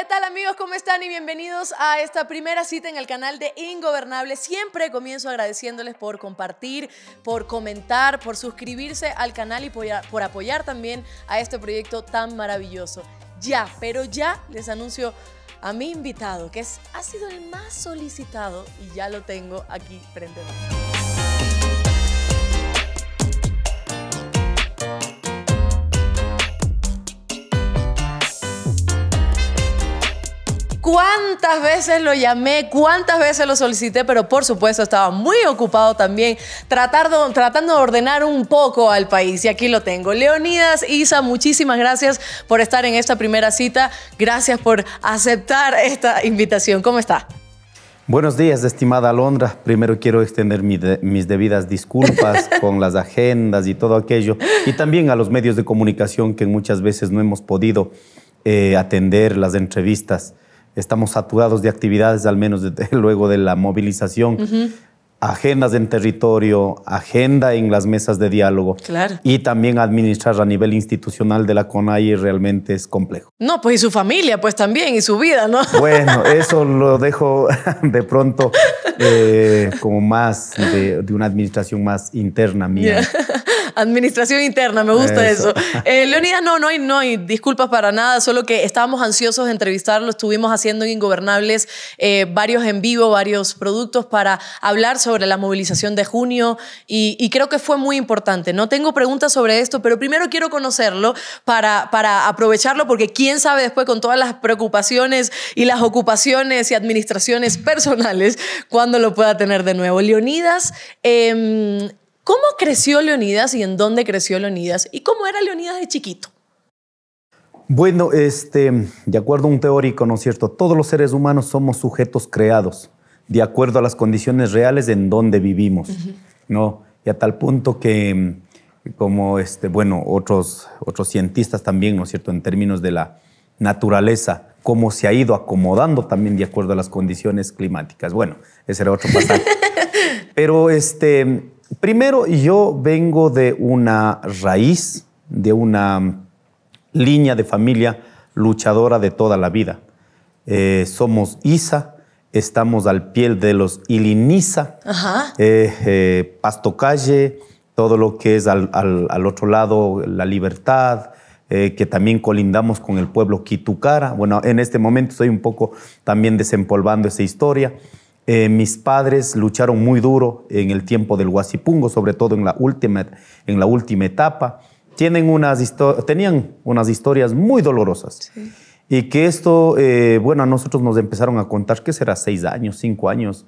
¿Qué tal amigos? ¿Cómo están? Y bienvenidos a esta primera cita en el canal de Ingobernable. Siempre comienzo agradeciéndoles por compartir, por comentar, por suscribirse al canal y por, apoyar también a este proyecto tan maravilloso. Ya, pero ya les anuncio a mi invitado, que es, ha sido el más solicitado y ya lo tengo aquí frente a mí. cuántas veces lo llamé, cuántas veces lo solicité, pero por supuesto estaba muy ocupado también tratando, de ordenar un poco al país. Y aquí lo tengo. Leonidas, Isa, muchísimas gracias por estar en esta primera cita. Gracias por aceptar esta invitación. ¿Cómo está? Buenos días, estimada Alondra. Primero quiero extender mis debidas disculpas con las agendas y todo aquello, y también a los medios de comunicación que muchas veces no hemos podido eh, atender las entrevistas estamos saturados de actividades, al menos desde luego de la movilización. Agendas en territorio, agenda en las mesas de diálogo. Claro. Y también administrar a nivel institucional de la CONAI realmente es complejo. No, pues y su familia, pues también, y su vida, ¿no? Bueno, eso lo dejo de pronto eh, como más de, una administración más interna mía. Administración interna, me gusta eso. Eh, Leonidas, no, no hay, no disculpas para nada, solo que estábamos ansiosos de entrevistarlo. Estuvimos haciendo en Ingobernables eh, varios en vivo, varios productos para hablar sobre la movilización de junio y, creo que fue muy importante. No tengo preguntas sobre esto, pero primero quiero conocerlo para, para aprovecharlo porque quién sabe después con todas las preocupaciones y las ocupaciones y administraciones personales cuando lo pueda tener de nuevo. Leonidas, em, ¿Cómo creció Leonidas y en dónde creció Leonidas? ¿Y cómo era Leonidas de chiquito? Bueno, este, de acuerdo a un teórico, ¿no es cierto? Todos los seres humanos somos sujetos creados, de acuerdo a las condiciones reales en donde vivimos, ¿no? Y a tal punto que, como este, bueno, otros, otros cientistas también, ¿no es cierto?, en términos de la naturaleza, cómo se ha ido acomodando también de acuerdo a las condiciones climáticas. Bueno, ese era otro pasaje. Pero este, Primero, yo vengo de una raíz, de una línea de familia luchadora de toda la vida. Eh, somos ISA, estamos al pie de los Ilinisa, Pastocalle, eh, eh, Pasto todo lo que es al, otro lado, La Libertad, que también colindamos con el pueblo Quitucara. Bueno, en este momento estoy un poco también desempolvando esa historia. Eh, mis padres lucharon muy duro en el tiempo del Huasipungo, sobre todo en la última, en la última etapa. Tienen tenían unas historias muy dolorosas. Y que esto, eh, bueno, a nosotros nos empezaron a contar, que será? Seis años, cinco años,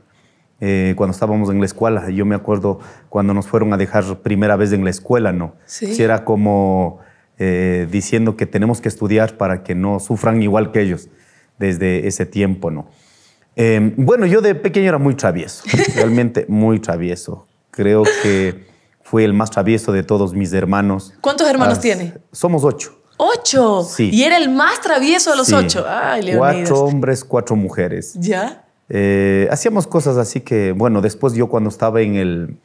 eh, cuando estábamos en la escuela. Yo me acuerdo cuando nos fueron a dejar primera vez en la escuela, ¿no? Si era como diciendo que tenemos que estudiar para que no sufran igual que ellos desde ese tiempo, ¿no? Em, bueno, yo de pequeño era muy travieso, realmente muy travieso. Creo que fui el más travieso de todos mis hermanos. ¿Cuántos hermanos tiene? Somos ocho. ¿Ocho? Sí. Y era el más travieso de los ocho. Ay, Cuatro hombres, cuatro mujeres. ¿Ya? Eh, hacíamos cosas así que, bueno, después yo cuando estaba en,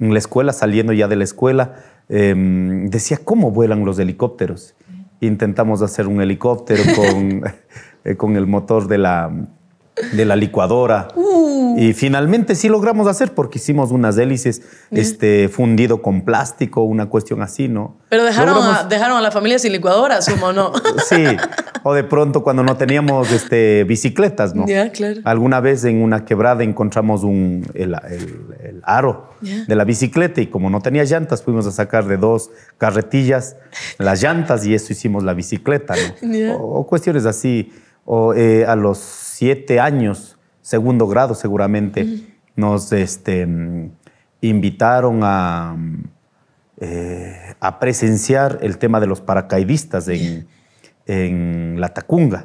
la escuela, saliendo ya de la escuela, em, decía, ¿cómo vuelan los helicópteros? Intentamos hacer un helicóptero con eh, el motor de la, de la licuadora. Uh. Y finalmente sí logramos hacer porque hicimos unas hélices mm. este, fundido con plástico, una cuestión así, ¿no? Pero dejaron, a, dejaron a la familia sin licuadora, sumo, ¿no? sí, o de pronto cuando no teníamos este, bicicletas, ¿no? claro. Alguna vez en una quebrada encontramos un, el, el, aro de la bicicleta y como no tenía llantas, pudimos a sacar de dos carretillas las llantas y eso hicimos la bicicleta, ¿no? o, cuestiones así. O eh, a los siete años, segundo grado seguramente, nos este, invitaron eh, a, presenciar el tema de los paracaidistas en, la Tacunga.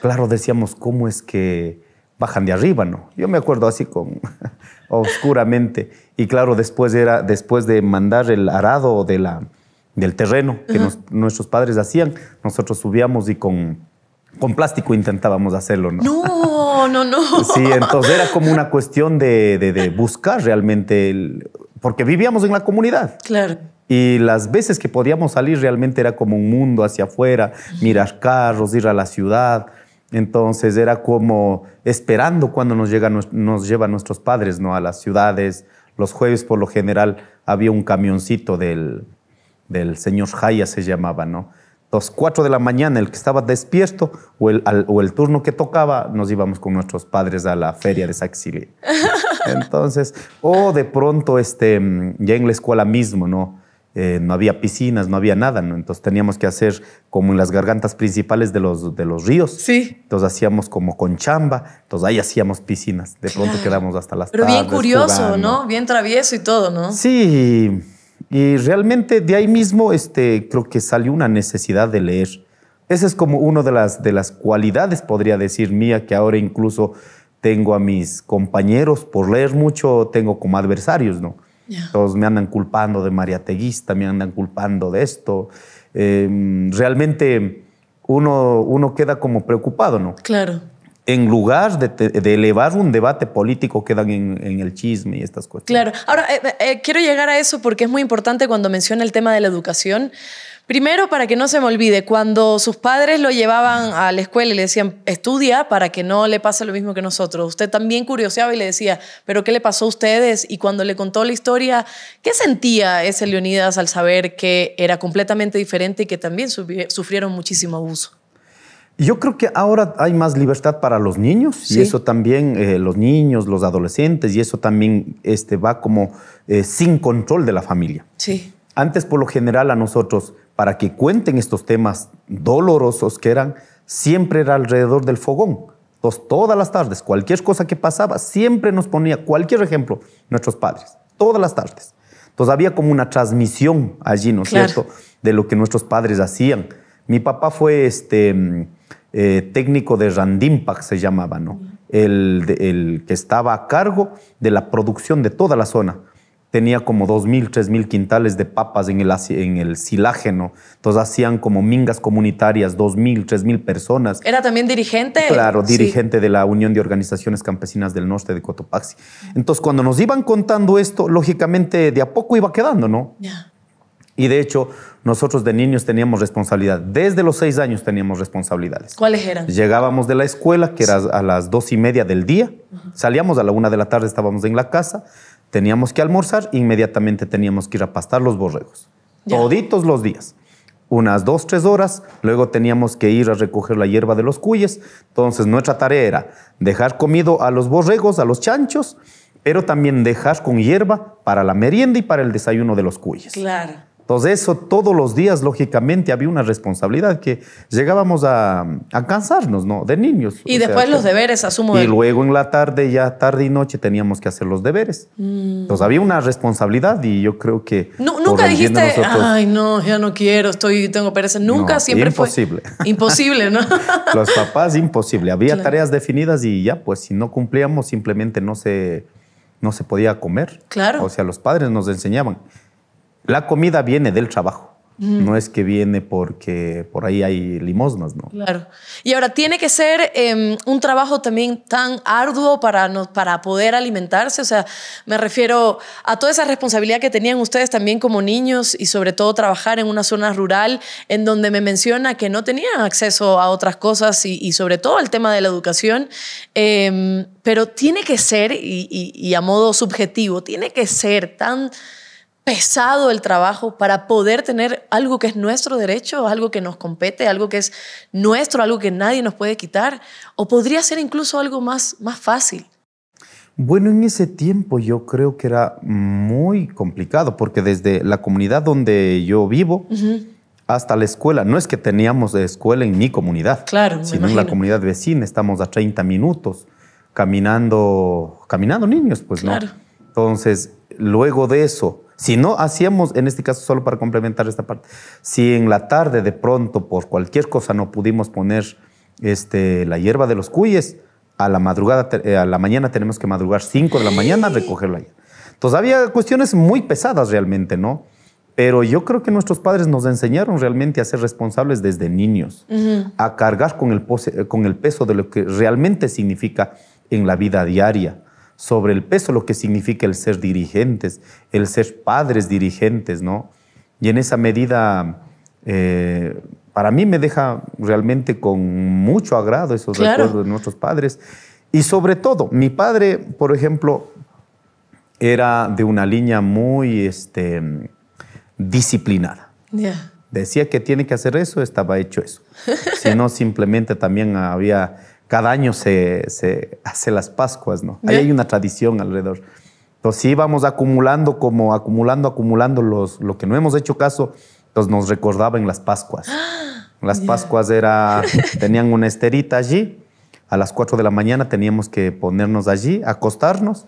Claro, decíamos, ¿cómo es que bajan de arriba, no? Yo me acuerdo así con oscuramente. Y claro, después, era, después de mandar el arado de la, del terreno que nuestros padres hacían, nosotros subíamos y con con plástico intentábamos hacerlo, ¿no? No, no, no. Sí, entonces era como una cuestión de, de buscar realmente, porque vivíamos en la comunidad. Claro. Y las veces que podíamos salir realmente era como un mundo hacia afuera, mirar carros, ir a la ciudad. Entonces era como esperando cuando nos, llega, nos llevan nuestros padres ¿no? a las ciudades. Los jueves por lo general había un camioncito del, del señor Jaya, se llamaba, ¿no? las 4 de la mañana, el que estaba despierto o el, o el turno que tocaba, nos íbamos con nuestros padres a la feria de Saxilé. Entonces, o de pronto, este, ya en la escuela mismo, ¿no? Eh, no había piscinas, no había nada, ¿no? Entonces teníamos que hacer como en las gargantas principales de los, de los ríos. Sí. Entonces hacíamos como con chamba, entonces ahí hacíamos piscinas. De pronto quedamos hasta las Pero bien curioso, ¿no? Bien travieso y todo, ¿no? Sí, y realmente de ahí mismo este, creo que salió una necesidad de leer. Esa es como una de las, de las cualidades, podría decir mía, que ahora incluso tengo a mis compañeros por leer mucho, tengo como adversarios, ¿no? Todos me andan culpando de mariateguista, me andan culpando de esto. Em, realmente uno, uno queda como preocupado, ¿no? Claro en lugar de, elevar un debate político, quedan en, el chisme y estas cosas. Claro, ahora eh, eh, eh, quiero llegar a eso porque es muy importante cuando menciona el tema de la educación. Primero, para que no se me olvide, cuando sus padres lo llevaban a la escuela y le decían, estudia para que no le pase lo mismo que nosotros, usted también curioseaba y le decía, pero ¿qué le pasó a ustedes? Y cuando le contó la historia, ¿qué sentía ese Leonidas al saber que era completamente diferente y que también sufrieron muchísimo abuso? Yo creo que ahora hay más libertad para los niños y eso también, eh, los niños, los adolescentes, y eso también este, va como eh, sin control de la familia. Sí. Antes, por lo general, a nosotros, para que cuenten estos temas dolorosos que eran, siempre era alrededor del fogón. Entonces, todas las tardes, cualquier cosa que pasaba, siempre nos ponía cualquier ejemplo nuestros padres, todas las tardes. Entonces, había como una transmisión allí, ¿no es cierto?, de lo que nuestros padres hacían. Mi papá fue este mm, eh, técnico de Randimpac se llamaba, ¿no? El, el, que estaba a cargo de la producción de toda la zona. Tenía como 2.000, 3.000 quintales de papas en el, en el silágeno. Entonces hacían como mingas comunitarias, 2.000, 3.000 personas. ¿Era también dirigente? Claro, dirigente de la Unión de Organizaciones Campesinas del Norte de Cotopaxi. Entonces, cuando nos iban contando esto, lógicamente de a poco iba quedando, ¿no? Ya. Y de hecho, nosotros de niños teníamos responsabilidad. Desde los seis años teníamos responsabilidades. ¿Cuáles eran? Llegábamos de la escuela, que era a las dos y media del día. Salíamos a la una de la tarde, estábamos en la casa. Teníamos que almorzar. Inmediatamente teníamos que ir a pastar los borregos. Toditos los días unas dos, tres horas, luego teníamos que ir a recoger la hierba de los cuyes, entonces nuestra tarea era dejar comido a los borregos, a los chanchos, pero también dejar con hierba para la merienda y para el desayuno de los cuyes. Claro. Entonces eso todos los días, lógicamente, había una responsabilidad que llegábamos a, cansarnos, ¿no? De niños. Y después los deberes, asumo. Y luego en la tarde, ya tarde y noche, teníamos que hacer los deberes. Mm. Entonces había una responsabilidad y yo creo que... nunca dijiste, ay, no, ya no quiero, estoy, tengo pereza. Nunca, siempre imposible. fue... Imposible. ¿no? los papás, imposible. Había tareas definidas y ya, pues si no cumplíamos, simplemente no se no se podía comer. Claro. O sea, los padres nos enseñaban. La comida viene del trabajo. Mm. No es que viene porque por ahí hay limosnas, ¿no? Claro. Y ahora, ¿tiene que ser em, un trabajo también tan arduo para, para poder alimentarse? O sea, me refiero a toda esa responsabilidad que tenían ustedes también como niños y sobre todo trabajar en una zona rural en donde me menciona que no tenían acceso a otras cosas y, sobre todo al tema de la educación. Em, pero tiene que ser, y a modo subjetivo, tiene que ser tan pesado el trabajo para poder tener algo que es nuestro derecho, algo que nos compete, algo que es nuestro, algo que nadie nos puede quitar, o podría ser incluso algo más, más fácil. Bueno, en ese tiempo yo creo que era muy complicado, porque desde la comunidad donde yo vivo hasta la escuela, no es que teníamos escuela en mi comunidad, claro, sino en la comunidad vecina, estamos a 30 minutos caminando, caminando niños, pues claro. no. Entonces, luego de eso, si no hacíamos, en este caso solo para complementar esta parte, si en la tarde de pronto por cualquier cosa no pudimos poner este, la hierba de los cuyes, a la madrugada, eh, a la mañana tenemos que madrugar 5 de la mañana a recogerla. Entonces había cuestiones muy pesadas realmente, ¿no? Pero yo creo que nuestros padres nos enseñaron realmente a ser responsables desde niños, a cargar con el peso de lo que realmente significa en la vida diaria sobre el peso, lo que significa el ser dirigentes, el ser padres dirigentes, ¿no? Y en esa medida, eh, para mí me deja realmente con mucho agrado esos recuerdos de nuestros padres. Y sobre todo, mi padre, por ejemplo, era de una línea muy este, disciplinada. Decía que tiene que hacer eso, estaba hecho eso. si no, simplemente también había cada año se, se hace las Pascuas, ¿no? Ahí hay una tradición alrededor. Entonces íbamos acumulando, como acumulando, acumulando los, lo que no hemos hecho caso, entonces nos recordaba en las Pascuas. Las Pascuas era, tenían una esterita allí, a las 4 de la mañana teníamos que ponernos allí, acostarnos,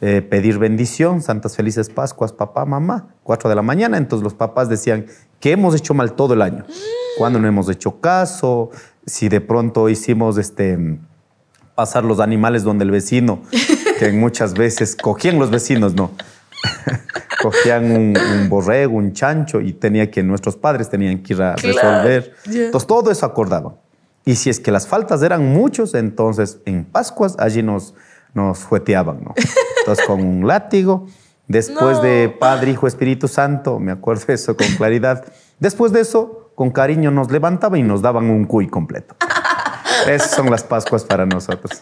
eh, pedir bendición, santas felices Pascuas, papá, mamá, 4 de la mañana. Entonces los papás decían que hemos hecho mal todo el año, cuando no hemos hecho caso, si de pronto hicimos este pasar los animales donde el vecino, que muchas veces cogían los vecinos, no. cogían un, borrego, un chancho y tenía que nuestros padres tenían que ir a resolver. Entonces todo eso acordaban. Y si es que las faltas eran muchos, entonces en Pascuas allí nos, nos jueteaban, ¿no? Entonces con un látigo, después de Padre, Hijo, Espíritu Santo, me acuerdo eso con claridad, después de eso con cariño nos levantaba y nos daban un cuy completo. Esas son las Pascuas para nosotros.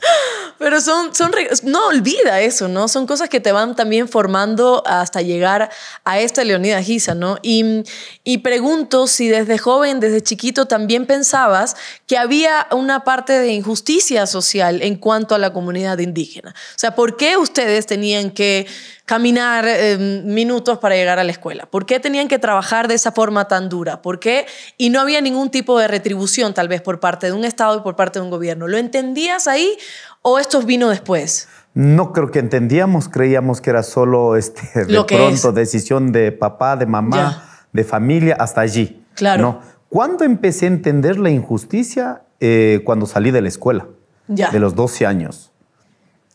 Pero son, son, no olvida eso, ¿no? Son cosas que te van también formando hasta llegar a esta Leonida Giza, ¿no? Y, y pregunto si desde joven, desde chiquito, también pensabas que había una parte de injusticia social en cuanto a la comunidad indígena. O sea, ¿por qué ustedes tenían que caminar em, minutos para llegar a la escuela? ¿Por qué tenían que trabajar de esa forma tan dura? ¿Por qué? Y no había ningún tipo de retribución tal vez por parte de un Estado y por parte de un gobierno. ¿Lo entendías ahí o esto vino después? No creo que entendíamos, creíamos que era solo este, de pronto decisión de papá, de mamá, de familia, hasta allí. Claro. ¿no? ¿Cuándo empecé a entender la injusticia? Eh, cuando salí de la escuela, de los 12 años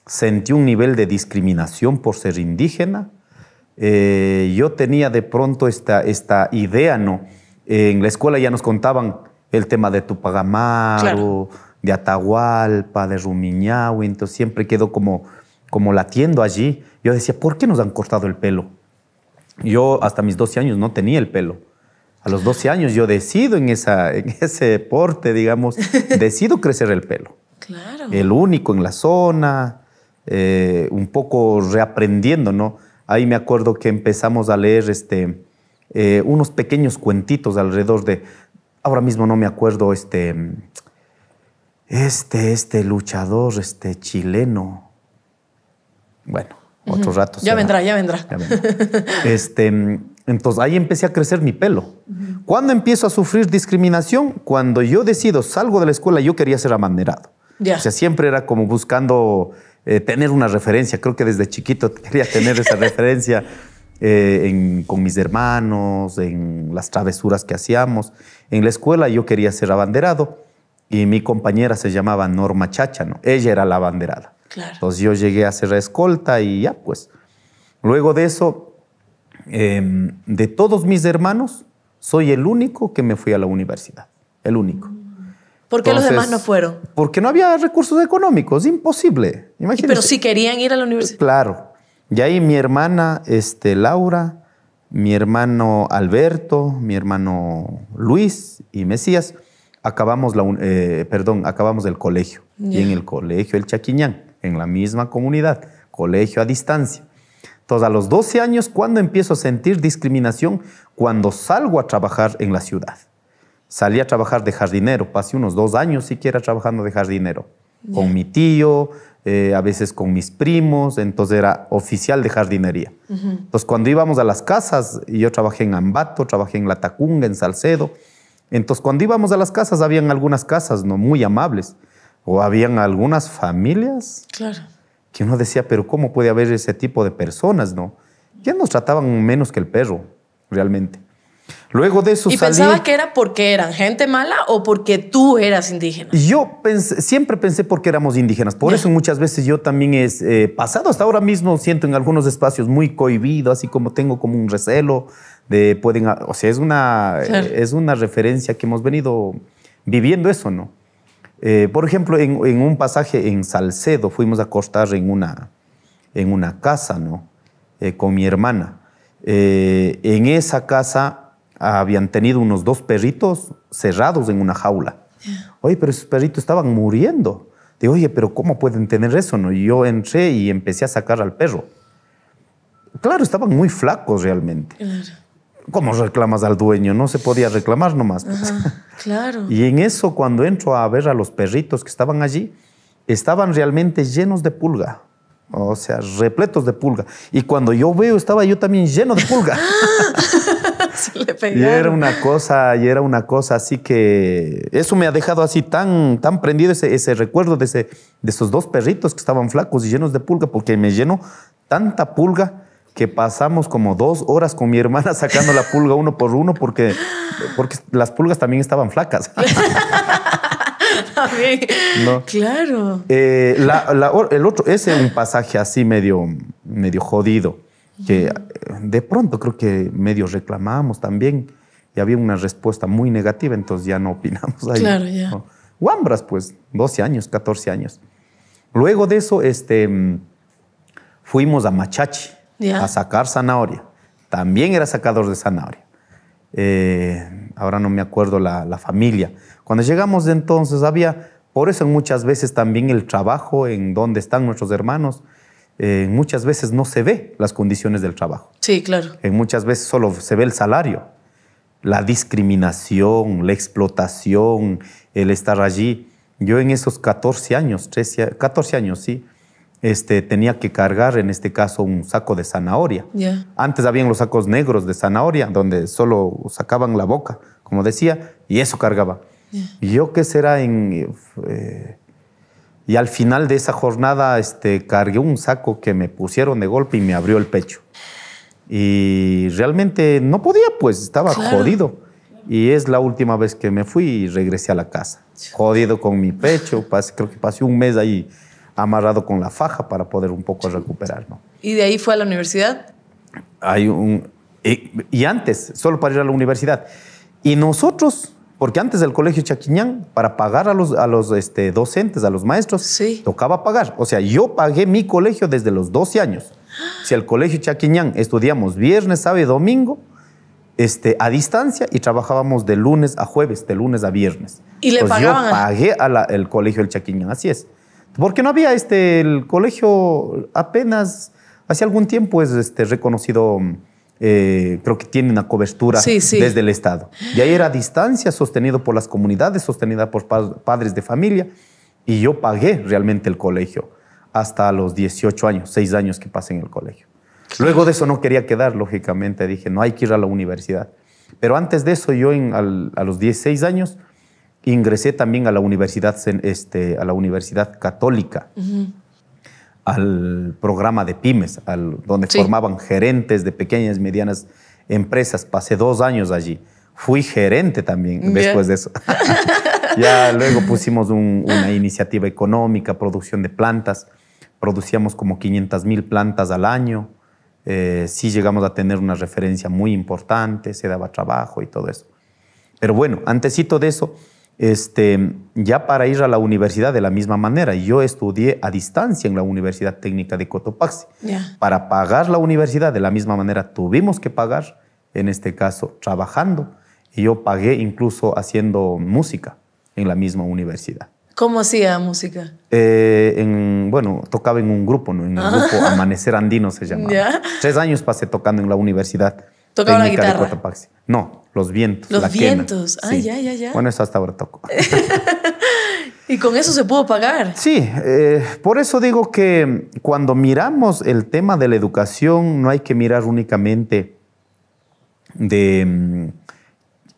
sentí un nivel de discriminación por ser indígena. Eh, yo tenía de pronto esta, esta idea, ¿no? en la escuela ya nos contaban el tema de Tupagamaro, de Atahualpa, de Rumiñahui, entonces siempre quedó como, como latiendo allí. Yo decía, ¿por qué nos han cortado el pelo? Yo hasta mis 12 años no tenía el pelo. A los 12 años yo decido en, esa, en ese deporte, digamos, decido crecer el pelo. Claro. El único en la zona, eh, un poco reaprendiendo, ¿no? Ahí me acuerdo que empezamos a leer este, eh, unos pequeños cuentitos alrededor de, ahora mismo no me acuerdo, este, este, este luchador, este chileno. Bueno, otro rato. Ya vendrá, ya vendrá. este, entonces ahí empecé a crecer mi pelo. ¿Cuándo empiezo a sufrir discriminación? Cuando yo decido, salgo de la escuela, yo quería ser amanderado. O sea, siempre era como buscando eh, tener una referencia. Creo que desde chiquito quería tener esa referencia eh, en, con mis hermanos, en las travesuras que hacíamos. En la escuela yo quería ser abanderado y mi compañera se llamaba Norma Chachano. Ella era la abanderada. Entonces yo llegué a ser escolta y ya pues. Luego de eso, em, de todos mis hermanos, soy el único que me fui a la universidad. El único. ¿Por qué los demás no fueron? Porque no había recursos económicos, imposible. Imagínense. Pero si querían ir a la universidad. Claro. Y ahí mi hermana este, Laura, mi hermano Alberto, mi hermano Luis y Mesías, acabamos, la, eh, perdón, acabamos el colegio. Y en el colegio El Chaquiñán, en la misma comunidad, colegio a distancia. Entonces, a los 12 años, ¿cuándo empiezo a sentir discriminación? Cuando salgo a trabajar en la ciudad. Salí a trabajar de jardinero, pasé unos dos años siquiera trabajando de jardinero, con mi tío, eh, a veces con mis primos, entonces era oficial de jardinería. Entonces cuando íbamos a las casas, yo trabajé en Ambato, trabajé en La Tacunga, en Salcedo, entonces cuando íbamos a las casas, habían algunas casas no muy amables, o habían algunas familias. Claro que uno decía, pero ¿cómo puede haber ese tipo de personas, no? nos trataban menos que el perro, realmente. Luego de eso ¿Y pensabas que era porque eran gente mala o porque tú eras indígena? Yo siempre pensé porque éramos indígenas. Por eso muchas veces yo también he eh, pasado. Hasta ahora mismo siento en algunos espacios muy cohibido, así como tengo como un recelo de pueden... O sea, es una, eh, es una referencia que hemos venido viviendo eso, ¿no? Eh, por ejemplo, en, un pasaje en Salcedo fuimos a acostar en una, en una casa, ¿no? con mi hermana. en esa casa habían tenido unos dos perritos cerrados en una jaula. Oye, pero esos perritos estaban muriendo. Digo, oye, pero ¿cómo pueden tener eso? No? Y yo entré y empecé a sacar al perro. Claro, estaban muy flacos realmente. ¿Cómo reclamas al dueño? No se podía reclamar nomás. Pues. claro. y en eso, cuando entro a ver a los perritos que estaban allí, estaban realmente llenos de pulga. O sea, repletos de pulga. Y cuando yo veo, estaba yo también lleno de pulga. Y era una cosa, y era una cosa, así que eso me ha dejado así tan, tan prendido ese, ese recuerdo de, ese, de esos dos perritos que estaban flacos y llenos de pulga, porque me llenó tanta pulga que pasamos como dos horas con mi hermana sacando la pulga uno por uno porque, porque las pulgas también estaban flacas. Claro. Eh, el otro, ese es un pasaje así medio, medio jodido que eh, de pronto creo que medios reclamamos también y había una respuesta muy negativa, entonces ya no opinamos ahí. Claro, ya. pues, 12 años, 14 años. Luego de eso, este, mm, fuimos a Machachi a sacar zanahoria. También era sacador de zanahoria. Eh, ahora no me acuerdo la, la familia. Cuando llegamos de entonces había, por eso muchas veces también el trabajo en donde están nuestros hermanos, eh, muchas veces no se ve las condiciones del trabajo. Sí, claro. En muchas veces solo se ve el salario, la discriminación, la explotación, el estar allí. Yo en esos 14 años, 13, 14 años, sí, este, tenía que cargar en este caso un saco de zanahoria. Antes habían los sacos negros de zanahoria, donde solo sacaban la boca, como decía, y eso cargaba. ¿Y yo qué será en eh, y al final de esa jornada este, cargué un saco que me pusieron de golpe y me abrió el pecho. Y realmente no podía, pues estaba jodido. Y es la última vez que me fui y regresé a la casa. Jodido con mi pecho, pasé, creo que pasé un mes ahí amarrado con la faja para poder un poco recuperarme. ¿Y de ahí fue a la universidad? Hay un, eh, y antes, solo para ir a la universidad. Y nosotros, porque antes del colegio Chaquiñán, para pagar a los, a los este, docentes, a los maestros, tocaba pagar. O sea, yo pagué mi colegio desde los 12 años. Si al colegio Chaquiñán estudiamos viernes, sábado y domingo, este, a distancia y trabajábamos de lunes a jueves, de lunes a viernes. Y le pagaban. Yo pagué al colegio del Chaquiñán, así es. Porque no había este, el colegio apenas, hace algún tiempo es este, reconocido mm, eh, creo que tiene una cobertura desde el Estado. Y ahí era distancia, sostenido por las comunidades, sostenida por padres de familia. Y yo pagué realmente el colegio hasta los 18 años, 6 años que pasé en el colegio. Luego de eso no quería quedar, lógicamente. Dije, no hay que ir a la universidad. Pero antes de eso, yo a los 16 años ingresé también a la universidad, este, a la universidad católica al programa de pymes, al, donde formaban gerentes de pequeñas y medianas empresas. Pasé dos años allí. Fui gerente también después de eso. ya luego pusimos una iniciativa económica, producción de plantas. Producíamos como 500 mil plantas al año. Eh, sí llegamos a tener una referencia muy importante, se daba trabajo y todo eso. Pero bueno, antesito de eso, este, ya para ir a la universidad de la misma manera, yo estudié a distancia en la Universidad Técnica de Cotopaxi. Para pagar la universidad de la misma manera tuvimos que pagar, en este caso trabajando, y yo pagué incluso haciendo música en la misma universidad. ¿Cómo hacía música? Eh, en, bueno, tocaba en un grupo, ¿no? En el ah. grupo Amanecer Andino se llamaba. Tres años pasé tocando en la universidad. De Cotopaxi. No, los vientos. Los vientos. ya, ya, ya. Bueno, eso hasta ahora toco. y con eso se pudo pagar. Sí, eh, por eso digo que cuando miramos el tema de la educación, no hay que mirar únicamente mm,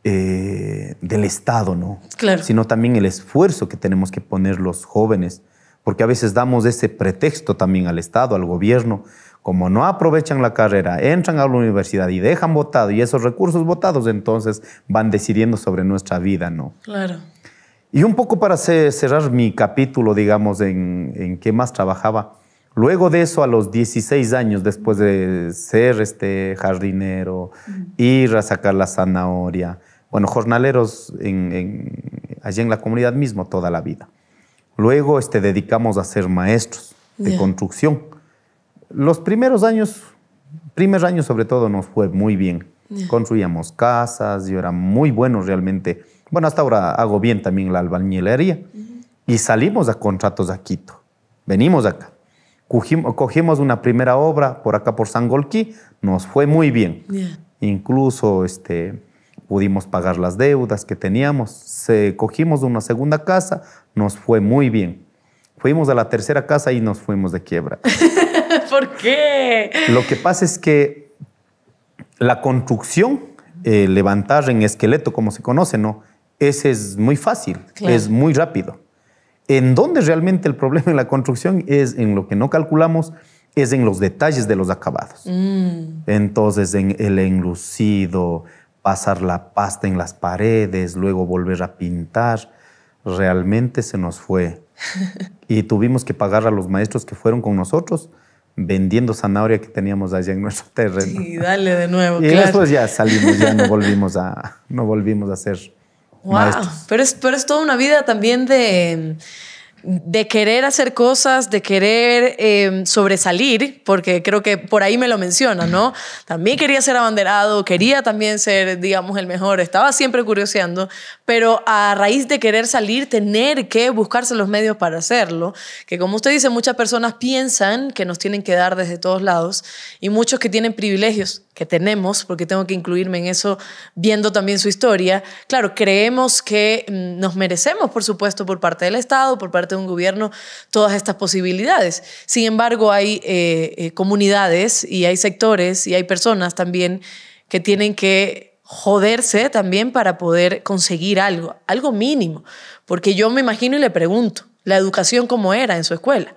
eh, del Estado, ¿no? Claro. Sino también el esfuerzo que tenemos que poner los jóvenes, porque a veces damos ese pretexto también al Estado, al gobierno, como no aprovechan la carrera, entran a la universidad y dejan votado, y esos recursos votados entonces van decidiendo sobre nuestra vida, ¿no? Claro. Y un poco para cerrar mi capítulo, digamos, en, en qué más trabajaba. Luego de eso, a los 16 años, después de ser este jardinero, ir a sacar la zanahoria, bueno, jornaleros en, en, allí en la comunidad mismo toda la vida. Luego este, dedicamos a ser maestros de construcción. Los primeros años, primeros año sobre todo, nos fue muy bien. Mm. Construíamos casas, yo era muy bueno realmente. Bueno, hasta ahora hago bien también la albañilería. Y salimos a contratos a Quito. Venimos acá. Cogimos, una primera obra por acá por Sangolquí, nos fue muy bien. Incluso este, pudimos pagar las deudas que teníamos. cogimos una segunda casa, nos fue muy bien. Fuimos a la tercera casa y nos fuimos de quiebra. ¿Por qué? Lo que pasa es que la construcción, eh, levantar en esqueleto, como se conoce, ¿no? Ese es muy fácil, es muy rápido. En donde realmente el problema en la construcción es en lo que no calculamos, es en los detalles de los acabados. Mm. Entonces, en el enlucido, pasar la pasta en las paredes, luego volver a pintar, realmente se nos fue. y tuvimos que pagar a los maestros que fueron con nosotros vendiendo zanahoria que teníamos allá en nuestro terreno. Sí, dale de nuevo. y después ya salimos, ya no volvimos a, no volvimos a ser wow, Pero pero es toda una vida también de de querer hacer cosas, de querer eh, sobresalir, porque creo que por ahí me lo menciona, ¿no? También quería ser abanderado, quería también ser, digamos, el mejor, estaba siempre curioseando, pero a raíz de querer salir, tener que buscarse los medios para hacerlo, que como usted dice, muchas personas piensan que nos tienen que dar desde todos lados y muchos que tienen privilegios que tenemos, porque tengo que incluirme en eso viendo también su historia, claro, creemos que mm, nos merecemos, por supuesto, por parte del Estado, por parte de un gobierno todas estas posibilidades. Sin embargo, hay eh, eh, comunidades y hay sectores y hay personas también que tienen que joderse también para poder conseguir algo, algo mínimo. Porque yo me imagino y le pregunto, la educación cómo era en su escuela.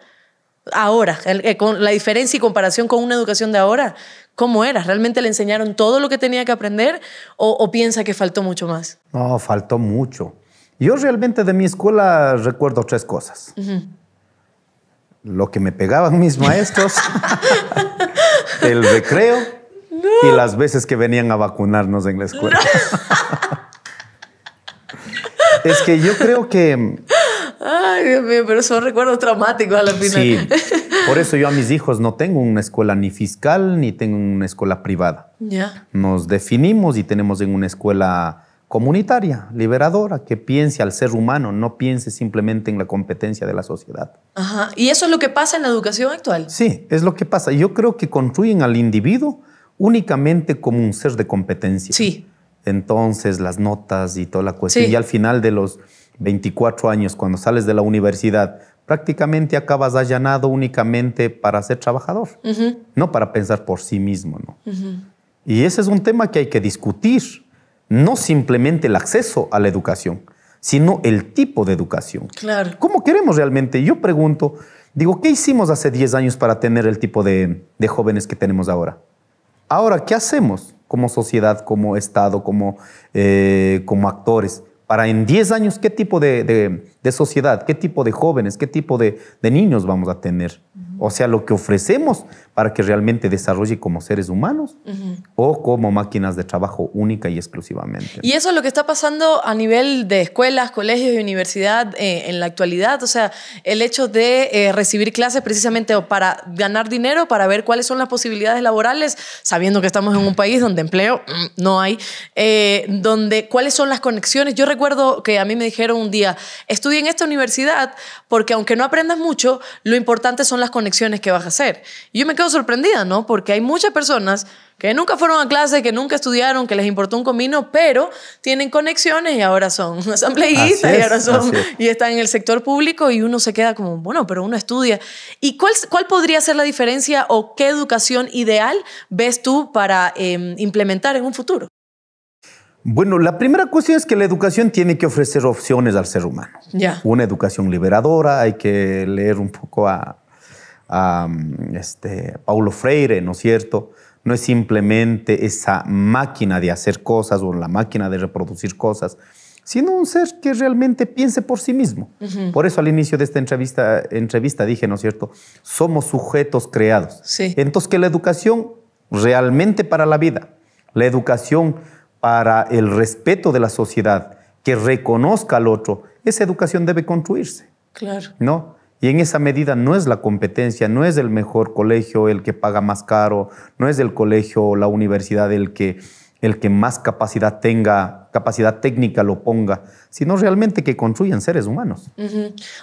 Ahora, eh, con la diferencia y comparación con una educación de ahora, ¿cómo era? ¿Realmente le enseñaron todo lo que tenía que aprender o, o piensa que faltó mucho más? No, faltó mucho. Yo realmente de mi escuela recuerdo tres cosas. Lo que me pegaban mis maestros, el recreo y las veces que venían a vacunarnos en la escuela. es que yo creo que... Ay, Dios mío, pero son recuerdos traumáticos a la final. Sí, por eso yo a mis hijos no tengo una escuela ni fiscal ni tengo una escuela privada. Ya. Nos definimos y tenemos en una escuela comunitaria, liberadora, que piense al ser humano, no piense simplemente en la competencia de la sociedad. Ajá. ¿Y eso es lo que pasa en la educación actual? Sí, es lo que pasa. Yo creo que construyen al individuo únicamente como un ser de competencia. Sí. Entonces, las notas y toda la cuestión. Y al final de los 24 años, cuando sales de la universidad, prácticamente acabas allanado únicamente para ser trabajador, no para pensar por sí mismo. ¿no? Y ese es un tema que hay que discutir no simplemente el acceso a la educación, sino el tipo de educación. Claro. ¿Cómo queremos realmente? Yo pregunto, digo, ¿qué hicimos hace 10 años para tener el tipo de, jóvenes que tenemos ahora? Ahora, ¿qué hacemos como sociedad, como Estado, como, eh, como actores? Para en 10 años, ¿qué tipo de, sociedad, qué tipo de jóvenes, qué tipo de niños vamos a tener? o sea, lo que ofrecemos para que realmente desarrolle como seres humanos o como máquinas de trabajo única y exclusivamente. Y eso es lo que está pasando a nivel de escuelas, colegios y universidad eh, en la actualidad. O sea, el hecho de eh, recibir clases precisamente para ganar dinero, para ver cuáles son las posibilidades laborales, sabiendo que estamos en un país donde empleo mm, no hay, eh, donde cuáles son las conexiones. Yo recuerdo que a mí me dijeron un día, en esta universidad porque aunque no aprendas mucho, lo importante son las conexiones conexiones que vas a hacer. yo me quedo sorprendida, ¿no? Porque hay muchas personas que nunca fueron a clase, que nunca estudiaron, que les importó un comino, pero tienen conexiones y ahora son asambleístas y ahora son y están en el sector público y uno se queda como, bueno, pero uno estudia. ¿Y cuál, cuál podría ser la diferencia o qué educación ideal ves tú para em, implementar en un futuro? Bueno, la primera cuestión es que la educación tiene que ofrecer opciones al ser humano. Una educación liberadora, hay que leer un poco a, este, Paulo Freire, ¿no es cierto? No es simplemente esa máquina de hacer cosas o la máquina de reproducir cosas, sino un ser que realmente piense por sí mismo. Por eso al inicio de esta entrevista, entrevista dije, ¿no es cierto? Somos sujetos creados. Entonces que la educación realmente para la vida, la educación para el respeto de la sociedad, que reconozca al otro, esa educación debe construirse. Claro. ¿No? Y en esa medida no es la competencia, no es el mejor colegio el que paga más caro, no es el colegio o la universidad el que el que más capacidad tenga, capacidad técnica lo ponga, sino realmente que construyan seres humanos.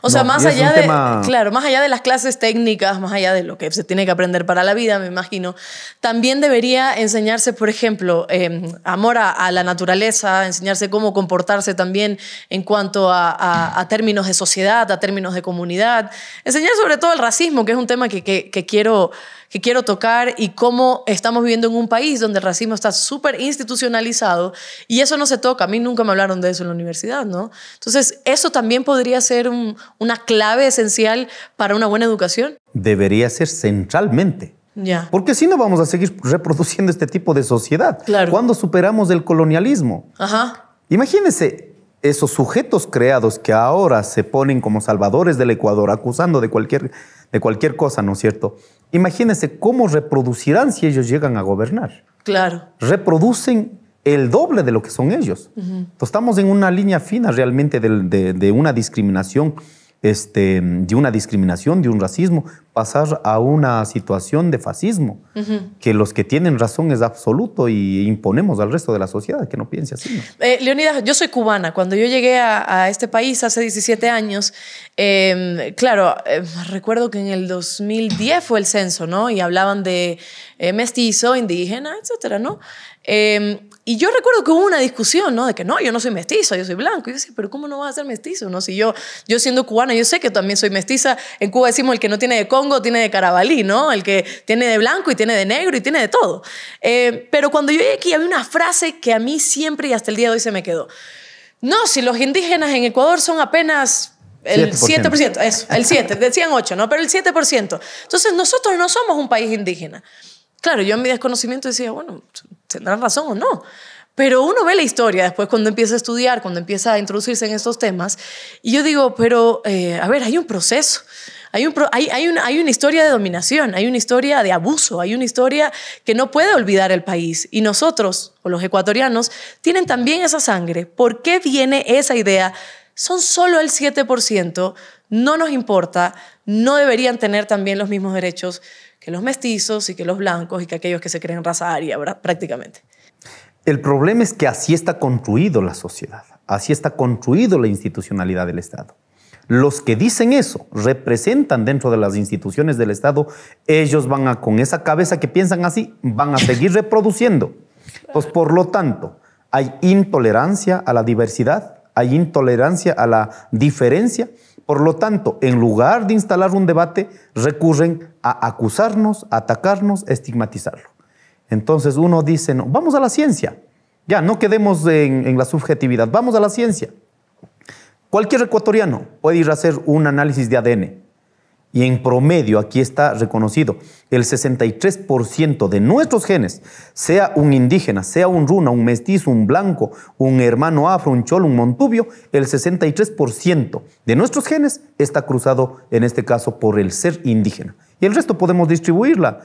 O sea, más allá de claro, más allá de las clases técnicas, más allá de lo que se tiene que aprender para la vida, me imagino, también debería enseñarse, por ejemplo, em, amor a, la naturaleza, enseñarse cómo comportarse también en cuanto a, términos de sociedad, a términos de comunidad, enseñar sobre todo el racismo, que es un tema que quiero que quiero tocar y cómo estamos viviendo en un país donde el racismo está súper institucionalizado y eso no se toca. A mí nunca me hablaron de eso en la universidad, ¿no? Entonces, eso también podría ser una clave esencial para una buena educación. Debería ser centralmente. ya Porque si no vamos a seguir reproduciendo este tipo de sociedad. Claro. Cuando superamos el colonialismo. Ajá. Imagínense esos sujetos creados que ahora se ponen como salvadores del Ecuador, acusando de cualquier, de cualquier cosa, ¿no es cierto? Imagínense cómo reproducirán si ellos llegan a gobernar. Claro. Reproducen el doble de lo que son ellos. estamos en una línea fina realmente de una discriminación este, de una discriminación, de un racismo, pasar a una situación de fascismo, que los que tienen razón es absoluto y imponemos al resto de la sociedad que no piense así. Eh, Leonida, Leonidas, yo soy cubana. Cuando yo llegué a, este país hace 17 años, em, claro, eh, recuerdo que en el 2010 fue el censo, ¿no? Y hablaban de eh, mestizo, indígena, etcétera, ¿no? Em, y yo recuerdo que hubo una discusión, ¿no? De que no, yo no soy mestiza, yo soy blanco. Y yo decía, pero ¿cómo no vas a ser mestizo? No, si yo, yo siendo cubana, yo sé que también soy mestiza. En Cuba decimos el que no tiene de Congo tiene de Carabalí, ¿no? El que tiene de blanco y tiene de negro y tiene de todo. Eh, pero cuando yo llegué aquí había una frase que a mí siempre y hasta el día de hoy se me quedó. No, si los indígenas en Ecuador son apenas el 7%, 7% eso, el 7, decían 8, ¿no? Pero el 7%. Entonces nosotros no somos un país indígena. Claro, yo en mi desconocimiento decía, bueno, tendrán razón o no. Pero uno ve la historia después cuando empieza a estudiar, cuando empieza a introducirse en estos temas. Y yo digo, pero eh, a ver, hay un proceso. Hay, un, hay, hay, una, hay, una, historia de dominación, hay una historia de abuso, hay una historia que no puede olvidar el país. Y nosotros, o los ecuatorianos, tienen también esa sangre. ¿Por qué viene esa idea? Son solo el 7%, no nos importa, no deberían tener también los mismos derechos que los mestizos y que los blancos y que aquellos que se creen raza aria, prácticamente. El problema es que así está construido la sociedad, así está construido la institucionalidad del Estado. Los que dicen eso representan dentro de las instituciones del Estado, ellos van a, con esa cabeza que piensan así, van a seguir reproduciendo. Pues por lo tanto, hay intolerancia a la diversidad, hay intolerancia a la diferencia por lo tanto, en lugar de instalar un debate, recurren a acusarnos, atacarnos, estigmatizarlo. Entonces uno dice, vamos a la ciencia. Ya, no quedemos en la subjetividad, vamos a la ciencia. Cualquier ecuatoriano puede ir a hacer un análisis de ADN y en promedio, aquí está reconocido, el 63% de nuestros genes, sea un indígena, sea un runa, un mestizo, un blanco, un hermano afro, un cholo, un montubio, el 63% de nuestros genes está cruzado, en este caso, por el ser indígena. Y el resto podemos distribuirla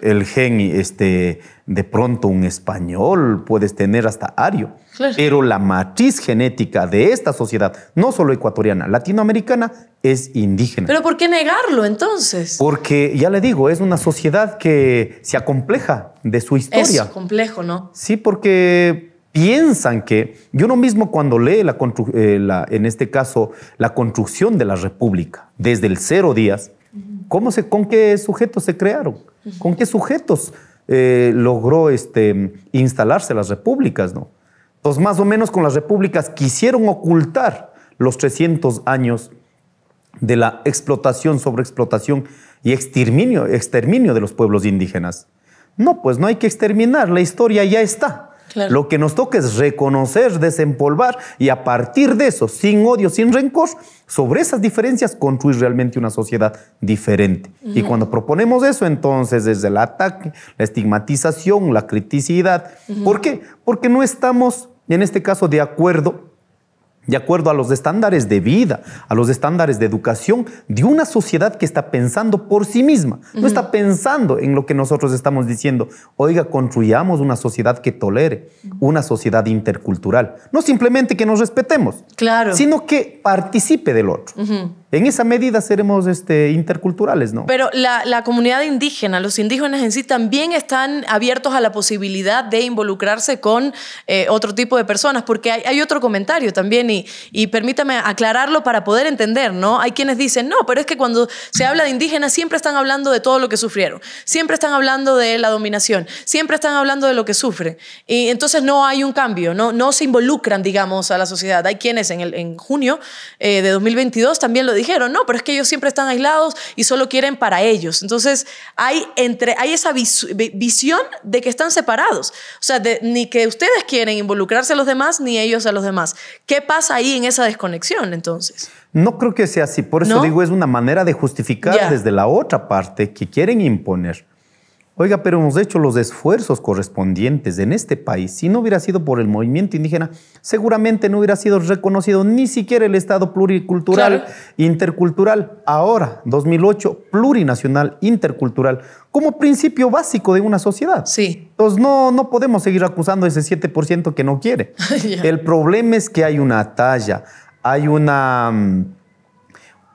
el gen, este, de pronto un español, puedes tener hasta ario. Pero la matriz genética de esta sociedad, no solo ecuatoriana, latinoamericana, es indígena. Pero ¿por qué negarlo entonces? Porque, ya le digo, es una sociedad que se acompleja de su historia. Es complejo, ¿no? Sí, porque piensan que yo no mismo cuando lee eh, en este caso la construcción de la república desde el cero días ¿Cómo ¿Con qué sujetos se crearon? ¿Con qué sujetos eh, logró este, instalarse las repúblicas? ¿no? más o menos con las repúblicas quisieron ocultar los 300 años de la explotación, sobreexplotación y exterminio, exterminio de los pueblos indígenas. No, pues no hay que exterminar, la historia ya está. Lo que nos toca es reconocer, desempolvar y a partir de eso, sin odio, sin rencor, sobre esas diferencias construir realmente una sociedad diferente. Y cuando proponemos eso, entonces desde el ataque, la estigmatización, la criticidad. ¿Por qué? Porque no estamos, en este caso, de acuerdo de acuerdo a los estándares de vida, a los estándares de educación de una sociedad que está pensando por sí misma, no está pensando en lo que nosotros estamos diciendo. Oiga, construyamos una sociedad que tolere, una sociedad intercultural. No simplemente que nos respetemos, claro. sino que participe del otro. En esa medida seremos este, interculturales, ¿no? Pero la, comunidad indígena, los indígenas en sí también están abiertos a la posibilidad de involucrarse con eh, otro tipo de personas, porque hay, otro comentario también y, permítame aclararlo para poder entender, ¿no? Hay quienes dicen, no, pero es que cuando se habla de indígenas siempre están hablando de todo lo que sufrieron, siempre están hablando de la dominación, siempre están hablando de lo que sufren. Y entonces no hay un cambio, no, no se involucran, digamos, a la sociedad. Hay quienes en, el, en junio eh, de 2022 también lo dijeron, no, pero es que ellos siempre están aislados y solo quieren para ellos. Entonces hay, entre, hay esa visión de que están separados. O sea, ni que ustedes quieren involucrarse a los demás, ni ellos a los demás. ¿Qué pasa? ahí en esa desconexión entonces. No creo que sea así, por eso digo, es una manera de justificar desde la otra parte que quieren imponer. Oiga, pero hemos hecho los esfuerzos correspondientes en este país. Si no hubiera sido por el movimiento indígena, seguramente no hubiera sido reconocido ni siquiera el Estado pluricultural, intercultural. Ahora, 2008, plurinacional, intercultural, como principio básico de una sociedad. Sí. Entonces, no, no podemos seguir acusando a ese 7% que no quiere. El problema es que hay una talla, hay una... Mm,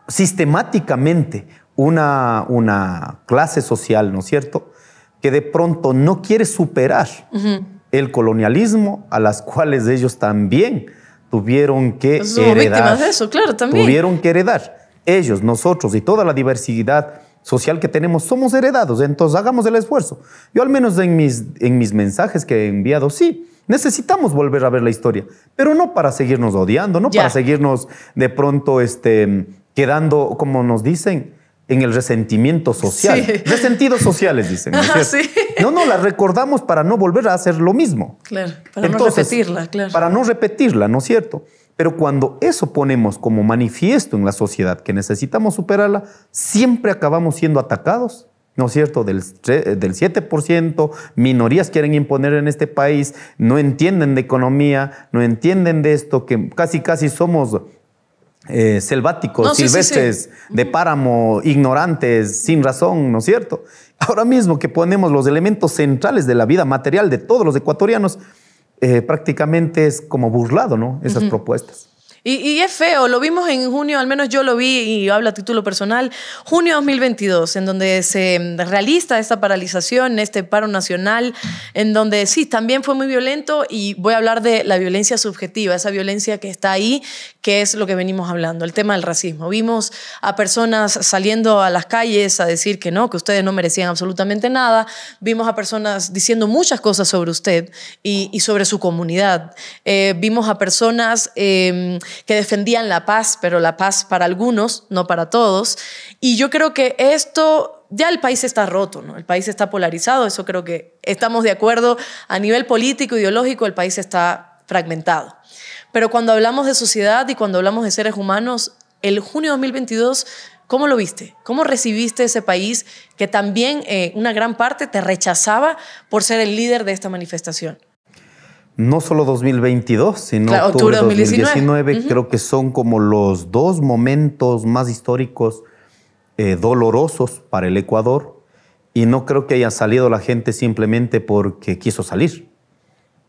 sistemáticamente una, una clase social, ¿no es cierto?, que de pronto no quiere superar el colonialismo a las cuales ellos también tuvieron que pues heredar. Víctimas de eso, claro, también. Tuvieron que heredar. Ellos, nosotros y toda la diversidad social que tenemos somos heredados, entonces hagamos el esfuerzo. Yo al menos en mis, en mis mensajes que he enviado, sí, necesitamos volver a ver la historia, pero no para seguirnos odiando, no para seguirnos de pronto este, quedando, como nos dicen, en el resentimiento social. Resentidos sociales, dicen. ¿no, no, la recordamos para no volver a hacer lo mismo. Claro, para no repetirla, claro. Para no repetirla, ¿no es cierto? Pero cuando eso ponemos como manifiesto en la sociedad que necesitamos superarla, siempre acabamos siendo atacados ¿no es cierto? Del, del 7%, minorías quieren imponer en este país, no entienden de economía, no entienden de esto, que casi casi somos eh, selváticos, silvestres, de páramo, ignorantes, sin razón, ¿no es cierto? Ahora mismo que ponemos los elementos centrales de la vida material de todos los ecuatorianos, eh, prácticamente es como burlado, ¿no? Esas propuestas. Y, es feo, lo vimos en junio, al menos yo lo vi y hablo a título personal, junio 2022, en donde se realiza esta paralización, este paro nacional, en donde sí, también fue muy violento y voy a hablar de la violencia subjetiva, esa violencia que está ahí, que es lo que venimos hablando, el tema del racismo. Vimos a personas saliendo a las calles a decir que no, que ustedes no merecían absolutamente nada, vimos a personas diciendo muchas cosas sobre usted y, sobre su comunidad, eh, vimos a personas... Eh, que defendían la paz, pero la paz para algunos, no para todos. Y yo creo que esto ya el país está roto, ¿no? El país está polarizado, eso creo que estamos de acuerdo. A nivel político, ideológico, el país está fragmentado. Pero cuando hablamos de sociedad y cuando hablamos de seres humanos, el junio de 2022, ¿cómo lo viste? ¿Cómo recibiste ese país que también eh, una gran parte te rechazaba por ser el líder de esta manifestación? no solo 2022, sino octubre de 2019. Creo que son como los dos momentos más históricos eh, dolorosos para el Ecuador y no creo que haya salido la gente simplemente porque quiso salir,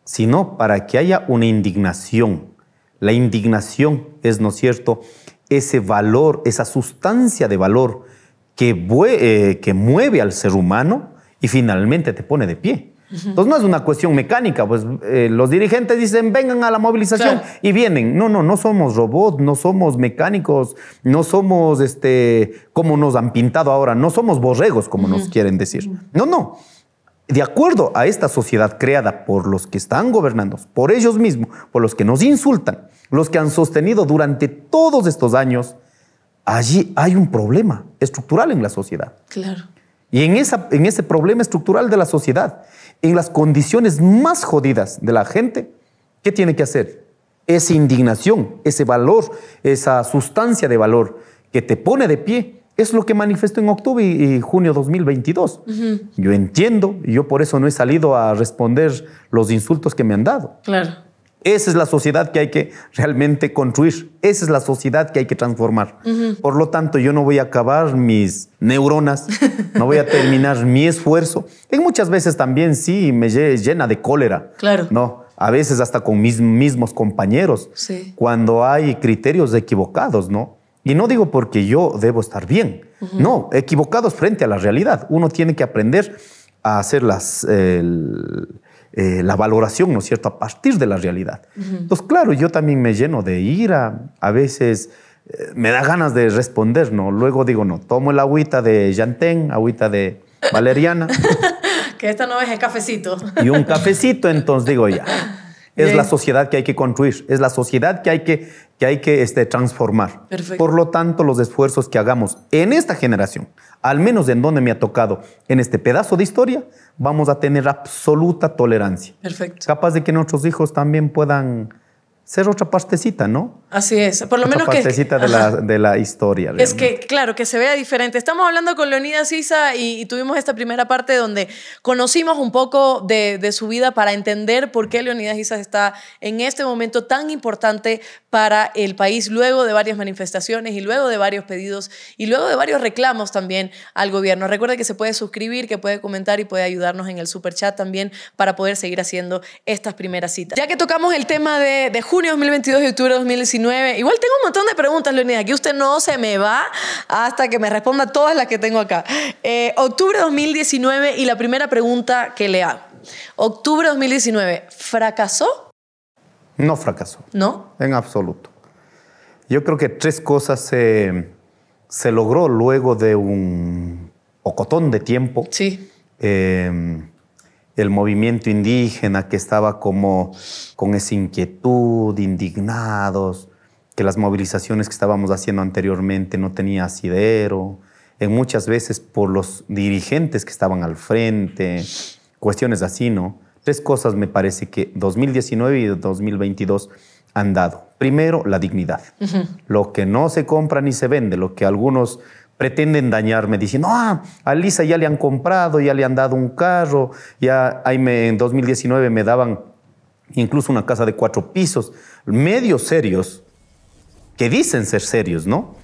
sino para que haya una indignación. La indignación es, ¿no es cierto?, ese valor, esa sustancia de valor que, eh, que mueve al ser humano y finalmente te pone de pie. Entonces no es una cuestión mecánica, pues eh, los dirigentes dicen vengan a la movilización y vienen. No, no, no somos robots, no somos mecánicos, no somos este, como nos han pintado ahora, no somos borregos como nos quieren decir. No, no. De acuerdo a esta sociedad creada por los que están gobernando, por ellos mismos, por los que nos insultan, los que han sostenido durante todos estos años, allí hay un problema estructural en la sociedad. Claro. Y en, en ese problema estructural de la sociedad en las condiciones más jodidas de la gente, ¿qué tiene que hacer? Esa indignación, ese valor, esa sustancia de valor que te pone de pie, es lo que manifestó en octubre y, junio de 2022. Yo entiendo, y yo por eso no he salido a responder los insultos que me han dado. Claro. Esa es la sociedad que hay que realmente construir. Esa es la sociedad que hay que transformar. Por lo tanto, yo no voy a acabar mis neuronas, no voy a terminar mi esfuerzo. Y muchas veces también sí me llena de cólera. Claro. No, a veces hasta con mis mismos compañeros. Sí. Cuando hay criterios equivocados, ¿no? Y no digo porque yo debo estar bien. No, equivocados frente a la realidad. Uno tiene que aprender a hacer las. Eh, la valoración, ¿no es cierto?, a partir de la realidad. Entonces, claro, yo también me lleno de ira, a veces eh, me da ganas de responder, ¿no? Luego digo, no, tomo el agüita de Yantén, agüita de Valeriana. que esta no es el cafecito. y un cafecito, entonces digo, ya. Es la sociedad que hay que construir, es la sociedad que hay que, que, hay que este, transformar. Por lo tanto, los esfuerzos que hagamos en esta generación, al menos en donde me ha tocado, en este pedazo de historia, vamos a tener absoluta tolerancia. Perfecto. Capaz de que nuestros hijos también puedan ser otra partecita, ¿no? Así es, por lo menos que... que... partecita de, de la, historia. Es que, claro, que se vea diferente. Estamos hablando con Leonidas Isa y, tuvimos esta primera parte donde conocimos un poco de, de su vida para entender por qué Leonidas Isa está en este momento tan importante para el país, luego de varias manifestaciones y luego de varios pedidos y luego de varios reclamos también al gobierno. Recuerde que se puede suscribir, que puede comentar y puede ayudarnos en el super chat también para poder seguir haciendo estas primeras citas. Ya que tocamos el tema de, de junio 2022 y octubre 2019. Igual tengo un montón de preguntas, Leonida. Que usted no se me va hasta que me responda todas las que tengo acá. Eh, octubre 2019 y la primera pregunta que le hago. Octubre 2019, ¿fracasó? No fracasó. ¿No? En absoluto. Yo creo que tres cosas se, se logró luego de un ocotón de tiempo. Sí. Eh, el movimiento indígena que estaba como con esa inquietud, indignados, que las movilizaciones que estábamos haciendo anteriormente no tenía asidero, en muchas veces por los dirigentes que estaban al frente, cuestiones así, ¿no? Tres cosas me parece que 2019 y 2022 han dado. Primero, la dignidad. Lo que no se compra ni se vende, lo que algunos pretenden dañarme diciendo, ah, a Lisa ya le han comprado, ya le han dado un carro, ya ahí en 2019 me daban incluso una casa de cuatro pisos, medios serios, que dicen ser serios, ¿no?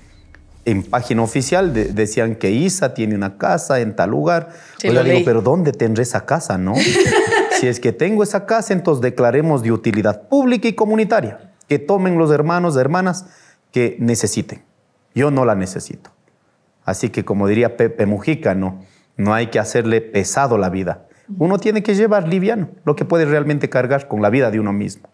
En página oficial decían que Isa tiene una casa en tal lugar. yo le digo, pero ¿dónde tendré esa casa, no? si es que tengo esa casa, entonces declaremos de utilidad pública y comunitaria, que tomen los hermanos, hermanas que necesiten. Yo no la necesito. Así que como diría Pepe Mujica, no, hay que hacerle pesado la vida. Uno tiene que llevar liviano lo que puede realmente cargar con la vida de uno mismo.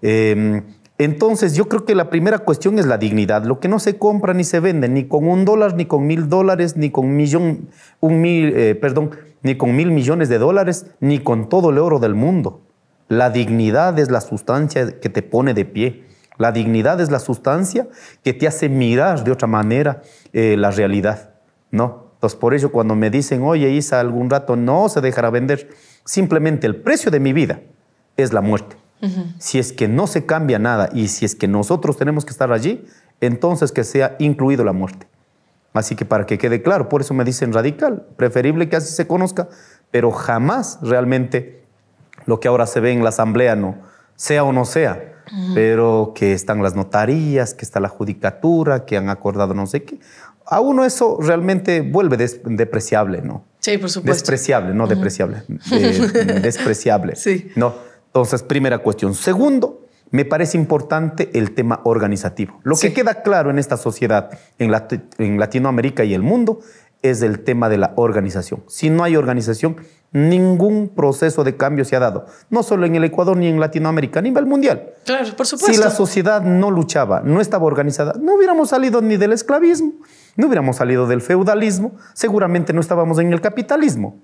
Em, entonces, yo creo que la primera cuestión es la dignidad, lo que no se compra ni se vende, ni con un dólar, ni con mil dólares, ni con millón, eh, perdón, ni con mil millones de dólares, ni con todo el oro del mundo. La dignidad es la sustancia que te pone de pie. La dignidad es la sustancia que te hace mirar de otra manera, eh, la realidad, ¿no? Entonces, por eso cuando me dicen, oye, Isa, algún rato no se dejará vender, simplemente el precio de mi vida es la muerte. Si es que no se cambia nada y si es que nosotros tenemos que estar allí, entonces que sea incluido la muerte. Así que para que quede claro, por eso me dicen radical, preferible que así se conozca, pero jamás realmente lo que ahora se ve en la asamblea, no, sea o no sea, pero que están las notarías, que está la judicatura, que han acordado no sé qué. A uno eso realmente vuelve depreciable, ¿no? Sí, por supuesto. Despreciable, no depreciable. Eh, despreciable. Sí. No. Entonces, primera cuestión. Segundo, me parece importante el tema organizativo. Lo que queda claro en esta sociedad, en, en Latinoamérica y el mundo, es el tema de la organización. Si no hay organización, Ningún proceso de cambio se ha dado, no solo en el Ecuador ni en Latinoamérica, ni en el mundial. Si la sociedad no luchaba, no estaba organizada, no hubiéramos salido ni del esclavismo, no hubiéramos salido del feudalismo, seguramente no estábamos en el capitalismo.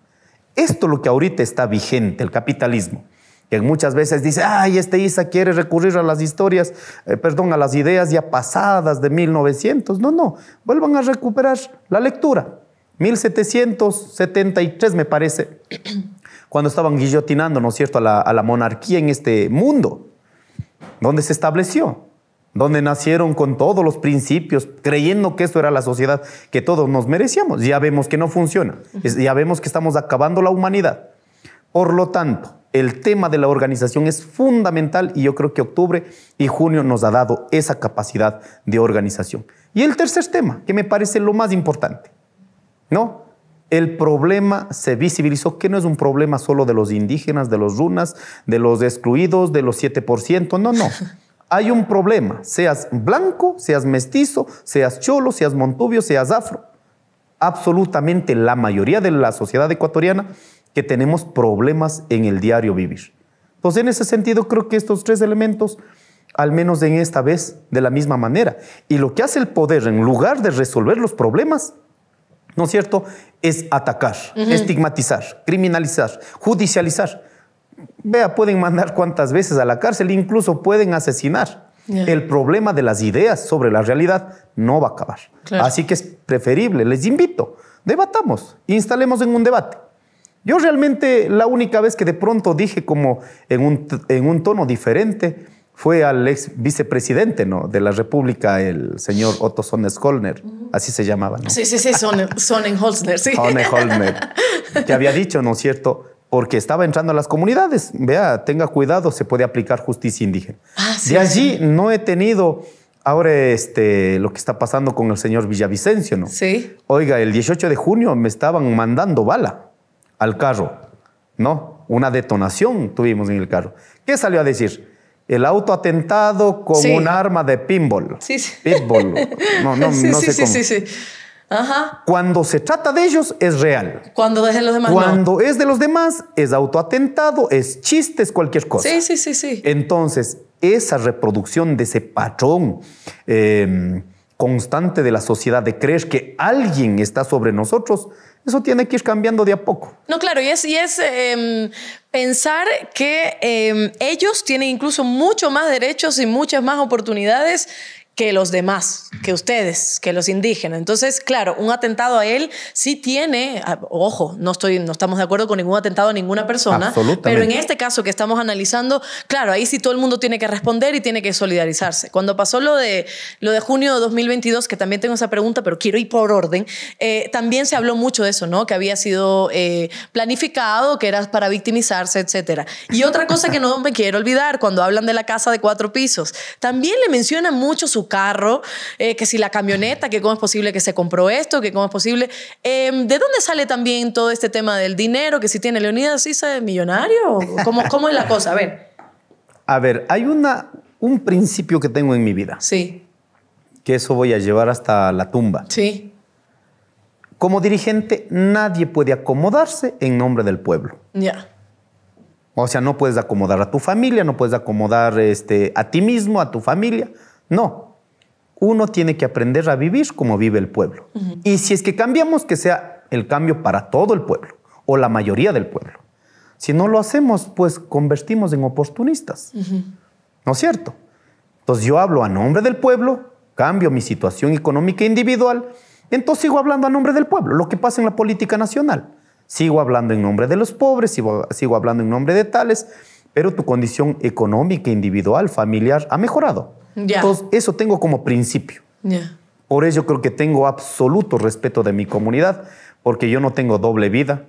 Esto lo que ahorita está vigente, el capitalismo, que muchas veces dice, ay, este ISA quiere recurrir a las historias, eh, perdón, a las ideas ya pasadas de 1900. No, no, vuelvan a recuperar la lectura 1773 me parece, cuando estaban guillotinando, ¿no es cierto?, a la, a la monarquía en este mundo, donde se estableció, donde nacieron con todos los principios, creyendo que eso era la sociedad que todos nos merecíamos. Ya vemos que no funciona, ya vemos que estamos acabando la humanidad. Por lo tanto, el tema de la organización es fundamental y yo creo que octubre y junio nos ha dado esa capacidad de organización. Y el tercer tema, que me parece lo más importante, no, el problema se visibilizó, que no es un problema solo de los indígenas, de los runas, de los excluidos, de los 7%, no, no. Hay un problema, seas blanco, seas mestizo, seas cholo, seas montubio, seas afro. Absolutamente la mayoría de la sociedad ecuatoriana que tenemos problemas en el diario vivir. Entonces, en ese sentido, creo que estos tres elementos, al menos en esta vez, de la misma manera. Y lo que hace el poder, en lugar de resolver los problemas, ¿no es cierto? Es atacar, estigmatizar, criminalizar, judicializar. Vea, pueden mandar cuantas veces a la cárcel, incluso pueden asesinar. El problema de las ideas sobre la realidad no va a acabar. Así que es preferible, les invito, debatamos, instalemos en un debate. Yo realmente la única vez que de pronto dije como en un, en un tono diferente, fue al ex vicepresidente ¿no? de la República, el señor Otto Sonnenholzner, así se llamaba. Sí, sí, sí, Sonnenholzner, sí. Sonnenholzner, que había dicho, ¿no es cierto?, porque estaba entrando a las comunidades. Vea, tenga cuidado, se puede aplicar justicia indígena. Ah, de allí no he tenido ahora este, lo que está pasando con el señor Villavicencio, ¿no? Sí. Oiga, el 18 de junio me estaban mandando bala al carro, ¿no? Una detonación tuvimos en el carro. ¿Qué salió a decir? el autoatentado atentado con un arma de pinball. Sí, sí. Pinball. No, no, no sí, Sí, sí, sí. Ajá. Cuando se trata de ellos es real. Cuando es de los demás. Cuando es de los demás es autoatentado, es chiste, es cualquier cosa. Sí, sí, sí, sí. Entonces, esa reproducción de ese patrón em, constante de la sociedad de creer que alguien está sobre nosotros, eso tiene que ir cambiando de a poco. No, claro, y es, y es em, pensar que em, ellos tienen incluso mucho más derechos y muchas más oportunidades que los demás, que ustedes, que los indígenas. Entonces, claro, un atentado a él sí tiene, ah, ojo, no, estoy, no estamos de acuerdo con ningún atentado a ninguna persona, pero en este caso que estamos analizando, claro, ahí sí todo el mundo tiene que responder y tiene que solidarizarse. Cuando pasó lo de, lo de junio de 2022, que también tengo esa pregunta, pero quiero ir por orden, eh, también se habló mucho de eso, ¿no? Que había sido eh, planificado, que era para victimizarse, etcétera. Y otra cosa que no me quiero olvidar, cuando hablan de la casa de cuatro pisos, también le mencionan mucho su carro, eh, que si la camioneta, que cómo es posible que se compró esto, que cómo es posible. Em, ¿De dónde sale también todo este tema del dinero? Que si tiene Leonidas si es millonario. ¿Cómo, ¿Cómo es la cosa? A ver. A ver, hay una, un principio que tengo en mi vida. Sí. Que eso voy a llevar hasta la tumba. Sí. Como dirigente, nadie puede acomodarse en nombre del pueblo. Ya. O sea, no puedes acomodar a tu familia, no puedes acomodar este, a ti mismo, a tu familia. No uno tiene que aprender a vivir como vive el pueblo. Y si es que cambiamos, que sea el cambio para todo el pueblo o la mayoría del pueblo. Si no lo hacemos, pues convertimos en oportunistas. ¿No es cierto? Entonces yo hablo a nombre del pueblo, cambio mi situación económica e individual, entonces sigo hablando a nombre del pueblo, lo que pasa en la política nacional. Sigo hablando en nombre de los pobres, sigo hablando en nombre de tales, pero tu condición económica, individual, familiar ha mejorado. Entonces, eso tengo como principio. Por eso creo que tengo absoluto respeto de mi comunidad, porque yo no tengo doble vida.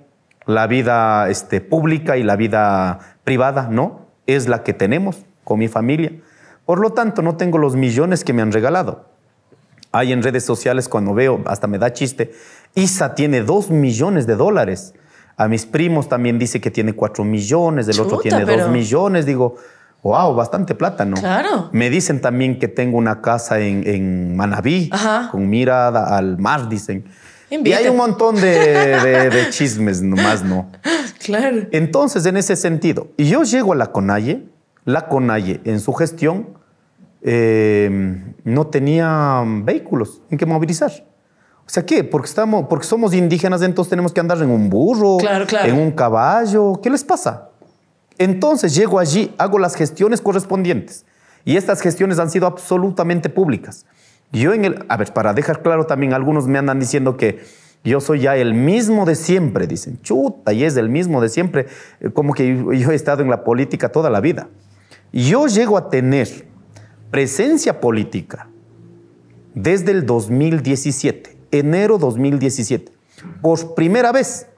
La vida este, pública y la vida privada, no, es la que tenemos con mi familia. Por lo tanto, no tengo los millones que me han regalado. Hay en redes sociales cuando veo, hasta me da chiste, Isa tiene dos millones de dólares. A mis primos también dice que tiene cuatro millones, el otro tiene dos millones. Digo, wow, bastante plátano. Claro. Me dicen también que tengo una casa en, en Manabí, con mirada al mar, dicen. Y hay un montón de, de, chismes nomás, ¿no? Claro. Entonces, en ese sentido, y yo llego a la Conalle, la Conalle en su gestión eh, no tenía vehículos en que movilizar. O sea, ¿qué? Porque, estamos, porque somos indígenas, entonces tenemos que andar en un burro, en un caballo. ¿Qué les pasa? Entonces llego allí, hago las gestiones correspondientes y estas gestiones han sido absolutamente públicas. Yo en el, a ver, para dejar claro también, algunos me andan diciendo que yo soy ya el mismo de siempre, dicen, chuta, y es el mismo de siempre, eh, como que yo he estado en la política toda la vida. Yo llego a tener presencia política desde el 2017, enero 2017, por primera vez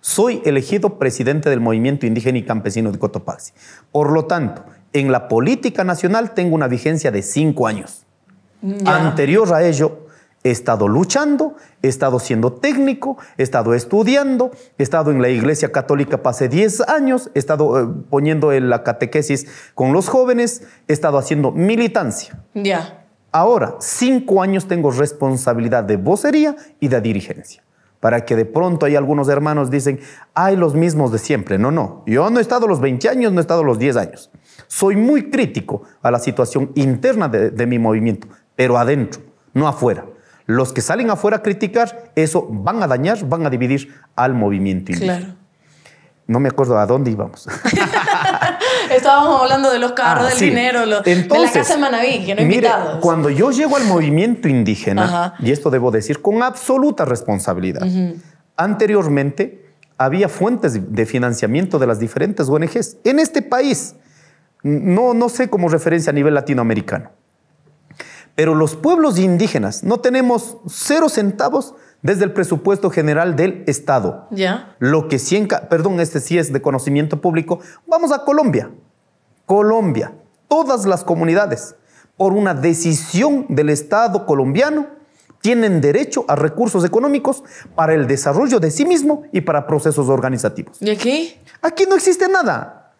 soy elegido presidente del movimiento indígena y campesino de Cotopaxi. Por lo tanto, en la política nacional tengo una vigencia de cinco años. Mm, Anterior a ello, he estado luchando, he estado siendo técnico, he estado estudiando, he estado en la Iglesia Católica hace diez años, he estado eh, poniendo en la catequesis con los jóvenes, he estado haciendo militancia. Ya. Ahora, cinco años tengo responsabilidad de vocería y de dirigencia para que de pronto hay algunos hermanos dicen, hay los mismos de siempre. No, no, yo no he estado los 20 años, no he estado los 10 años. Soy muy crítico a la situación interna de, mi movimiento, pero adentro, no afuera. Los que salen afuera a criticar, eso van a dañar, van a dividir al movimiento Claro no me acuerdo a dónde íbamos. Estábamos hablando de los carros, ah, del dinero, de la casa de Manaví, que no invitados. Cuando yo llego al movimiento indígena, y esto debo decir con absoluta responsabilidad, anteriormente había fuentes de financiamiento de las diferentes ONGs en este país. No, no sé como referencia a nivel latinoamericano. Pero los pueblos indígenas no tenemos cero centavos desde el presupuesto general del Estado. Ya. Lo que sí, perdón, este sí es de conocimiento público. Vamos a Colombia. Colombia, todas las comunidades, por una decisión del Estado colombiano, tienen derecho a recursos económicos para el desarrollo de sí mismo y para procesos organizativos. ¿Y aquí? Aquí no existe nada.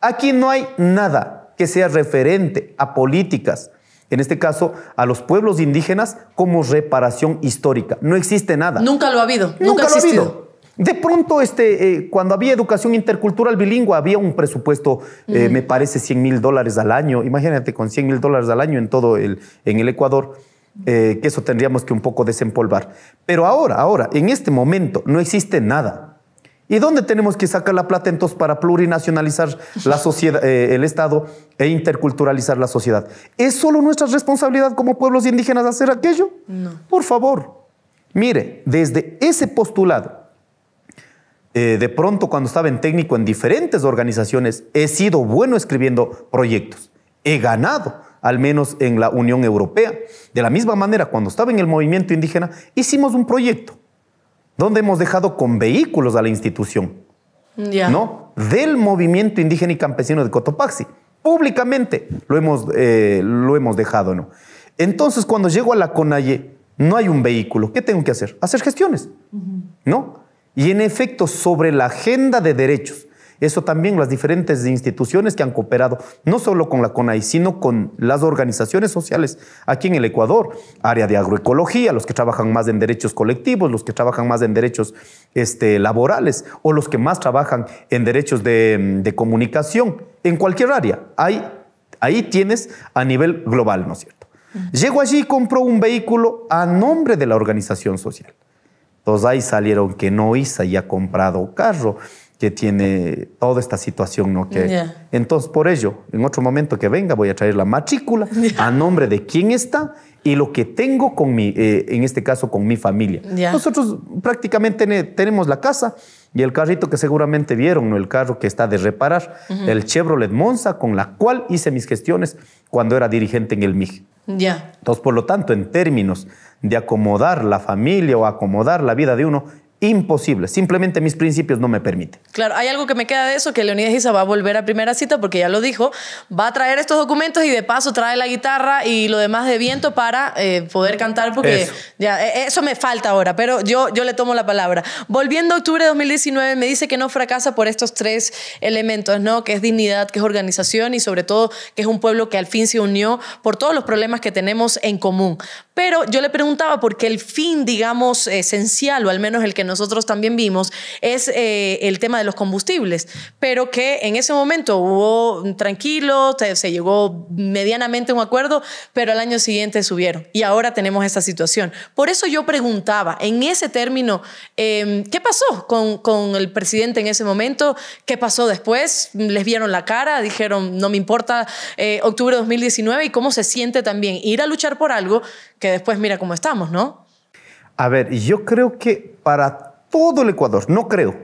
Aquí no hay nada que sea referente a políticas, en este caso, a los pueblos indígenas como reparación histórica. No existe nada. Nunca lo ha habido. Nunca, lo ha habido. De pronto, este, eh, cuando había educación intercultural bilingüe, había un presupuesto, eh, me parece, 100 mil dólares al año. Imagínate, con 100 mil dólares al año en todo el, en el Ecuador, eh, que eso tendríamos que un poco desempolvar. Pero ahora, ahora, en este momento, no existe nada. ¿Y dónde tenemos que sacar la plata entonces para plurinacionalizar la sociedad, eh, el Estado e interculturalizar la sociedad? ¿Es solo nuestra responsabilidad como pueblos indígenas hacer aquello? No. Por favor. Mire, desde ese postulado, eh, de pronto cuando estaba en técnico en diferentes organizaciones, he sido bueno escribiendo proyectos. He ganado, al menos en la Unión Europea. De la misma manera, cuando estaba en el movimiento indígena, hicimos un proyecto donde hemos dejado con vehículos a la institución? ¿No? Del movimiento indígena y campesino de Cotopaxi. Públicamente lo hemos, eh, lo hemos dejado, ¿no? Entonces, cuando llego a la CONAIE, no hay un vehículo. ¿Qué tengo que hacer? Hacer gestiones, ¿no? Y en efecto, sobre la agenda de derechos, eso también las diferentes instituciones que han cooperado, no solo con la CONAI, sino con las organizaciones sociales aquí en el Ecuador, área de agroecología, los que trabajan más en derechos colectivos, los que trabajan más en derechos este, laborales o los que más trabajan en derechos de, comunicación, en cualquier área. ahí tienes a nivel global, ¿no es cierto? Llegó allí y compró un vehículo a nombre de la organización social. Entonces pues ahí salieron que no ISA ya ha comprado carro, que tiene toda esta situación, ¿no? Que, Entonces, por ello, en otro momento que venga, voy a traer la matrícula a nombre de quién está y lo que tengo con mi, eh, en este caso, con mi familia. Nosotros prácticamente tenemos la casa y el carrito que seguramente vieron, El carro que está de reparar, el Chevrolet Monza, con la cual hice mis gestiones cuando era dirigente en el MIG. Entonces, por lo tanto, en términos de acomodar la familia o acomodar la vida de uno, Imposible, simplemente mis principios no me permiten. Claro, hay algo que me queda de eso, que Leonidas Isa va a volver a primera cita porque ya lo dijo, va a traer estos documentos y de paso trae la guitarra y lo demás de viento para eh, poder cantar porque eso. ya eh, eh, eso me falta ahora, pero yo, yo le tomo la palabra. Volviendo a octubre de 2019, me dice que no fracasa por estos tres elementos, ¿no? Que es dignidad, que es organización y sobre todo que es un pueblo que al fin se unió por todos los problemas que tenemos en común. Pero yo le preguntaba por qué el fin, digamos, esencial o al menos el que nosotros también vimos es eh, el tema de los combustibles, pero que en ese momento hubo tranquilo, se, llegó medianamente a un acuerdo, pero al año siguiente subieron y ahora tenemos esa situación. Por eso yo preguntaba, en ese término, em, ¿qué pasó con, el presidente en ese momento? ¿Qué pasó después? ¿Les vieron la cara? ¿Dijeron, no me importa eh, octubre de 2019? ¿Y cómo se siente también ir a luchar por algo que después mira cómo estamos, ¿no? A ver, yo creo que para todo el Ecuador, no creo,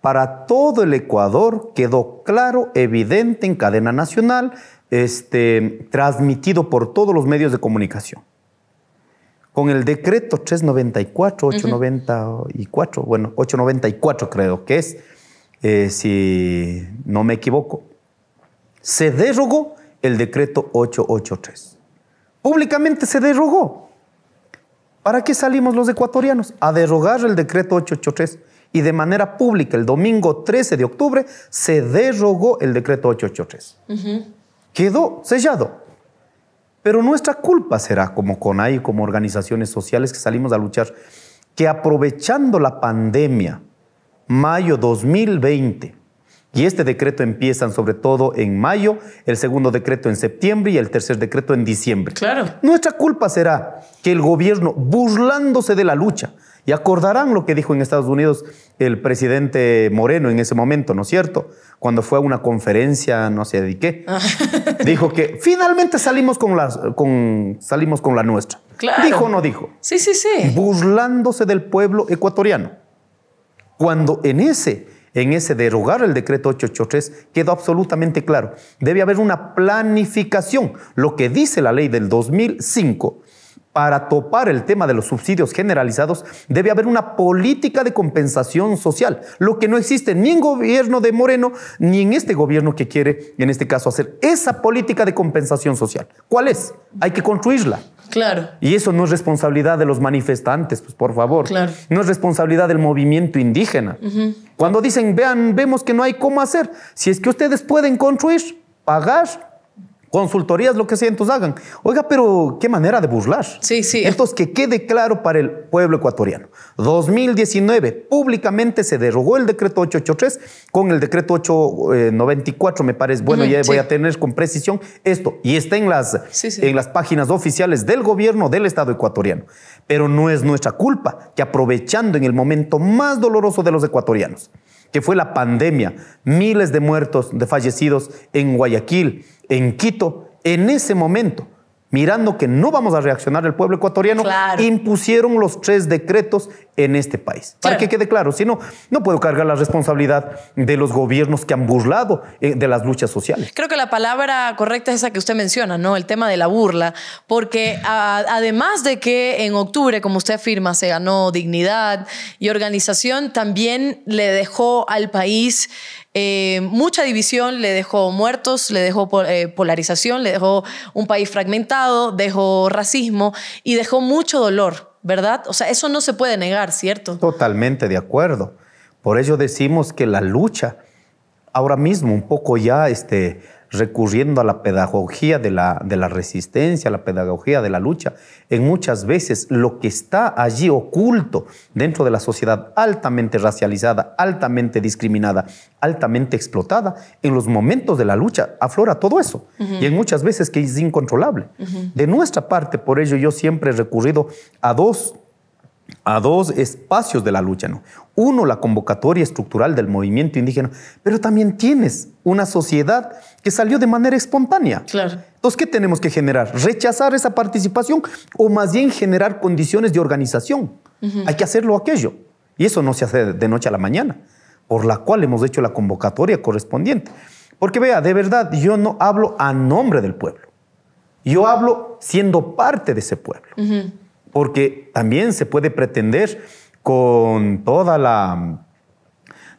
para todo el Ecuador quedó claro, evidente en cadena nacional, este, transmitido por todos los medios de comunicación. Con el decreto 394, 894, bueno, 894 creo que es, eh, si no me equivoco, se derogó el decreto 883. Públicamente se derogó. ¿Para qué salimos los ecuatorianos? A derrogar el decreto 883. Y de manera pública, el domingo 13 de octubre, se derrogó el decreto 883. Quedó sellado. Pero nuestra culpa será, como CONAI como organizaciones sociales que salimos a luchar, que aprovechando la pandemia, mayo 2020, y este decreto empiezan sobre todo en mayo, el segundo decreto en septiembre y el tercer decreto en diciembre. Claro. Nuestra culpa será que el gobierno, burlándose de la lucha, y acordarán lo que dijo en Estados Unidos el presidente Moreno en ese momento, ¿no es cierto? Cuando fue a una conferencia, no sé de qué, ah. dijo que finalmente salimos con, con, salimos con la nuestra. Claro. Dijo o no dijo. Sí, sí, sí. Burlándose del pueblo ecuatoriano. Cuando en ese en ese derogar el decreto 883 quedó absolutamente claro. Debe haber una planificación. Lo que dice la ley del 2005 para topar el tema de los subsidios generalizados, debe haber una política de compensación social, lo que no existe ni en gobierno de Moreno, ni en este gobierno que quiere, en este caso, hacer esa política de compensación social. ¿Cuál es? Hay que construirla. Claro. Y eso no es responsabilidad de los manifestantes, pues por favor. Claro. No es responsabilidad del movimiento indígena. Cuando dicen, vean, vemos que no hay cómo hacer, si es que ustedes pueden construir, pagar consultorías, lo que sea, entonces hagan. Oiga, pero qué manera de burlar. Sí, sí. Entonces, que quede claro para el pueblo ecuatoriano. 2019, públicamente se derogó el decreto 883 con el decreto 894, eh, me parece. Bueno, ya voy a tener con precisión esto. Y está en las, en las páginas oficiales del gobierno del Estado ecuatoriano. Pero no es nuestra culpa que aprovechando en el momento más doloroso de los ecuatorianos, que fue la pandemia, miles de muertos, de fallecidos en Guayaquil, en Quito, en ese momento mirando que no vamos a reaccionar el pueblo ecuatoriano, impusieron los tres decretos en este país. Para que quede claro, si no, no puedo cargar la responsabilidad de los gobiernos que han burlado eh, de las luchas sociales. Creo que la palabra correcta es esa que usted menciona, ¿no? El tema de la burla, porque además de que en octubre, como usted afirma, se ganó dignidad y organización, también le dejó al país eh, mucha división le dejó muertos, le dejó eh, polarización, le dejó un país fragmentado, dejó racismo y dejó mucho dolor, ¿verdad? O sea, eso no se puede negar, ¿cierto? Totalmente de acuerdo. Por ello decimos que la lucha ahora mismo un poco ya este, recurriendo a la pedagogía de la, de la resistencia, a la pedagogía de la lucha, en muchas veces lo que está allí oculto dentro de la sociedad altamente racializada, altamente discriminada, altamente explotada, en los momentos de la lucha aflora todo eso. Y en muchas veces que es incontrolable. De nuestra parte, por ello yo siempre he recurrido a dos a dos espacios de la lucha. ¿no? Uno, la convocatoria estructural del movimiento indígena, pero también tienes una sociedad que salió de manera espontánea. Claro. Entonces, ¿qué tenemos que generar? ¿Rechazar esa participación o más bien generar condiciones de organización? Hay que hacerlo aquello. Y eso no se hace de noche a la mañana, por la cual hemos hecho la convocatoria correspondiente. Porque vea, de verdad, yo no hablo a nombre del pueblo. Yo hablo siendo parte de ese pueblo porque también se puede pretender con toda la...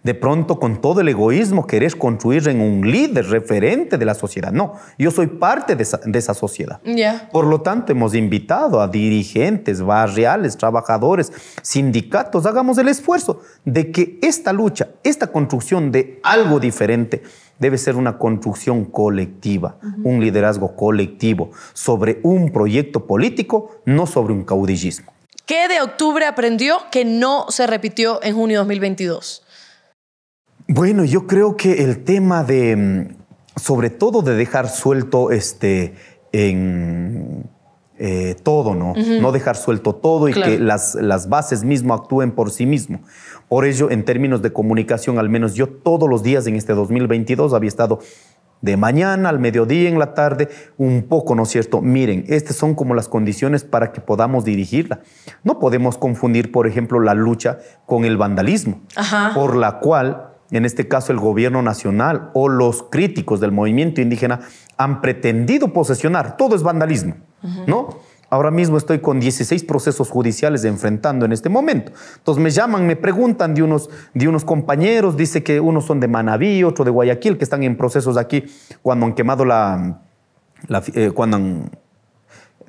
De pronto, con todo el egoísmo, querés construir en un líder referente de la sociedad. No, yo soy parte de esa, sociedad. Por lo tanto, hemos invitado a dirigentes, barriales, trabajadores, sindicatos, hagamos el esfuerzo de que esta lucha, esta construcción de algo diferente, debe ser una construcción colectiva, un liderazgo colectivo sobre un proyecto político, no sobre un caudillismo. ¿Qué de octubre aprendió que no se repitió en junio 2022? Bueno, yo creo que el tema de, mm, sobre todo de dejar suelto este, en eh, todo, ¿no? No dejar suelto todo y que las, las bases mismo actúen por sí mismo. Por ello, en términos de comunicación, al menos yo todos los días en este 2022 había estado de mañana al mediodía, en la tarde, un poco, ¿no es cierto? Miren, estas son como las condiciones para que podamos dirigirla. No podemos confundir, por ejemplo, la lucha con el vandalismo, por la cual en este caso el gobierno nacional o los críticos del movimiento indígena, han pretendido posesionar. Todo es vandalismo. ¿no? Ahora mismo estoy con 16 procesos judiciales enfrentando en este momento. Entonces me llaman, me preguntan de unos, de unos compañeros, dice que unos son de Manabí, otro de Guayaquil, que están en procesos aquí cuando han quemado la... Eh, cuando han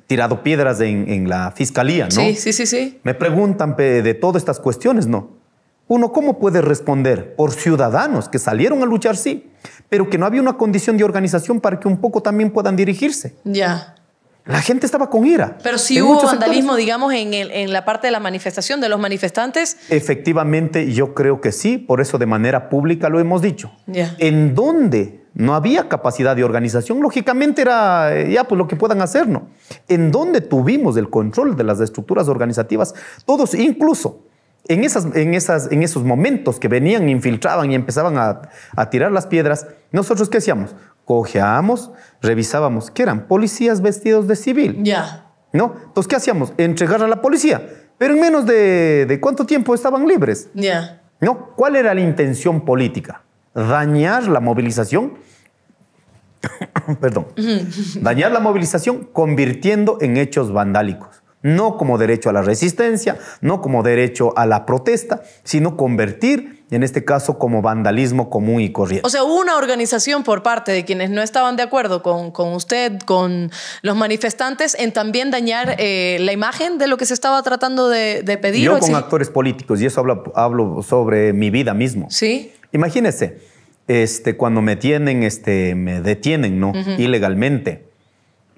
tirado piedras en, la fiscalía, ¿no? Sí, sí, sí, sí. Me preguntan de todas estas cuestiones, ¿no? Uno, ¿cómo puede responder? Por ciudadanos que salieron a luchar, sí, pero que no había una condición de organización para que un poco también puedan dirigirse. Ya. La gente estaba con ira. Pero sí si hubo vandalismo, digamos, en, la parte de la manifestación de los manifestantes. Efectivamente, yo creo que sí, por eso de manera pública lo hemos dicho. En donde no había capacidad de organización, lógicamente era eh, ya pues lo que puedan hacer, ¿no? En donde tuvimos el control de las estructuras organizativas, todos incluso. En, esos momentos que venían, infiltraban y empezaban a, a tirar las piedras, nosotros qué hacíamos? cojeábamos, revisábamos que eran policías vestidos de civil. Ya. ¿No? Entonces, ¿qué hacíamos? Entregar a la policía. Pero en menos de, de cuánto tiempo estaban libres. Ya. ¿No? ¿Cuál era la intención política? Dañar la movilización. Perdón. Dañar la movilización convirtiendo en hechos vandálicos no como derecho a la resistencia, no como derecho a la protesta, sino convertir, en este caso, como vandalismo común y corriente. O sea, una organización por parte de quienes no estaban de acuerdo con, usted, con los manifestantes, en también dañar eh, la imagen de lo que se estaba tratando de, pedir. Yo con actores políticos, y eso hablo, sobre mi vida mismo. Sí. Imagínese, este, cuando me tienen, este, me detienen, ¿no? Ilegalmente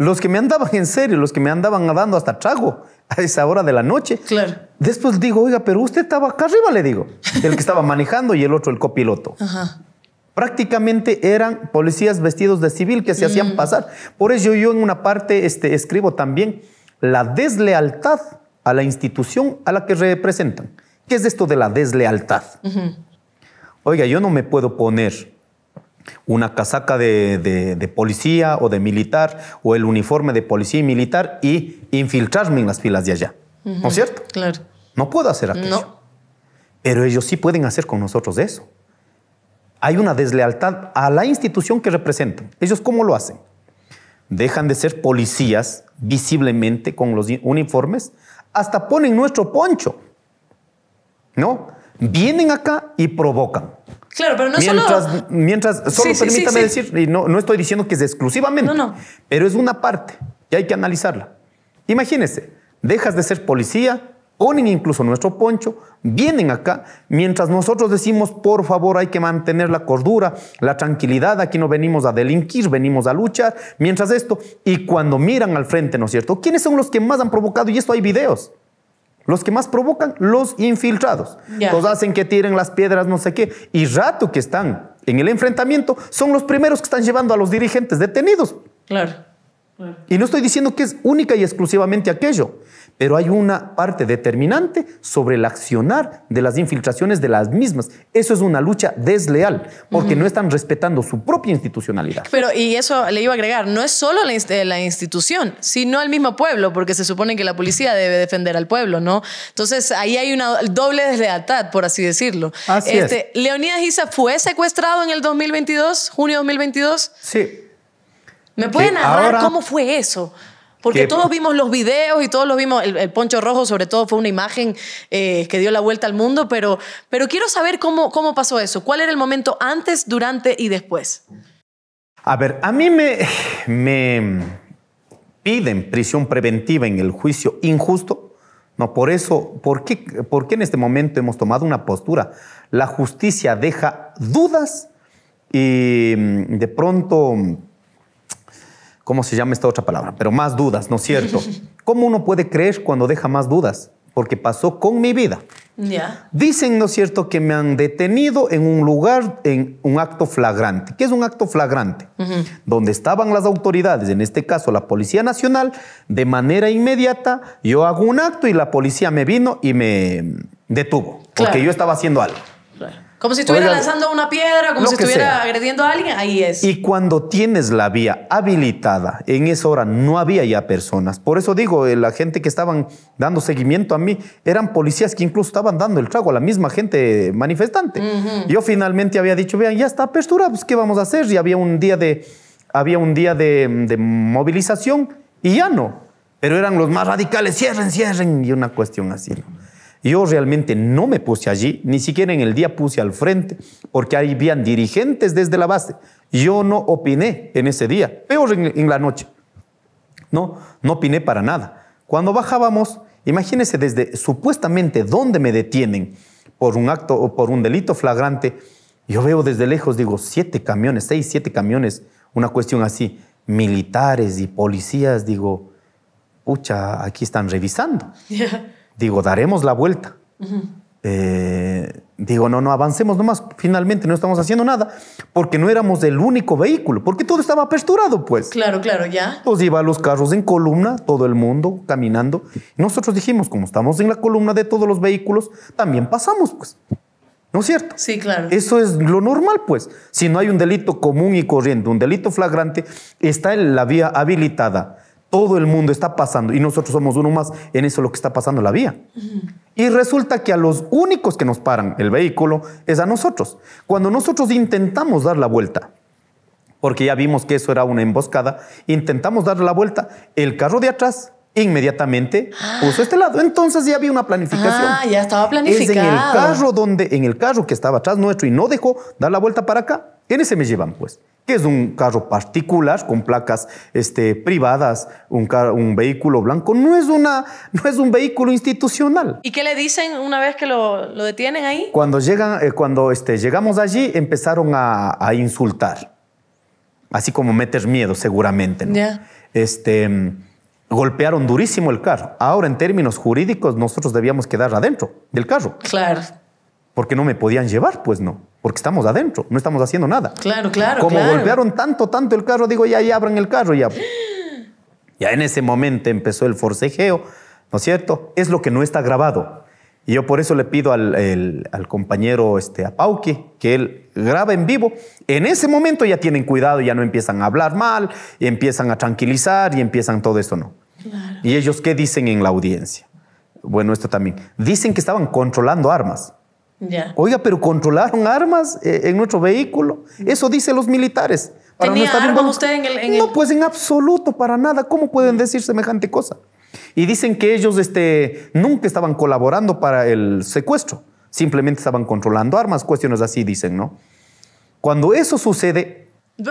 los que me andaban en serio, los que me andaban dando hasta trago a esa hora de la noche. Claro. Después digo, oiga, pero usted estaba acá arriba, le digo. El que estaba manejando y el otro el copiloto. Prácticamente eran policías vestidos de civil que se hacían mm. pasar. Por eso yo en una parte este, escribo también la deslealtad a la institución a la que representan. ¿Qué es esto de la deslealtad? Oiga, yo no me puedo poner una casaca de, policía o de militar o el uniforme de policía y militar y infiltrarme en las filas de allá. ¿No es cierto? Claro. No puedo hacer aquello. Pero ellos sí pueden hacer con nosotros eso. Hay una deslealtad a la institución que representan. ¿Ellos cómo lo hacen? Dejan de ser policías visiblemente con los uniformes, hasta ponen nuestro poncho. ¿No? Vienen acá y provocan. Claro, pero no solo. Mientras, solo permítame decir, y no, no estoy diciendo que es exclusivamente, no, pero es una parte y hay que analizarla. Imagínense, dejas de ser policía, ponen incluso nuestro poncho, vienen acá, mientras nosotros decimos, por favor, hay que mantener la cordura, la tranquilidad, aquí no venimos a delinquir, venimos a luchar, mientras esto, y cuando miran al frente, ¿no es cierto? ¿Quiénes son los que más han provocado? Y esto hay videos. Los que más provocan, los infiltrados. Los hacen que tiren las piedras, no sé qué. Y rato que están en el enfrentamiento, son los primeros que están llevando a los dirigentes detenidos. claro. Y no estoy diciendo que es única y exclusivamente aquello pero hay una parte determinante sobre el accionar de las infiltraciones de las mismas. Eso es una lucha desleal, porque no están respetando su propia institucionalidad. Pero, y eso le iba a agregar, no es solo la, eh, institución, sino al mismo pueblo, porque se supone que la policía debe defender al pueblo, ¿no? Entonces, ahí hay una doble deslealtad, por así decirlo. Así este, Leonidas Isa fue secuestrado en el 2022, junio 2022. Sí. ¿Me pueden narrar cómo fue eso? Porque todos vimos los videos y todos los vimos, el, poncho rojo sobre todo fue una imagen eh, que dio la vuelta al mundo, pero, pero quiero saber cómo, cómo pasó eso, cuál era el momento antes, durante y después. A ver, a mí me, me piden prisión preventiva en el juicio injusto no, por eso, ¿por qué, ¿por qué, en este momento hemos tomado una postura? La justicia deja dudas y mm, de pronto ¿cómo se llama esta otra palabra? Pero más dudas, ¿no es cierto? ¿Cómo uno puede creer cuando deja más dudas? Porque pasó con mi vida. Dicen, ¿no es cierto?, que me han detenido en un lugar, en un acto flagrante. ¿Qué es un acto flagrante? Donde estaban las autoridades, en este caso la Policía Nacional, de manera inmediata yo hago un acto y la policía me vino y me detuvo, porque yo estaba haciendo algo. Claro. Como si estuviera lanzando una piedra, como si estuviera agrediendo a alguien, ahí es. Y cuando tienes la vía habilitada, en esa hora no había ya personas. Por eso digo, eh, la gente que estaban dando seguimiento a mí eran policías que incluso estaban dando el trago a la misma gente manifestante. Yo finalmente había dicho, vean, ya está apertura, pues ¿qué vamos a hacer? Y había un día de, había un día movilización y ya no. Pero eran los más radicales, cierren, cierren, y una cuestión así. Yo realmente no me puse allí, ni siquiera en el día puse al frente, porque ahí habían dirigentes desde la base. Yo no opiné en ese día, peor en, la noche. No, no opiné para nada. Cuando bajábamos, imagínense desde supuestamente dónde me detienen por un acto o por un delito flagrante, yo veo desde lejos, digo, siete camiones, seis, siete camiones, una cuestión así, militares y policías, digo, pucha, aquí están revisando. digo, daremos la vuelta. Eh, digo, no, no avancemos nomás, finalmente no estamos haciendo nada, porque no éramos el único vehículo, porque todo estaba aperturado, pues. Claro, claro, ya. Entonces iban los carros en columna, todo el mundo caminando. nosotros dijimos, como estamos en la columna de todos los vehículos, también pasamos, pues. ¿No es cierto? Sí, claro. Eso es lo normal, pues. Si no hay un delito común y corriente, un delito flagrante, está en la vía habilitada todo el mundo está pasando y nosotros somos uno más en eso lo que está pasando en la vía. Y resulta que a los únicos que nos paran el vehículo es a nosotros. Cuando nosotros intentamos dar la vuelta, porque ya vimos que eso era una emboscada, intentamos dar la vuelta, el carro de atrás inmediatamente ah. puso este lado. Entonces ya había una planificación. Ah, ya estaba planificado. Es en el carro donde, en el carro que estaba atrás nuestro y no dejó dar la vuelta para acá, ¿Quiénes se me llevan, pues? Que es un carro particular con placas este, privadas, un, un vehículo blanco, no es, una, no es un vehículo institucional. ¿Y qué le dicen una vez que lo, detienen ahí? Cuando, llegan, eh, cuando este, llegamos allí empezaron a, insultar, así como meter miedo seguramente. Este, golpearon durísimo el carro. Ahora, en términos jurídicos, nosotros debíamos quedar adentro del carro. Claro. Porque no me podían llevar, pues no porque estamos adentro, no estamos haciendo nada. Claro, claro. Como golpearon tanto, tanto el carro, digo, ya, ya abran el carro, ya. Ya en ese momento empezó el forcejeo, ¿no es cierto? Es lo que no está grabado. Y yo por eso le pido al, al compañero este, a que él grabe en vivo. En ese momento ya tienen cuidado, ya no empiezan a hablar mal, y empiezan a tranquilizar y empiezan todo eso, no. Claro. ¿Y ellos qué dicen en la audiencia? Bueno, esto también. Dicen que estaban controlando armas. Oiga, pero controlaron armas eh, en nuestro vehículo. Eso dicen los militares. ¿Tenía no armas en el, No, pues en absoluto, para nada. ¿Cómo pueden decir semejante cosa? Y dicen que ellos este, nunca estaban colaborando para el secuestro. Simplemente estaban controlando armas, cuestiones así dicen, ¿no? Cuando eso sucede...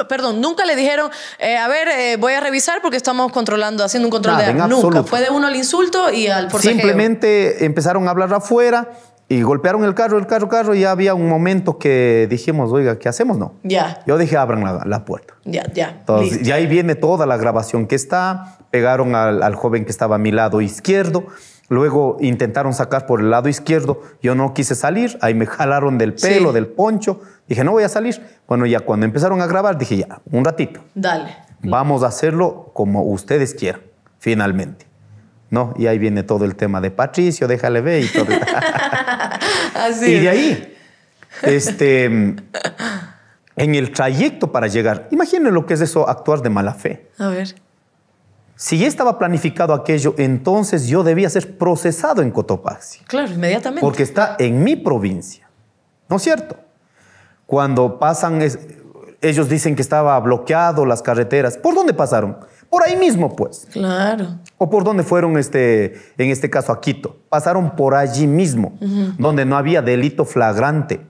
Perdón, nunca le dijeron, eh, a ver, eh, voy a revisar porque estamos controlando, haciendo un control de armas. Nunca. Fue de uno el insulto y al forcejeo. Simplemente empezaron a hablar afuera y golpearon el carro, el carro, carro, y ya había un momento que dijimos, oiga, ¿qué hacemos? No. Ya. Yo dije, abran la, puerta. Ya, ya. Entonces, y ahí viene toda la grabación que está. Pegaron al, joven que estaba a mi lado izquierdo. Luego intentaron sacar por el lado izquierdo. Yo no quise salir. Ahí me jalaron del pelo, del poncho. Dije, no voy a salir. Bueno, ya cuando empezaron a grabar, dije, ya, un ratito. Dale. Vamos a hacerlo como ustedes quieran, finalmente. ¿no? Y ahí viene todo el tema de Patricio, déjale ver y todo. Así y de ahí, este, en el trayecto para llegar, imaginen lo que es eso, actuar de mala fe. A ver. Si ya estaba planificado aquello, entonces yo debía ser procesado en Cotopaxi. Claro, inmediatamente. Porque está en mi provincia. ¿No es cierto? Cuando pasan, ellos dicen que estaba bloqueado las carreteras. ¿Por dónde pasaron? por ahí mismo, pues. Claro. O por donde fueron, este, en este caso, a Quito. Pasaron por allí mismo, donde no había delito flagrante.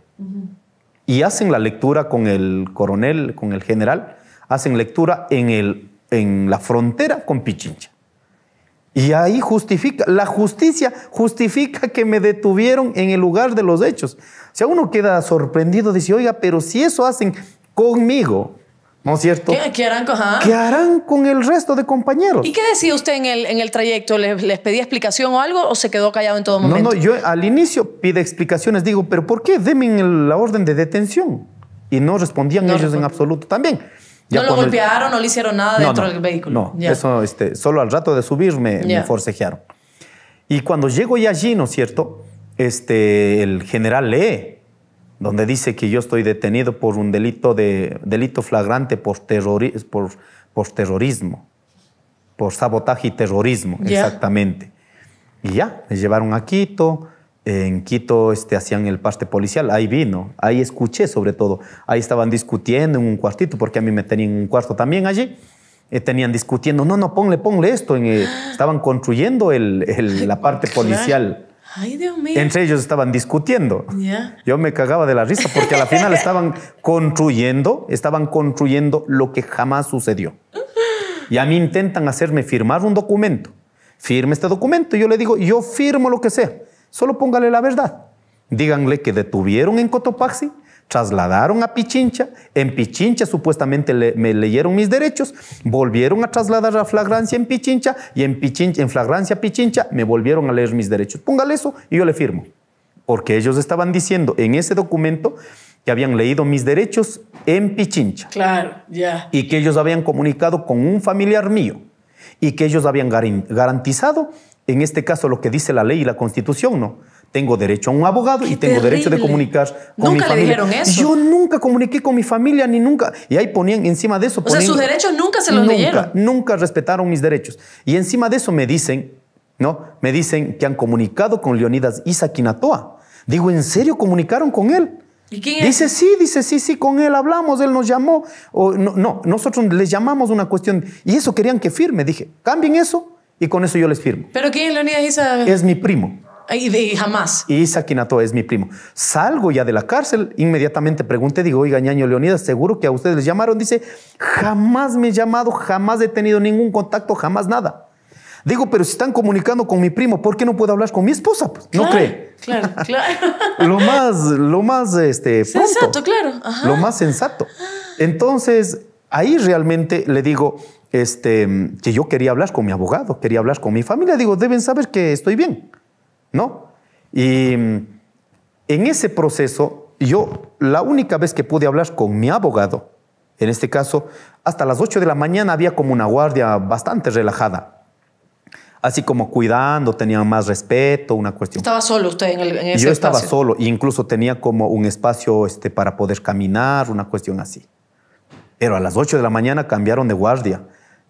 Y hacen la lectura con el coronel, con el general, hacen lectura en, el, en la frontera con Pichincha. Y ahí justifica, la justicia justifica que me detuvieron en el lugar de los hechos. Si sea, uno queda sorprendido, dice, oiga, pero si eso hacen conmigo, ¿No es cierto? ¿Qué, harán con, el resto de compañeros? ¿Y qué decía usted en el, en el trayecto? ¿Les, pedía explicación o algo o se quedó callado en todo momento? No, no, yo al inicio pide explicaciones, digo, pero ¿por qué Deme la orden de detención? Y no respondían ellos en absoluto también. Ya no lo golpearon, no le hicieron nada dentro del vehículo. No, eso, este, solo al rato de subir me, forcejearon. Y cuando llego ya allí, ¿no es cierto? Este, el general lee donde dice que yo estoy detenido por un delito, de, delito flagrante por, por, por terrorismo, por sabotaje y terrorismo, exactamente. Y ya, me llevaron a Quito, en Quito este, hacían el parte policial, ahí vino, ahí escuché sobre todo, ahí estaban discutiendo en un cuartito, porque a mí me tenían un cuarto también allí, y eh, tenían discutiendo, no, no, ponle, ponle esto, en, eh, estaban construyendo el, la parte policial. Ay, Entre ellos estaban discutiendo. Yo me cagaba de la risa porque al final estaban construyendo, estaban construyendo lo que jamás sucedió. Y a mí intentan hacerme firmar un documento. Firme este documento. yo le digo, yo firmo lo que sea. Solo póngale la verdad. Díganle que detuvieron en Cotopaxi trasladaron a Pichincha, en Pichincha supuestamente me leyeron mis derechos, volvieron a trasladar a flagrancia en Pichincha y en, Pichincha, en flagrancia Pichincha me volvieron a leer mis derechos. Póngale eso y yo le firmo, porque ellos estaban diciendo en ese documento que habían leído mis derechos en Pichincha. Claro, ya. Y que ellos habían comunicado con un familiar mío y que ellos habían garantizado, en este caso lo que dice la ley y la constitución, ¿no? tengo derecho a un abogado y tengo derecho de comunicar con mi familia. Nunca le dijeron eso. Yo nunca comuniqué con mi familia ni nunca. Y ahí ponían encima de eso. o sea, sus derechos nunca se los nunca, leyeron. Nunca respetaron mis derechos. Y encima de eso me dicen, ¿no? Me dicen que han comunicado con Leonidas Isaquinatoa. Digo, ¿en serio comunicaron con él? dice sí, dice sí, sí, con él hablamos, él nos llamó. O, no, no, nosotros les llamamos una cuestión y eso querían que firme. Dije, cambien eso y con eso yo les firmo. ¿Pero quién es Leonidas Isa? Es mi primo y de jamás. Y Sakinato es mi primo. Salgo ya de la cárcel, inmediatamente pregunté, digo, oiga, ñaño Leonidas, seguro que a ustedes les llamaron. Dice, jamás me he llamado, jamás he tenido ningún contacto, jamás nada. Digo, pero si están comunicando con mi primo, ¿por qué no puedo hablar con mi esposa? Pues, no cree. Claro, claro. lo más, lo más este, sensato, claro. Lo más sensato. Entonces, ahí realmente le digo este, que yo quería hablar con mi abogado, quería hablar con mi familia. Digo, deben saber que estoy bien. ¿no? Y mm, en ese proceso, yo la única vez que pude hablar con mi abogado, en este caso, hasta las 8 de la mañana había como una guardia bastante relajada. Así como cuidando, tenía más respeto, una cuestión. ¿Estaba solo usted en, el, en Yo estaba solo e incluso tenía como un espacio este, para poder caminar, una cuestión así. Pero a las 8 de la mañana cambiaron de guardia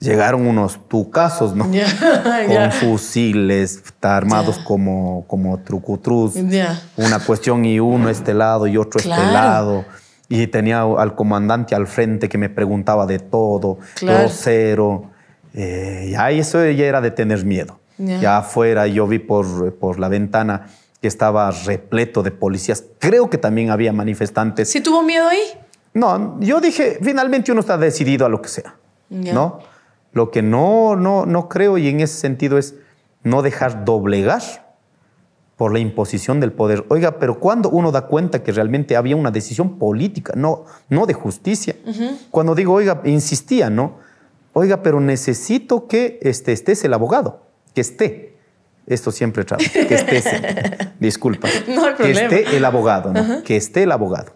llegaron unos tucazos, ¿no? Con fusiles, armados como, como trucutruz. Una cuestión y uno este lado y otro este lado. Y tenía al comandante al frente que me preguntaba de todo, claro. cero. Eh, ya eso ya era de tener miedo. Ya afuera yo vi por, por la ventana que estaba repleto de policías. Creo que también había manifestantes. ¿Sí tuvo miedo ahí? No, yo dije, finalmente uno está decidido a lo que sea, ¿no? Lo que no, no, no creo y en ese sentido es no dejar doblegar por la imposición del poder. Oiga, pero cuando uno da cuenta que realmente había una decisión política, no, no de justicia. Cuando digo, oiga, insistía, ¿no? Oiga, pero necesito que este, estés el abogado, que esté. Esto siempre trabaja, que estés. disculpa. que esté el abogado, ¿no? Que esté el abogado.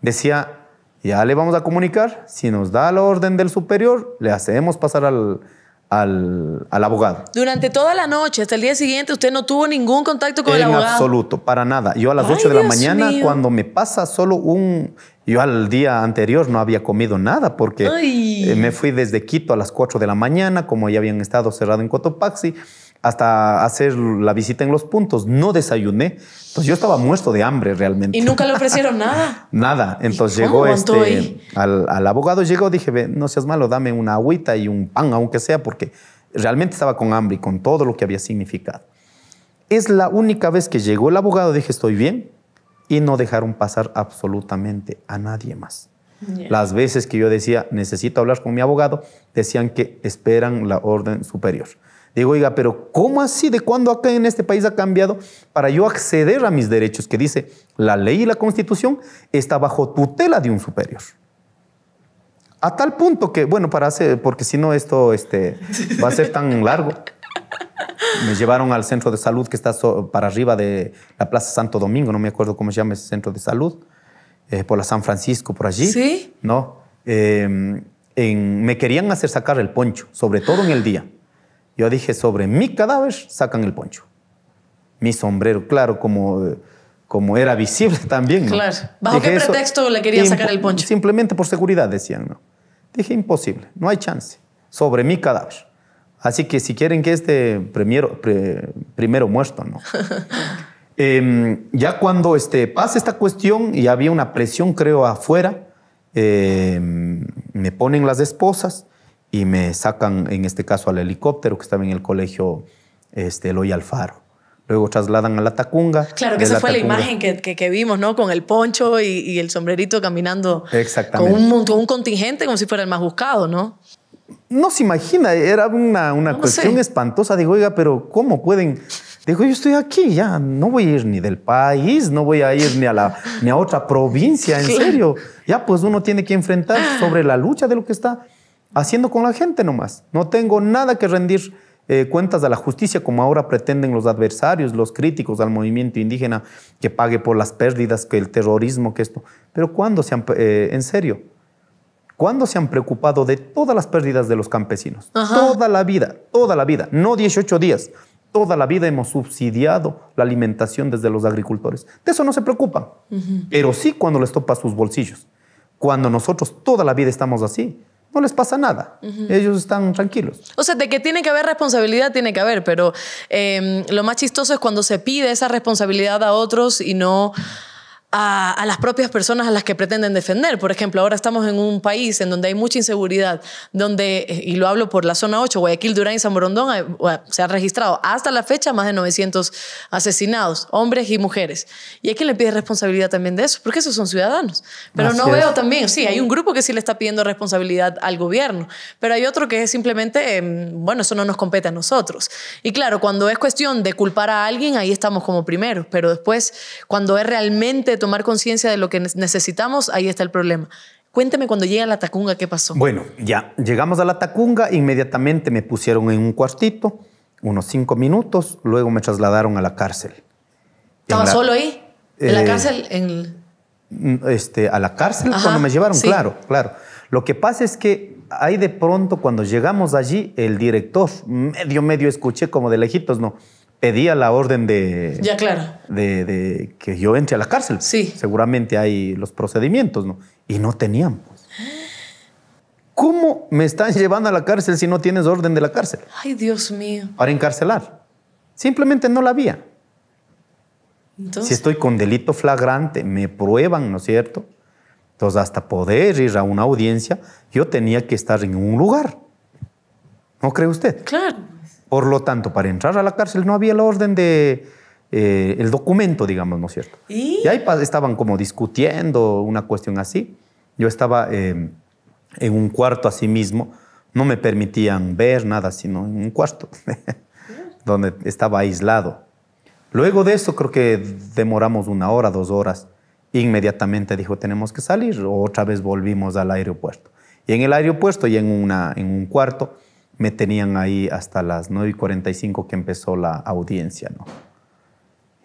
Decía ya le vamos a comunicar, si nos da la orden del superior, le hacemos pasar al, al, al, abogado. Durante toda la noche, hasta el día siguiente, usted no tuvo ningún contacto con el abogado. En absoluto, para nada. Yo a las 8 de la mañana, cuando me pasa solo un... Yo al día anterior no había comido nada porque eh, me fui desde Quito a las 4 de la mañana, como ya habían estado cerrado en Cotopaxi hasta hacer la visita en los puntos. No desayuné. Entonces pues yo estaba muerto de hambre realmente. Y nunca le ofrecieron nada. nada. Entonces llegó este al, abogado, llegó, dije, no seas malo, dame una agüita y un pan, aunque sea, porque realmente estaba con hambre y con todo lo que había significado. Es la única vez que llegó el abogado, dije, estoy bien, y no dejaron pasar absolutamente a nadie más. Las veces que yo decía, necesito hablar con mi abogado, decían que esperan la orden superior. Digo, oiga, pero ¿cómo así? ¿De cuándo acá en este país ha cambiado para yo acceder a mis derechos? Que dice, la ley y la constitución está bajo tutela de un superior. A tal punto que, bueno, para hacer, porque si no esto este, va a ser tan largo. Me llevaron al centro de salud que está para arriba de la Plaza Santo Domingo, no me acuerdo cómo se llama ese centro de salud, eh, por la San Francisco, por allí. Sí. No. Em, me querían hacer sacar el poncho, sobre todo en el día. Yo dije, sobre mi cadáver sacan el poncho. Mi sombrero, claro, como, como era visible también. Claro. ¿Bajo qué pretexto le querían sacar el poncho? Simplemente por seguridad, decían, ¿no? Dije, imposible, no hay chance. Sobre mi cadáver. Así que si quieren que este primero, primero muerto, ¿no? Em, ya cuando este, pasa esta cuestión y había una presión, creo, afuera, em, me ponen las esposas y me sacan, en este caso, al helicóptero que estaba en el colegio este, Alfaro. Luego trasladan a la Tacunga. Claro que esa fue la imagen que, que, vimos, ¿no? Con el poncho y, el sombrerito caminando. Exactamente. Con un, un, contingente como si fuera el más buscado, ¿no? No se imagina, era una, una cuestión espantosa. Digo, oiga, pero ¿cómo pueden? Digo, yo estoy aquí, ya no voy a ir ni del país, no voy a ir ni a, la, ni a otra provincia, en serio. Ya, pues uno tiene que enfrentar ah. sobre la lucha de lo que está haciendo con la gente nomás. No tengo nada que rendir eh, cuentas a la justicia como ahora pretenden los adversarios, los críticos al movimiento indígena, que pague por las pérdidas, que el terrorismo, que esto. Pero ¿cuándo se han, eh, en serio, cuándo se han preocupado de todas las pérdidas de los campesinos? Toda la vida, toda la vida, no 18 días. Toda la vida hemos subsidiado la alimentación desde los agricultores. De eso no se preocupan, pero sí cuando les topa sus bolsillos. Cuando nosotros toda la vida estamos así, no les pasa nada. Ellos están tranquilos. O sea, de que tiene que haber responsabilidad, tiene que haber, pero em, lo más chistoso es cuando se pide esa responsabilidad a otros y no a, las propias personas a las que pretenden defender. Por ejemplo, ahora estamos en un país en donde hay mucha inseguridad, donde, eh, y lo hablo por la zona 8, Guayaquil, Durán y San Borondón, se han registrado hasta la fecha más de 900 asesinados, hombres y mujeres. Y hay quien le pide responsabilidad también de eso, porque esos son ciudadanos. Pero no veo también, sí, hay un grupo que sí le está pidiendo responsabilidad al gobierno, pero hay otro que es simplemente, em, bueno, eso no nos compete a nosotros. Y claro, cuando es cuestión de culpar a alguien, ahí estamos como primeros, pero después, cuando es realmente tomar conciencia de lo que necesitamos, ahí está el problema. Cuénteme cuando llega la tacunga, ¿qué pasó? Bueno, ya llegamos a la tacunga, inmediatamente me pusieron en un cuartito, unos cinco minutos, luego me trasladaron a la cárcel. ¿Estaba solo ahí? ¿En la eh, cárcel? En mm, este, a la cárcel cuando me llevaron, claro, claro. Lo que pasa es que ahí de pronto cuando llegamos allí, el director, medio, medio escuché como de lejitos, ¿no? pedía la orden de. Ya, claro. De, que yo entre a la cárcel. Sí. Seguramente hay los procedimientos, ¿no? Y no teníamos. Pues. ¿Cómo me estás llevando a la cárcel si no tienes orden de la cárcel? Ay, Dios mío. Para encarcelar. Simplemente no la había. si estoy con delito flagrante, me prueban, ¿no es cierto? Entonces, hasta poder ir a una audiencia, yo tenía que estar en un lugar. ¿No cree usted? Claro. Por lo tanto, para entrar a la cárcel no había la orden de, eh, el documento, digamos, ¿no es cierto? ¿Y? ahí estaban como discutiendo una cuestión así. Yo estaba em, en un cuarto así mismo, no me permitían ver nada, sino en un cuarto, donde estaba aislado. Luego de eso creo que demoramos una hora, dos horas. Inmediatamente dijo, tenemos que salir. Otra vez volvimos al aeropuerto. Y en el aeropuerto y en, una, en un cuarto me tenían ahí hasta las 9 y 45 que empezó la audiencia, ¿no?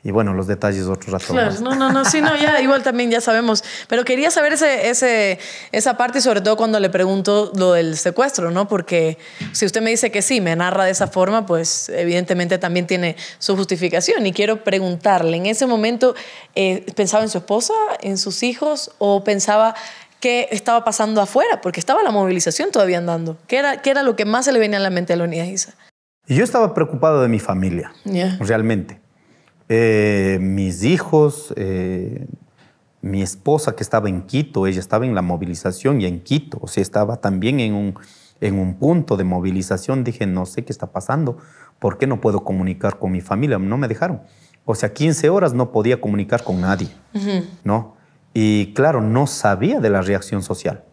Y bueno, los detalles otro rato. Claro, no, no, no, sí, no, ya igual también ya sabemos. Pero quería saber ese, ese, esa parte, sobre todo cuando le pregunto lo del secuestro, ¿no? Porque si usted me dice que sí, me narra de esa forma, pues evidentemente también tiene su justificación. Y quiero preguntarle, en ese momento, eh, ¿pensaba en su esposa, en sus hijos o pensaba qué estaba pasando afuera, porque estaba la movilización todavía andando. ¿Qué era, qué era lo que más se le venía a la mente a unidad, e Isa? Yo estaba preocupado de mi familia, realmente. Eh, mis hijos, eh, mi esposa que estaba en Quito, ella estaba en la movilización y en Quito, o sea, estaba también en un, en un punto de movilización. Dije, no sé qué está pasando, ¿por qué no puedo comunicar con mi familia? No me dejaron. O sea, 15 horas no podía comunicar con nadie, ¿no? Y claro, no sabía de la reacción social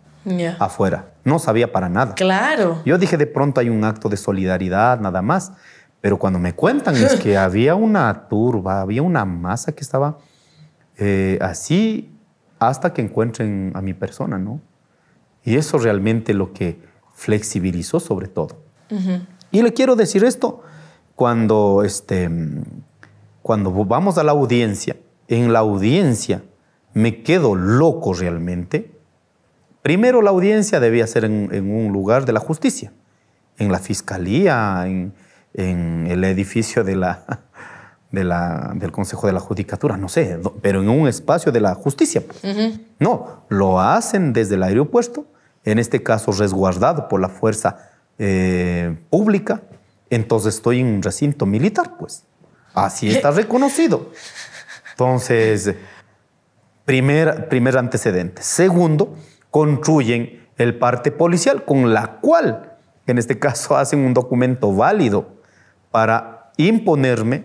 afuera, no sabía para nada. Claro. Yo dije, de pronto hay un acto de solidaridad, nada más. Pero cuando me cuentan es que había una turba, había una masa que estaba eh, así hasta que encuentren a mi persona, ¿no? Y eso realmente lo que flexibilizó sobre todo. Y le quiero decir esto, cuando, este, cuando vamos a la audiencia, en la audiencia me quedo loco realmente, primero la audiencia debía ser en, un lugar de la justicia, en la fiscalía, en, el edificio del Consejo de la Judicatura, no sé, pero en un espacio de la justicia. No, lo hacen desde el aeropuerto, en este caso resguardado por la fuerza eh, pública, entonces estoy en un recinto militar, pues. Así está reconocido. Entonces... Primer, antecedente. Segundo, construyen el parte policial con la cual, en este caso, hacen un documento válido para imponerme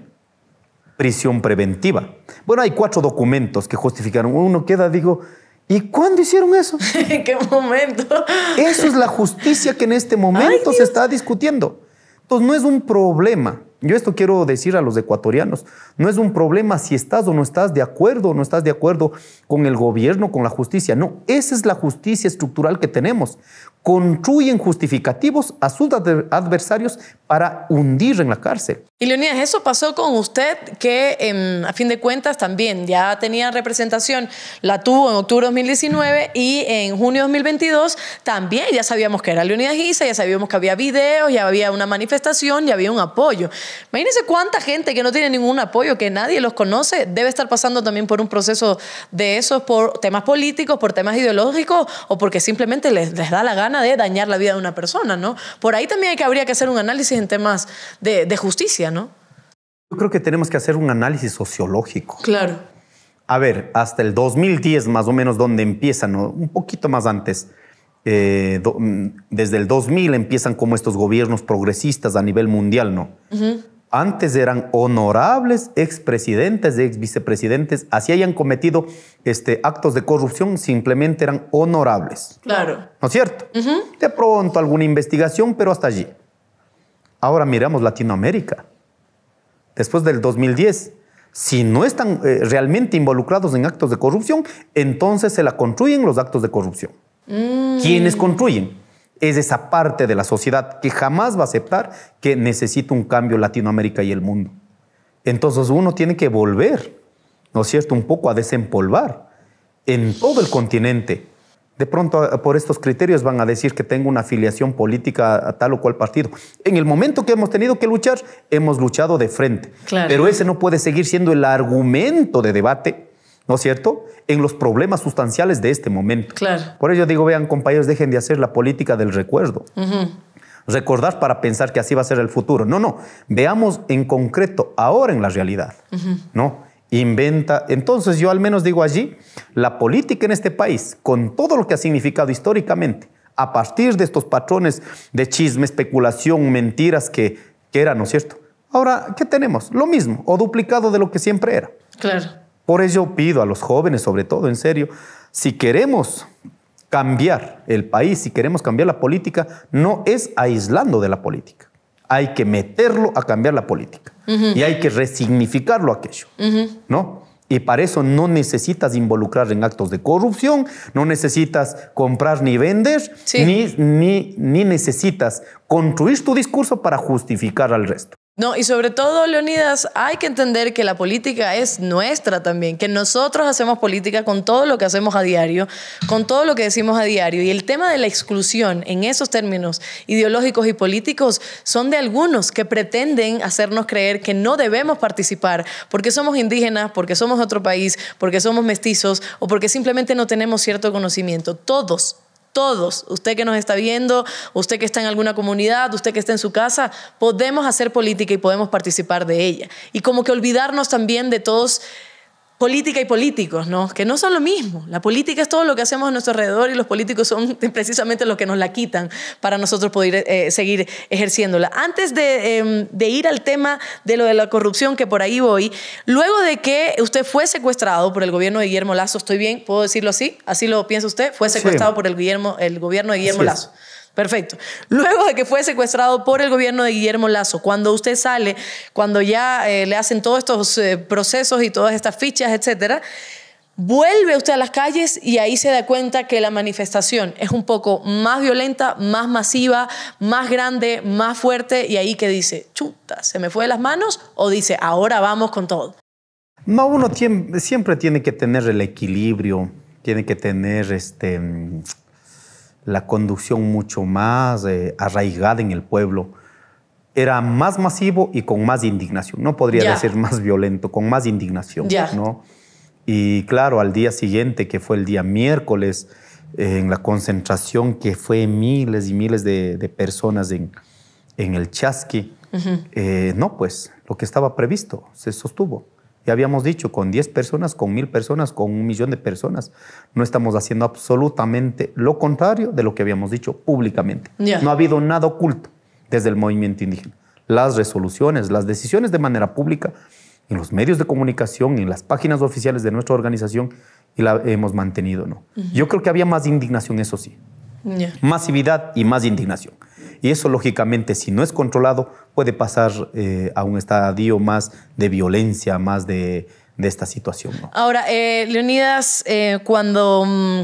prisión preventiva. Bueno, hay cuatro documentos que justificaron. Uno queda, digo, ¿y cuándo hicieron eso? ¿En qué momento? Eso es la justicia que en este momento se está discutiendo. Entonces, no es un problema yo esto quiero decir a los ecuatorianos, no es un problema si estás o no estás de acuerdo no estás de acuerdo con el gobierno, con la justicia, no, esa es la justicia estructural que tenemos construyen justificativos a sus adversarios para hundir en la cárcel. Y Leonidas, eso pasó con usted, que em, a fin de cuentas también ya tenía representación, la tuvo en octubre de 2019 y en junio de 2022 también ya sabíamos que era Leonidas Giza, ya sabíamos que había videos, ya había una manifestación, ya había un apoyo. Imagínense cuánta gente que no tiene ningún apoyo, que nadie los conoce, debe estar pasando también por un proceso de esos, por temas políticos, por temas ideológicos o porque simplemente les, les da la gana de dañar la vida de una persona, ¿no? Por ahí también hay que, habría que hacer un análisis en temas de, justicia, ¿no? Yo creo que tenemos que hacer un análisis sociológico. Claro. A ver, hasta el 2010 más o menos, donde empiezan, ¿no? un poquito más antes, eh, mm, desde el 2000 empiezan como estos gobiernos progresistas a nivel mundial, ¿no? antes eran honorables expresidentes, ex vicepresidentes, así hayan cometido este, actos de corrupción, simplemente eran honorables. Claro. ¿No es cierto? De pronto alguna investigación, pero hasta allí. Ahora miramos Latinoamérica. Después del 2010, si no están eh, realmente involucrados en actos de corrupción, entonces se la construyen los actos de corrupción. Mm. ¿Quiénes construyen? es esa parte de la sociedad que jamás va a aceptar que necesita un cambio Latinoamérica y el mundo. Entonces uno tiene que volver, ¿no es cierto?, un poco a desempolvar en todo el continente. De pronto, eh, por estos criterios van a decir que tengo una afiliación política a tal o cual partido. En el momento que hemos tenido que luchar, hemos luchado de frente. Pero ese no puede seguir siendo el argumento de debate ¿no es cierto? En los problemas sustanciales de este momento. Claro. Por ello digo, vean compañeros, dejen de hacer la política del recuerdo. Recordar para pensar que así va a ser el futuro. No, no. Veamos en concreto ahora en la realidad. ¿No? Inventa. Entonces yo al menos digo allí, la política en este país, con todo lo que ha significado históricamente, a partir de estos patrones de chisme, especulación, mentiras que, que eran ¿no es cierto? Ahora, ¿qué tenemos? Lo mismo, o duplicado de lo que siempre era. Claro. Por eso pido a los jóvenes, sobre todo, en serio, si queremos cambiar el país, si queremos cambiar la política, no es aislando de la política. Hay que meterlo a cambiar la política y hay que resignificarlo aquello, ¿no? Y para eso no necesitas involucrar en actos de corrupción, no necesitas comprar ni vender, ni, ni necesitas construir tu discurso para justificar al resto. No, y sobre todo, Leonidas, hay que entender que la política es nuestra también, que nosotros hacemos política con todo lo que hacemos a diario, con todo lo que decimos a diario. Y el tema de la exclusión en esos términos ideológicos y políticos son de algunos que pretenden hacernos creer que no debemos participar porque somos indígenas, porque somos otro país, porque somos mestizos o porque simplemente no tenemos cierto conocimiento. Todos todos, usted que nos está viendo, usted que está en alguna comunidad, usted que está en su casa, podemos hacer política y podemos participar de ella. Y como que olvidarnos también de todos política y políticos, ¿no? que no son lo mismo. La política es todo lo que hacemos a nuestro alrededor y los políticos son precisamente los que nos la quitan para nosotros poder eh, seguir ejerciéndola. Antes em, de, ir al tema de lo de la corrupción, que por ahí voy, luego de que usted fue secuestrado por el gobierno de Guillermo Lazo, ¿estoy bien? ¿Puedo decirlo así? ¿Así lo piensa usted? Fue secuestrado por el, el gobierno de Guillermo Lazo. Perfecto. Luego de que fue secuestrado por el gobierno de Guillermo Lazo, cuando usted sale, cuando ya eh, le hacen todos estos eh, procesos y todas estas fichas, etcétera, vuelve usted a las calles y ahí se da cuenta que la manifestación es un poco más violenta, más masiva, más grande, más fuerte y ahí que dice, chuta, se me fue de las manos o dice, ahora vamos con todo. No, uno siempre tiene que tener el equilibrio, tiene que tener este la conducción mucho más eh, arraigada en el pueblo. Era más masivo y con más indignación. No podría decir más violento, con más indignación. ¿no? Y claro, al día siguiente, que fue el día miércoles, eh, en la concentración que fue miles y miles de, personas en, en el Chasqui, eh, no, pues lo que estaba previsto se sostuvo. Ya habíamos dicho, con 10 personas, con 1.000 personas, con un millón de personas, no estamos haciendo absolutamente lo contrario de lo que habíamos dicho públicamente. No ha habido nada oculto desde el movimiento indígena. Las resoluciones, las decisiones de manera pública, en los medios de comunicación, en las páginas oficiales de nuestra organización, y la hemos mantenido, ¿no? Yo creo que había más indignación, eso sí. Masividad y más indignación. Y eso, lógicamente, si no es controlado, puede pasar eh, a un estadio más de violencia, más de, esta situación. Ahora, eh, Leonidas, eh, cuando... Mm,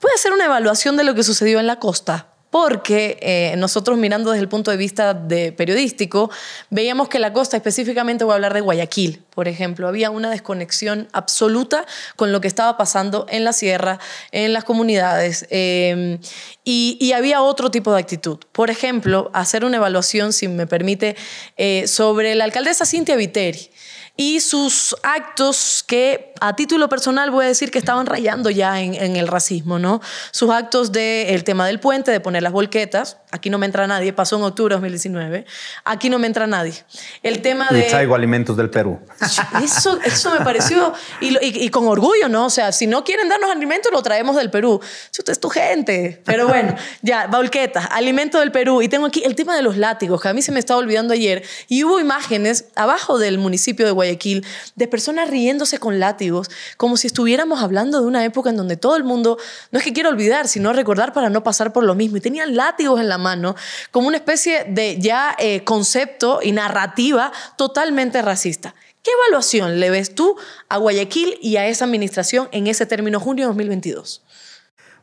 ¿Puede hacer una evaluación de lo que sucedió en la costa? porque eh, nosotros mirando desde el punto de vista periodístico, veíamos que la costa, específicamente voy a hablar de Guayaquil, por ejemplo, había una desconexión absoluta con lo que estaba pasando en la sierra, en las comunidades, em, y, había otro tipo de actitud. Por ejemplo, hacer una evaluación, si me permite, eh, sobre la alcaldesa Cintia Viteri y sus actos que a título personal voy a decir que estaban rayando ya en, el racismo, ¿no? Sus actos del tema del puente, de poner las volquetas, Aquí no me entra nadie. Pasó en octubre de 2019. Aquí no me entra nadie. El tema de... Y traigo alimentos del Perú. Eso, eso me pareció... Y, con orgullo, ¿no? O sea, si no quieren darnos alimentos, lo traemos del Perú. Si usted es tu gente. Pero bueno, ya, baulqueta. alimento del Perú. Y tengo aquí el tema de los látigos, que a mí se me estaba olvidando ayer. Y hubo imágenes abajo del municipio de Guayaquil de personas riéndose con látigos, como si estuviéramos hablando de una época en donde todo el mundo, no es que quiera olvidar, sino recordar para no pasar por lo mismo. Y tenían látigos en la mano, Como una especie de ya eh, concepto y narrativa totalmente racista. ¿Qué evaluación le ves tú a Guayaquil y a esa administración en ese término junio de 2022?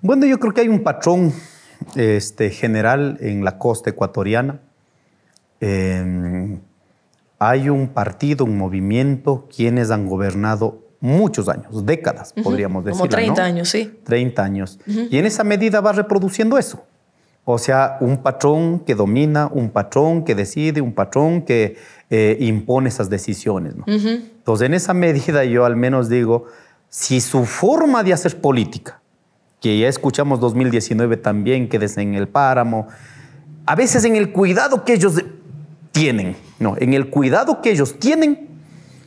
Bueno, yo creo que hay un patrón este, general en la costa ecuatoriana. Em, hay un partido, un movimiento, quienes han gobernado muchos años, décadas, podríamos decir. Como 30 años, sí. 30 años. Y en esa medida va reproduciendo eso. O sea, un patrón que domina, un patrón que decide, un patrón que eh, impone esas decisiones. Entonces, en esa medida yo al menos digo, si su forma de hacer política, que ya escuchamos 2019 también, que desde en el páramo, a veces en el cuidado que ellos tienen, no, en el cuidado que ellos tienen,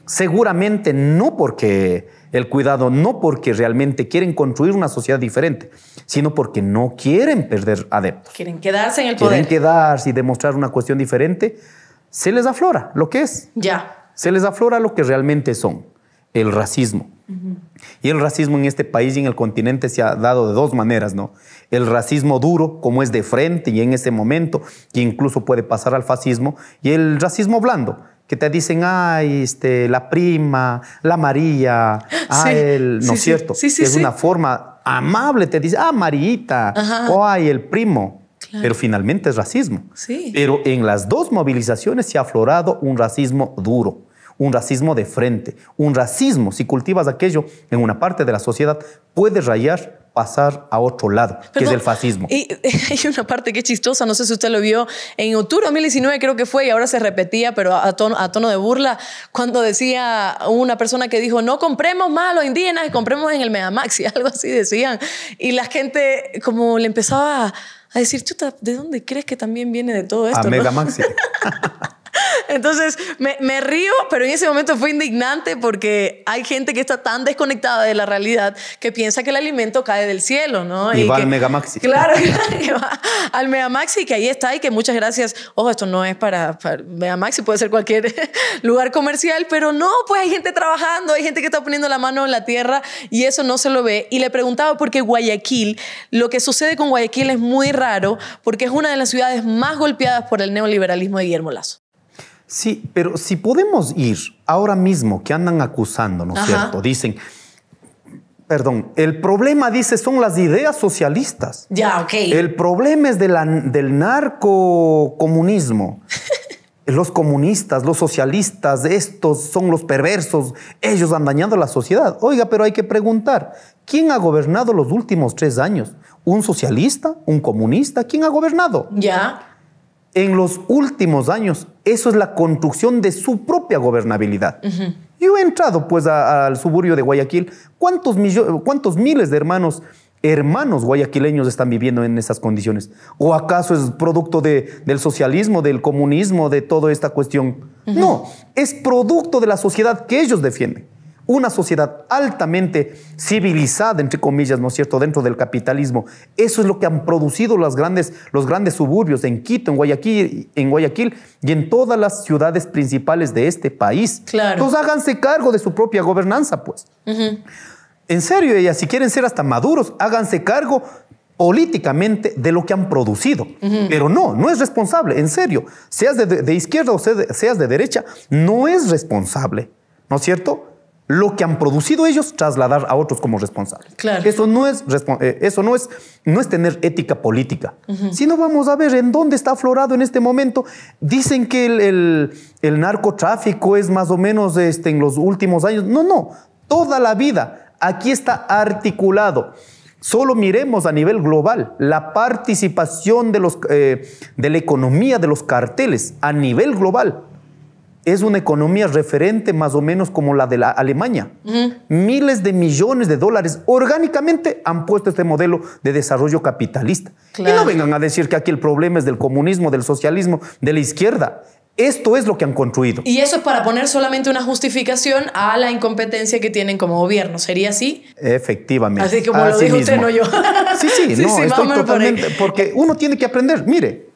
seguramente no porque el cuidado, no porque realmente quieren construir una sociedad diferente, sino porque no quieren perder adeptos. Quieren quedarse en el poder. Quieren quedarse y demostrar una cuestión diferente. Se les aflora lo que es. Ya. Se les aflora lo que realmente son, el racismo. Y el racismo en este país y en el continente se ha dado de dos maneras, ¿no? El racismo duro, como es de frente y en ese momento, que incluso puede pasar al fascismo, y el racismo blando, que te dicen, ay, este, la prima, la María, ah, no es cierto, es una forma amable, te dice, ah, Marita, o oh, el primo. Pero finalmente es racismo. Sí. Pero en las dos movilizaciones se ha aflorado un racismo duro, un racismo de frente, un racismo, si cultivas aquello en una parte de la sociedad, puedes rayar pasar a otro lado, que es el fascismo. Y hay una parte que es chistosa, no sé si usted lo vio, en octubre de 2019 creo que fue y ahora se repetía, pero a tono, a tono de burla, cuando decía una persona que dijo, no compremos más a los indígenas, compremos en el megamaxi y algo así decían. Y la gente como le empezaba a decir, chuta, ¿de dónde crees que también viene de todo esto? A Megamaxi. Entonces me, río, pero en ese momento fue indignante porque hay gente que está tan desconectada de la realidad que piensa que el alimento cae del cielo, ¿no? Y, va al Megamaxi. Claro, claro, que al que ahí está y que muchas gracias. Ojo, esto no es para, mega Megamaxi, puede ser cualquier lugar comercial, pero no, pues hay gente trabajando, hay gente que está poniendo la mano en la tierra y eso no se lo ve. Y le preguntaba por qué Guayaquil, lo que sucede con Guayaquil es muy raro porque es una de las ciudades más golpeadas por el neoliberalismo de Guillermo Lazo. Sí, pero si podemos ir ahora mismo que andan acusando, cierto? Dicen, perdón, el problema, dice, son las ideas socialistas. Ya, ok. El problema es de la, del narcocomunismo. los comunistas, los socialistas, estos son los perversos, ellos han dañado la sociedad. Oiga, pero hay que preguntar, ¿quién ha gobernado los últimos tres años? ¿Un socialista? ¿Un comunista? ¿Quién ha gobernado? Ya en los últimos años, eso es la construcción de su propia gobernabilidad. Yo he entrado pues al suburbio de Guayaquil. ¿Cuántos, miles de hermanos, hermanos guayaquileños están viviendo en esas condiciones? ¿O acaso es producto del socialismo, del comunismo, de toda esta cuestión? No, es producto de la sociedad que ellos defienden una sociedad altamente civilizada, entre comillas, ¿no es cierto?, dentro del capitalismo. Eso es lo que han producido las grandes, los grandes suburbios en Quito, en Guayaquil, en Guayaquil y en todas las ciudades principales de este país. Claro. Entonces háganse cargo de su propia gobernanza, pues. En serio, ellas, si quieren ser hasta maduros, háganse cargo políticamente de lo que han producido. Pero no, no es responsable, en serio. Seas de, izquierda o seas de derecha, no es responsable, ¿no es cierto? lo que han producido ellos, trasladar a otros como responsables. Claro. Eso no es, eh, eso no es, no es tener ética política, Si no vamos a ver en dónde está aflorado en este momento. Dicen que el, narcotráfico es más o menos este, en los últimos años. No, no, toda la vida. Aquí está articulado. Solo miremos a nivel global la participación de, los, eh, de la economía de los carteles a nivel global es una economía referente más o menos como la de la Alemania. Miles de millones de dólares orgánicamente han puesto este modelo de desarrollo capitalista. Y no vengan a decir que aquí el problema es del comunismo, del socialismo, de la izquierda. Esto es lo que han construido. Y eso es para poner solamente una justificación a la incompetencia que tienen como gobierno. ¿Sería así? Efectivamente. Así como lo dijo usted, no yo. Sí, sí, sí no, sí, estoy totalmente. porque uno tiene que aprender. Mire,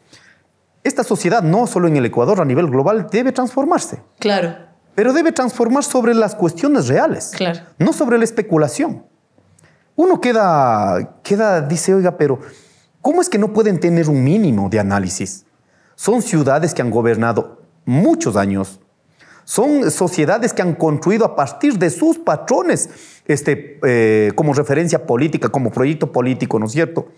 esta sociedad, no solo en el Ecuador, a nivel global, debe transformarse. Claro. Pero debe transformar sobre las cuestiones reales, claro. no sobre la especulación. Uno queda, queda, dice, oiga, pero ¿cómo es que no pueden tener un mínimo de análisis? Son ciudades que han gobernado muchos años, son sociedades que han construido a partir de sus patrones este, eh, como referencia política, como proyecto político, ¿no es cierto?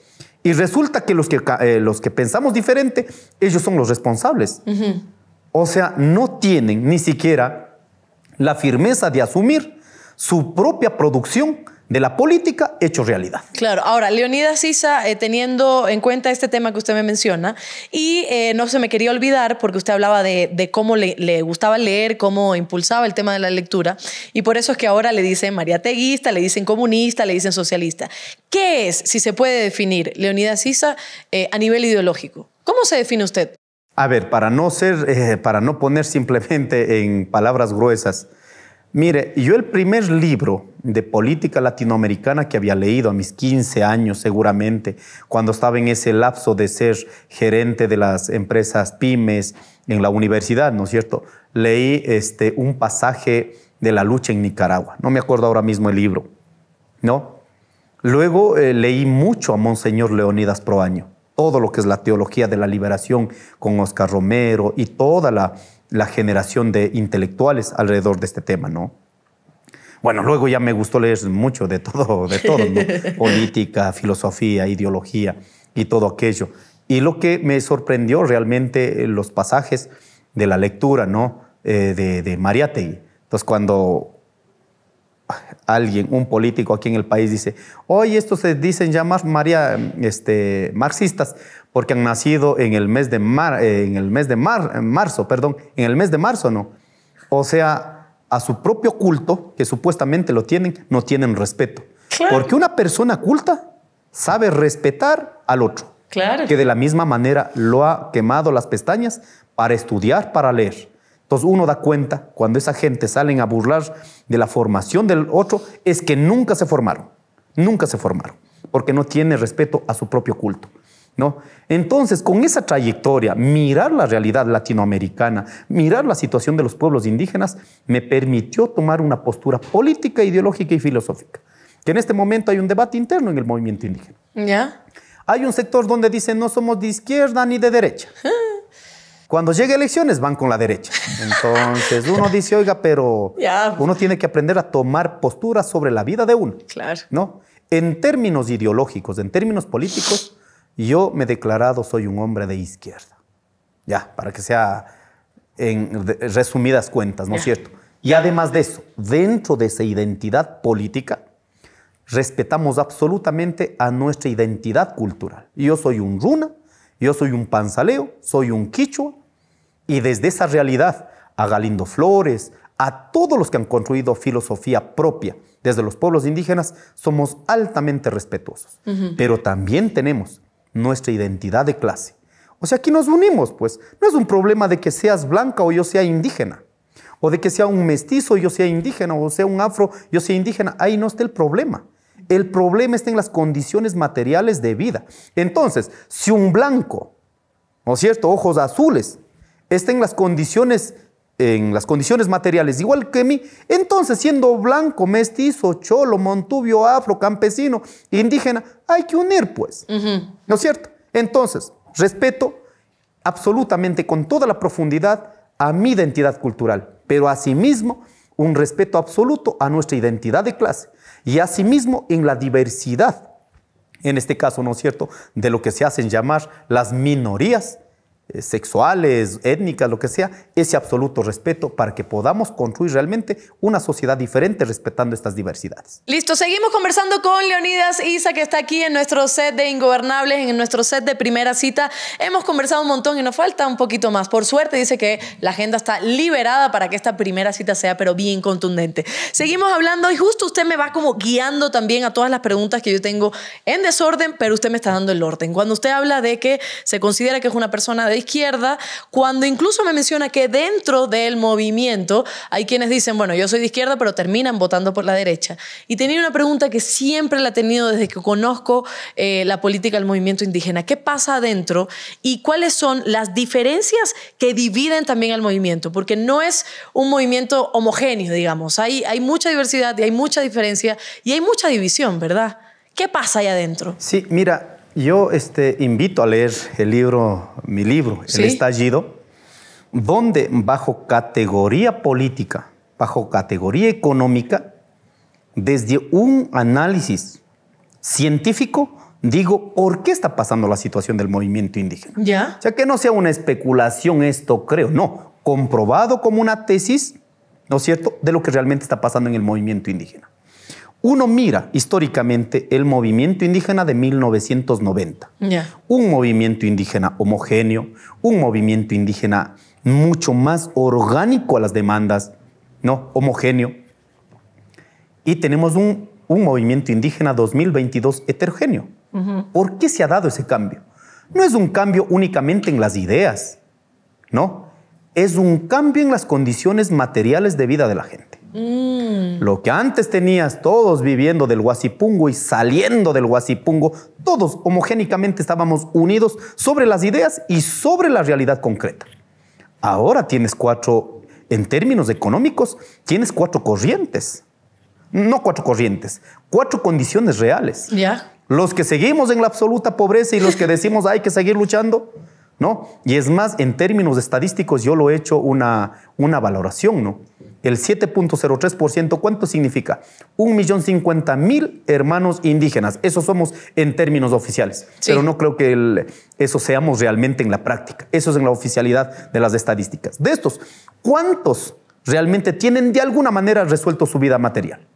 Y resulta que los que, eh, los que pensamos diferente, ellos son los responsables. O sea, no tienen ni siquiera la firmeza de asumir su propia producción de la política hecho realidad. Claro, ahora, Leonidas Sisa, eh, teniendo en cuenta este tema que usted me menciona, y eh, no se me quería olvidar, porque usted hablaba de, cómo le, gustaba leer, cómo impulsaba el tema de la lectura, y por eso es que ahora le dicen mariateguista, le dicen comunista, le dicen socialista. ¿Qué es, si se puede definir, Leonidas Sisa eh, a nivel ideológico? ¿Cómo se define usted? A ver, para no, ser, para no poner simplemente en palabras gruesas, Mire, yo el primer libro de política latinoamericana que había leído a mis 15 años seguramente, cuando estaba en ese lapso de ser gerente de las empresas pymes en la universidad, ¿no es cierto? Leí este, un pasaje de la lucha en Nicaragua. No me acuerdo ahora mismo el libro, ¿no? Luego eh, leí mucho a Monseñor Leonidas Proaño, todo lo que es la teología de la liberación con Oscar Romero y toda la la generación de intelectuales alrededor de este tema, ¿no? Bueno, luego ya me gustó leer mucho de todo, de todo, Política, filosofía, ideología y todo aquello. Y lo que me sorprendió realmente eh, los pasajes de la lectura, ¿no? Eh, de, de Entonces, cuando alguien, un político aquí en el país dice, hoy estos se dicen llamar María, este, marxistas, porque han nacido en el mes de, eh, en el mes de eh, marzo, perdón, en el mes de marzo, ¿no? O sea, a su propio culto, que supuestamente lo tienen, no tienen respeto. Porque una persona culta sabe respetar al otro. Claro. Que de la misma manera lo ha quemado las pestañas para estudiar, para leer. Entonces uno da cuenta cuando esa gente salen a burlar de la formación del otro, es que nunca se formaron, nunca se formaron, porque no tiene respeto a su propio culto. ¿No? Entonces, con esa trayectoria, mirar la realidad latinoamericana, mirar la situación de los pueblos indígenas, me permitió tomar una postura política, ideológica y filosófica. Que en este momento hay un debate interno en el movimiento indígena. ¿Ya? Hay un sector donde dicen no somos de izquierda ni de derecha. Cuando lleguen elecciones van con la derecha. Entonces uno dice, oiga, pero uno tiene que aprender a tomar posturas sobre la vida de uno. ¿No? En términos ideológicos, en términos políticos, yo me he declarado soy un hombre de izquierda. Ya, para que sea en resumidas cuentas, ¿no es cierto? Y además de eso, dentro de esa identidad política, respetamos absolutamente a nuestra identidad cultural. Yo soy un runa, yo soy un panzaleo, soy un quichua, y desde esa realidad a Galindo Flores, a todos los que han construido filosofía propia desde los pueblos indígenas, somos altamente respetuosos. Pero también tenemos nuestra identidad de clase. O sea, aquí nos unimos, pues. No es un problema de que seas blanca o yo sea indígena, o de que sea un mestizo yo sea indígena, o sea un afro yo sea indígena. Ahí no está el problema. El problema está en las condiciones materiales de vida. Entonces, si un blanco, ¿no es cierto?, ojos azules, está en las condiciones en las condiciones materiales igual que mí, entonces siendo blanco, mestizo, cholo, montubio, afro, campesino, indígena, hay que unir pues, ¿no es cierto? Entonces, respeto absolutamente con toda la profundidad a mi identidad cultural, pero asimismo un respeto absoluto a nuestra identidad de clase y asimismo en la diversidad, en este caso, ¿no es cierto?, de lo que se hacen llamar las minorías eh, sexuales, étnicas, lo que sea, ese absoluto respeto para que podamos construir realmente una sociedad diferente respetando estas diversidades. Listo, seguimos conversando con Leonidas Isa, que está aquí en nuestro set de Ingobernables, en nuestro set de primera cita. Hemos conversado un montón y nos falta un poquito más. Por suerte dice que la agenda está liberada para que esta primera cita sea pero bien contundente. Seguimos hablando y justo usted me va como guiando también a todas las preguntas que yo tengo en desorden, pero usted me está dando el orden. Cuando usted habla de que se considera que es una persona de izquierda, cuando incluso me menciona que dentro del movimiento hay quienes dicen, bueno, yo soy de izquierda, pero terminan votando por la derecha. Y tenía una pregunta que siempre la he tenido desde que conozco eh, la política del movimiento indígena. ¿Qué pasa adentro y cuáles son las diferencias que dividen también al movimiento? Porque no es un movimiento homogéneo, digamos. Hay, hay mucha diversidad y hay mucha diferencia y hay mucha división, ¿verdad? ¿Qué pasa ahí adentro? Sí, mira, yo este, invito a leer el libro, mi libro, El Estallido, donde bajo categoría política, bajo categoría económica, desde un análisis científico, digo, ¿por qué está pasando la situación del movimiento indígena? Ya. O sea, que no sea una especulación esto, creo, no, comprobado como una tesis, ¿no es cierto?, de lo que realmente está pasando en el movimiento indígena uno mira históricamente el movimiento indígena de 1990. Un movimiento indígena homogéneo, un movimiento indígena mucho más orgánico a las demandas, ¿no? Homogéneo. Y tenemos un, movimiento indígena 2022 heterogéneo. ¿Por qué se ha dado ese cambio? No es un cambio únicamente en las ideas, ¿no? Es un cambio en las condiciones materiales de vida de la gente. Mm. Lo que antes tenías todos viviendo del Huasipungo y saliendo del Huasipungo, todos homogénicamente estábamos unidos sobre las ideas y sobre la realidad concreta. Ahora tienes cuatro, en términos económicos, tienes cuatro corrientes. No cuatro corrientes, cuatro condiciones reales. Ya. Los que seguimos en la absoluta pobreza y los que decimos hay que seguir luchando, ¿no? Y es más, en términos estadísticos yo lo he hecho una, una valoración, ¿no? el 7.03%, ¿cuánto significa? 1.050.000 hermanos indígenas. Eso somos en términos oficiales. Pero no creo que eso seamos realmente en la práctica. Eso es en la oficialidad de las estadísticas. De estos, ¿cuántos realmente tienen de alguna manera resuelto su vida material?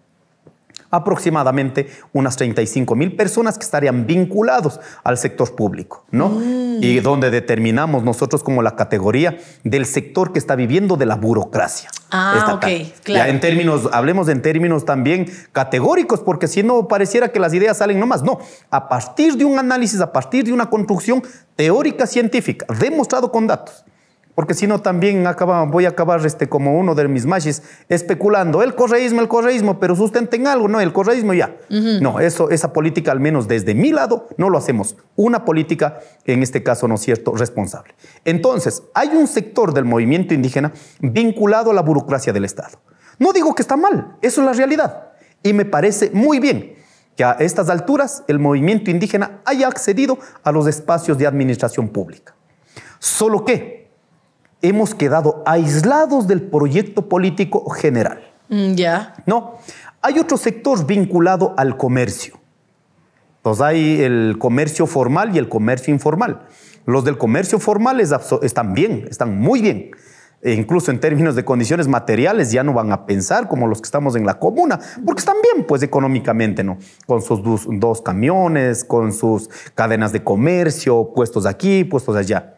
aproximadamente unas 35 mil personas que estarían vinculados al sector público, ¿no? Mm. Y donde determinamos nosotros como la categoría del sector que está viviendo de la burocracia. Ah, ok, claro. en términos, hablemos en términos también categóricos, porque si no pareciera que las ideas salen nomás. No, a partir de un análisis, a partir de una construcción teórica científica, demostrado con datos porque si no también voy a acabar este, como uno de mis machis especulando, el correísmo, el correísmo, pero sustenten algo, no, el correísmo ya. No, eso, esa política, al menos desde mi lado, no lo hacemos. Una política, en este caso, ¿no es cierto?, responsable. Entonces, hay un sector del movimiento indígena vinculado a la burocracia del Estado. No digo que está mal, eso es la realidad. Y me parece muy bien que a estas alturas el movimiento indígena haya accedido a los espacios de administración pública. Solo que hemos quedado aislados del proyecto político general. Mm, ya. No, hay otro sector vinculado al comercio. Entonces hay el comercio formal y el comercio informal. Los del comercio formal están bien, están muy bien. E incluso en términos de condiciones materiales, ya no van a pensar como los que estamos en la comuna, porque están bien, pues económicamente, ¿no? Con sus dos, dos, camiones, con sus cadenas de comercio, puestos aquí, puestos allá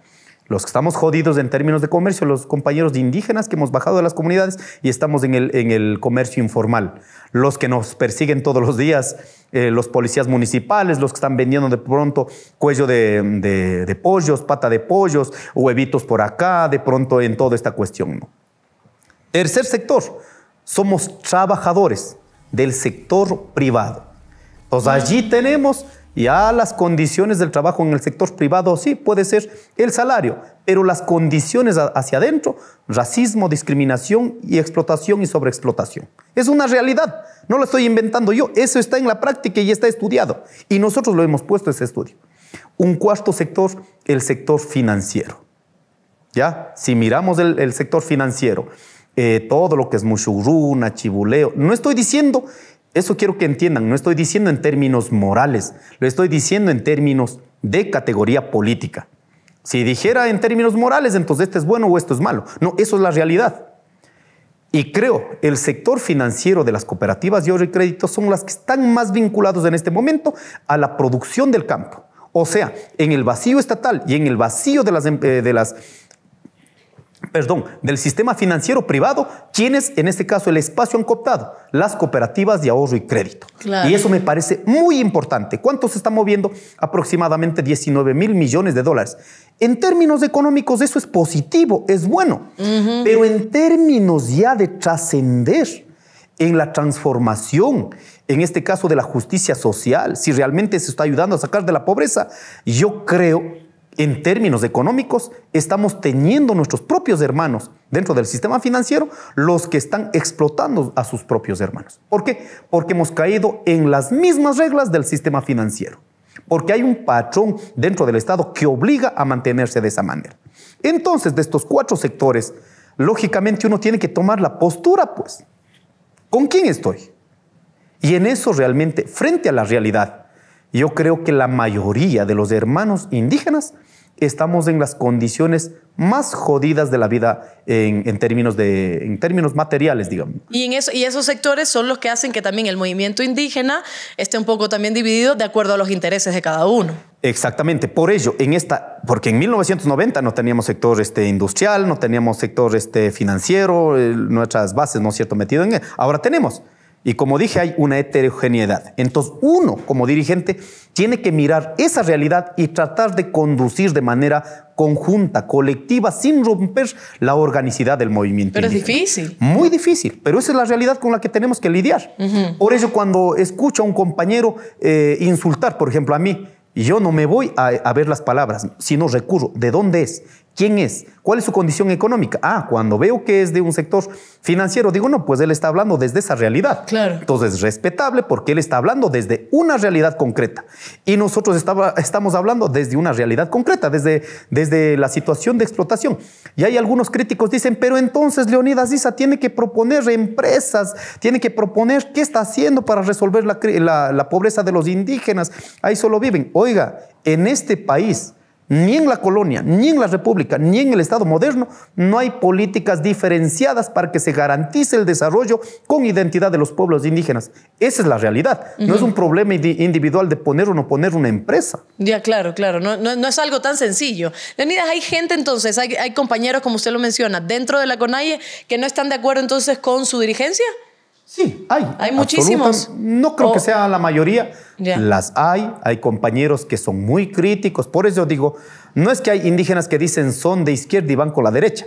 los que estamos jodidos en términos de comercio, los compañeros indígenas que hemos bajado de las comunidades y estamos en el, en el comercio informal, los que nos persiguen todos los días, eh, los policías municipales, los que están vendiendo de pronto cuello de, pollos, pata de pollos, huevitos por acá, de pronto en toda esta cuestión. ¿no? Tercer sector, somos trabajadores del sector privado. sea, allí tenemos ya ah, las condiciones del trabajo en el sector privado, sí, puede ser el salario, pero las condiciones hacia adentro, racismo, discriminación y explotación y sobreexplotación. Es una realidad, no lo estoy inventando yo, eso está en la práctica y está estudiado. Y nosotros lo hemos puesto ese estudio. Un cuarto sector, el sector financiero. ¿Ya? Si miramos el, sector financiero, eh, todo lo que es Mushuruna, Chibuleo, no estoy diciendo eso quiero que entiendan, no estoy diciendo en términos morales, lo estoy diciendo en términos de categoría política. Si dijera en términos morales, entonces este es bueno o esto es malo. No, eso es la realidad. Y creo, el sector financiero de las cooperativas de oro y crédito son las que están más vinculados en este momento a la producción del campo. O sea, en el vacío estatal y en el vacío de las, em, eh, de las perdón, del sistema financiero privado, quienes en este caso el espacio han cooptado, las cooperativas de ahorro y crédito. Y eso me parece muy importante. ¿Cuánto se está moviendo? Aproximadamente 19 mil millones de dólares. En términos económicos eso es positivo, es bueno, pero en términos ya de trascender en la transformación, en este caso de la justicia social, si realmente se está ayudando a sacar de la pobreza, yo creo en términos económicos, estamos teniendo nuestros propios hermanos dentro del sistema financiero, los que están explotando a sus propios hermanos. ¿Por qué? Porque hemos caído en las mismas reglas del sistema financiero. Porque hay un patrón dentro del Estado que obliga a mantenerse de esa manera. Entonces, de estos cuatro sectores, lógicamente uno tiene que tomar la postura, pues. ¿Con quién estoy? Y en eso realmente, frente a la realidad, yo creo que la mayoría de los hermanos indígenas estamos en las condiciones más jodidas de la vida en, en términos, de, en términos materiales, digamos. Y, en eso, y esos sectores son los que hacen que también el movimiento indígena esté un poco también dividido de acuerdo a los intereses de cada uno. Exactamente, por ello, en esta, porque en 1990 no teníamos sector este, industrial, no teníamos sector este, financiero, nuestras bases, ¿no es cierto?, metido en... Ahora tenemos. Y como dije, hay una heterogeneidad. Entonces, uno como dirigente tiene que mirar esa realidad y tratar de conducir de manera conjunta, colectiva, sin romper la organicidad del movimiento. Pero es difícil. Muy difícil, pero esa es la realidad con la que tenemos que lidiar. Por eso cuando escucho a un compañero eh, insultar, por ejemplo, a mí, yo no me voy a, a, ver las palabras, sino recurro. ¿De dónde es? ¿Quién es? ¿Cuál es su condición económica? Ah, cuando veo que es de un sector financiero, digo, no, pues él está hablando desde esa realidad. Claro. Entonces, respetable porque él está hablando desde una realidad concreta. Y nosotros estaba, estamos hablando desde una realidad concreta, desde, desde la situación de explotación. Y hay algunos críticos dicen, pero entonces Leonidas Issa tiene que proponer empresas, tiene que proponer qué está haciendo para resolver la pobreza de los indígenas. Ahí solo viven. Oiga, en este país ni en la colonia, ni en la república, ni en el Estado moderno, no hay políticas diferenciadas para que se garantice el desarrollo con identidad de los pueblos indígenas. Esa es la realidad. No es un problema individual de poner o no poner una empresa. Ya, claro, claro. No, es algo tan sencillo. hay gente entonces, hay, hay compañeros, como usted lo menciona, dentro de la CONAIE que no están de acuerdo entonces con su dirigencia. Sí, hay. Hay muchísimos. No creo que sea la mayoría. Las hay. Hay compañeros que son muy críticos. Por eso digo, no es que hay indígenas que dicen son de izquierda y van con la derecha.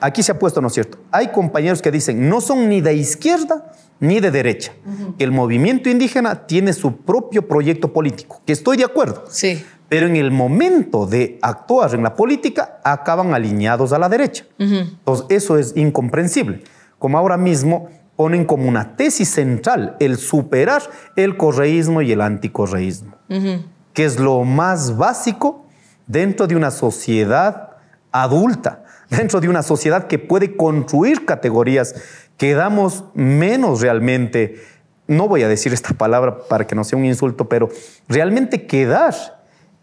Aquí se ha puesto, ¿no es cierto? Hay compañeros que dicen no son ni de izquierda ni de derecha. El movimiento indígena tiene su propio proyecto político, que estoy de acuerdo. Sí. Pero en el momento de actuar en la política, acaban alineados a la derecha. Entonces, eso es incomprensible. Como ahora mismo ponen como una tesis central el superar el correísmo y el anticorreísmo, que es lo más básico dentro de una sociedad adulta, dentro de una sociedad que puede construir categorías que damos menos realmente, no voy a decir esta palabra para que no sea un insulto, pero realmente quedar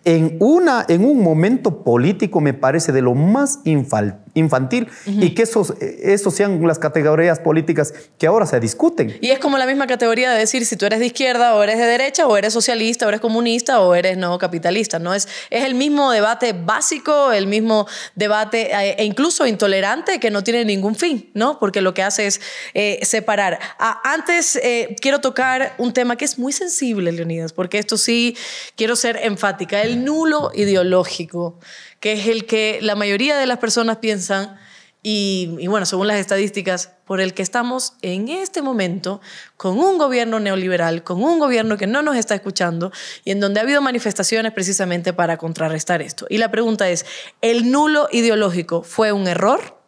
en, una, en un momento político me parece de lo más infaltable infantil y que eh, esos, sean las categorías políticas que ahora se discuten. Y es como la misma categoría de decir si tú eres de izquierda o eres de derecha o eres socialista o eres comunista o eres no capitalista, ¿no? Es, es el mismo debate básico, el mismo debate eh, e incluso intolerante que no tiene ningún fin, ¿no? Porque lo que hace es eh, separar. Ah, antes quiero tocar un tema que es muy sensible, Leonidas, porque esto sí quiero ser enfática, el nulo ideológico que es el que la mayoría de las personas piensan, y, bueno, según las estadísticas, por el que estamos en este momento con un gobierno neoliberal, con un gobierno que no nos está escuchando y en donde ha habido manifestaciones precisamente para contrarrestar esto. Y la pregunta es, ¿el nulo ideológico fue un error?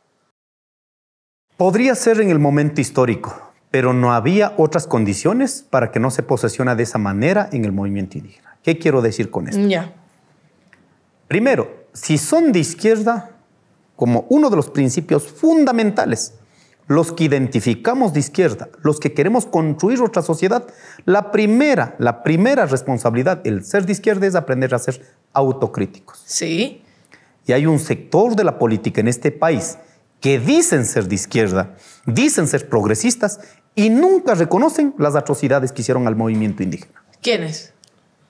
Podría ser en el momento histórico, pero no había otras condiciones para que no se posesiona de esa manera en el movimiento indígena. ¿Qué quiero decir con esto? Ya. Primero, si son de izquierda, como uno de los principios fundamentales, los que identificamos de izquierda, los que queremos construir nuestra sociedad, la primera, la primera responsabilidad, el ser de izquierda es aprender a ser autocríticos. Sí. Y hay un sector de la política en este país que dicen ser de izquierda, dicen ser progresistas y nunca reconocen las atrocidades que hicieron al movimiento indígena. ¿Quiénes?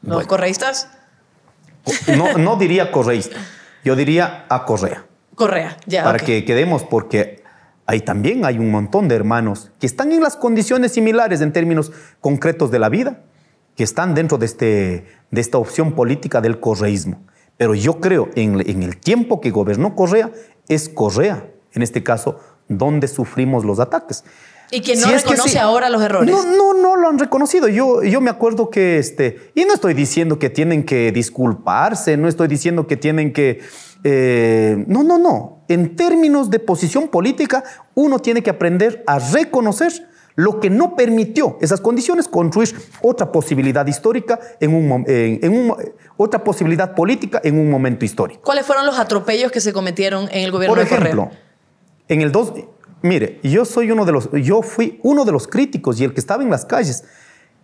¿Los corraístas? No, diría correísta, yo diría a Correa. Correa, ya. Para que quedemos, porque ahí también hay un montón de hermanos que están en las condiciones similares en términos concretos de la vida, que están dentro de, este, de esta opción política del correísmo. Pero yo creo en, en el tiempo que gobernó Correa, es Correa, en este caso, donde sufrimos los ataques. Y que no reconoce ahora los errores. No, no, lo han reconocido. Yo, yo me acuerdo que este, y no estoy diciendo que tienen que disculparse, no estoy diciendo que tienen que. Eh, no, no, no. En términos de posición política, uno tiene que aprender a reconocer lo que no permitió esas condiciones, construir otra posibilidad histórica en un, en, otra posibilidad política en un momento histórico. ¿Cuáles fueron los atropellos que se cometieron en el gobierno de Por ejemplo, En el dos, Mire, yo soy uno de los, yo fui uno de los críticos y el que estaba en las calles.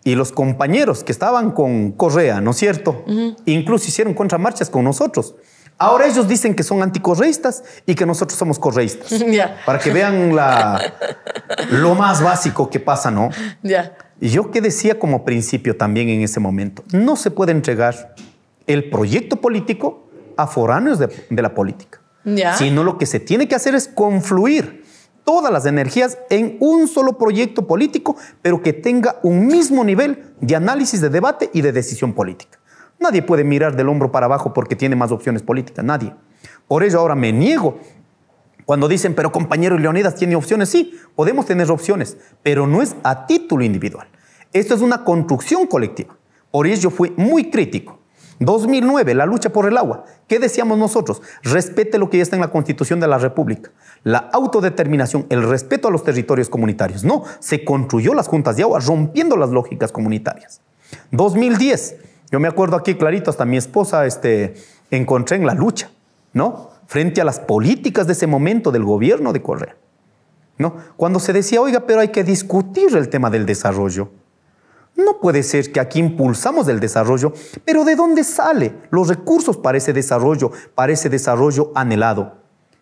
Y los compañeros que estaban con Correa, ¿no es cierto? Incluso hicieron contramarchas con nosotros. Ahora ellos dicen que son anticorreístas y que nosotros somos correístas. Para que vean la, lo más básico que pasa, ¿no? ya yo que decía como principio también en ese momento, no se puede entregar el proyecto político a foráneos de, la política, sino lo que se tiene que hacer es confluir todas las energías en un solo proyecto político, pero que tenga un mismo nivel de análisis, de debate y de decisión política. Nadie puede mirar del hombro para abajo porque tiene más opciones políticas, nadie. Por ello ahora me niego cuando dicen, pero compañero Leonidas tiene opciones, sí, podemos tener opciones, pero no es a título individual. Esto es una construcción colectiva. Por ello yo fui muy crítico 2009, la lucha por el agua. ¿Qué decíamos nosotros? Respete lo que ya está en la Constitución de la República. La autodeterminación, el respeto a los territorios comunitarios. No, se construyó las juntas de agua rompiendo las lógicas comunitarias. 2010, yo me acuerdo aquí clarito, hasta mi esposa este, encontré en la lucha, ¿no? Frente a las políticas de ese momento del gobierno de Correa. ¿No? Cuando se decía, oiga, pero hay que discutir el tema del desarrollo. No puede ser que aquí impulsamos el desarrollo, pero ¿de dónde sale los recursos para ese desarrollo, para ese desarrollo anhelado?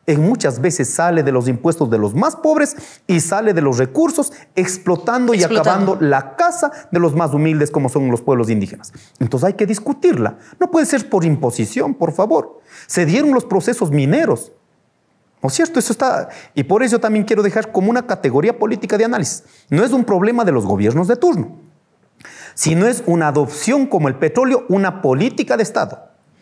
En muchas veces sale de los impuestos de los más pobres y sale de los recursos explotando, y acabando la casa de los más humildes como son los pueblos indígenas. Entonces hay que discutirla. No puede ser por imposición, por favor. Se dieron los procesos mineros. ¿No es cierto? Eso está. Y por eso también quiero dejar como una categoría política de análisis. No es un problema de los gobiernos de turno si no es una adopción como el petróleo, una política de Estado.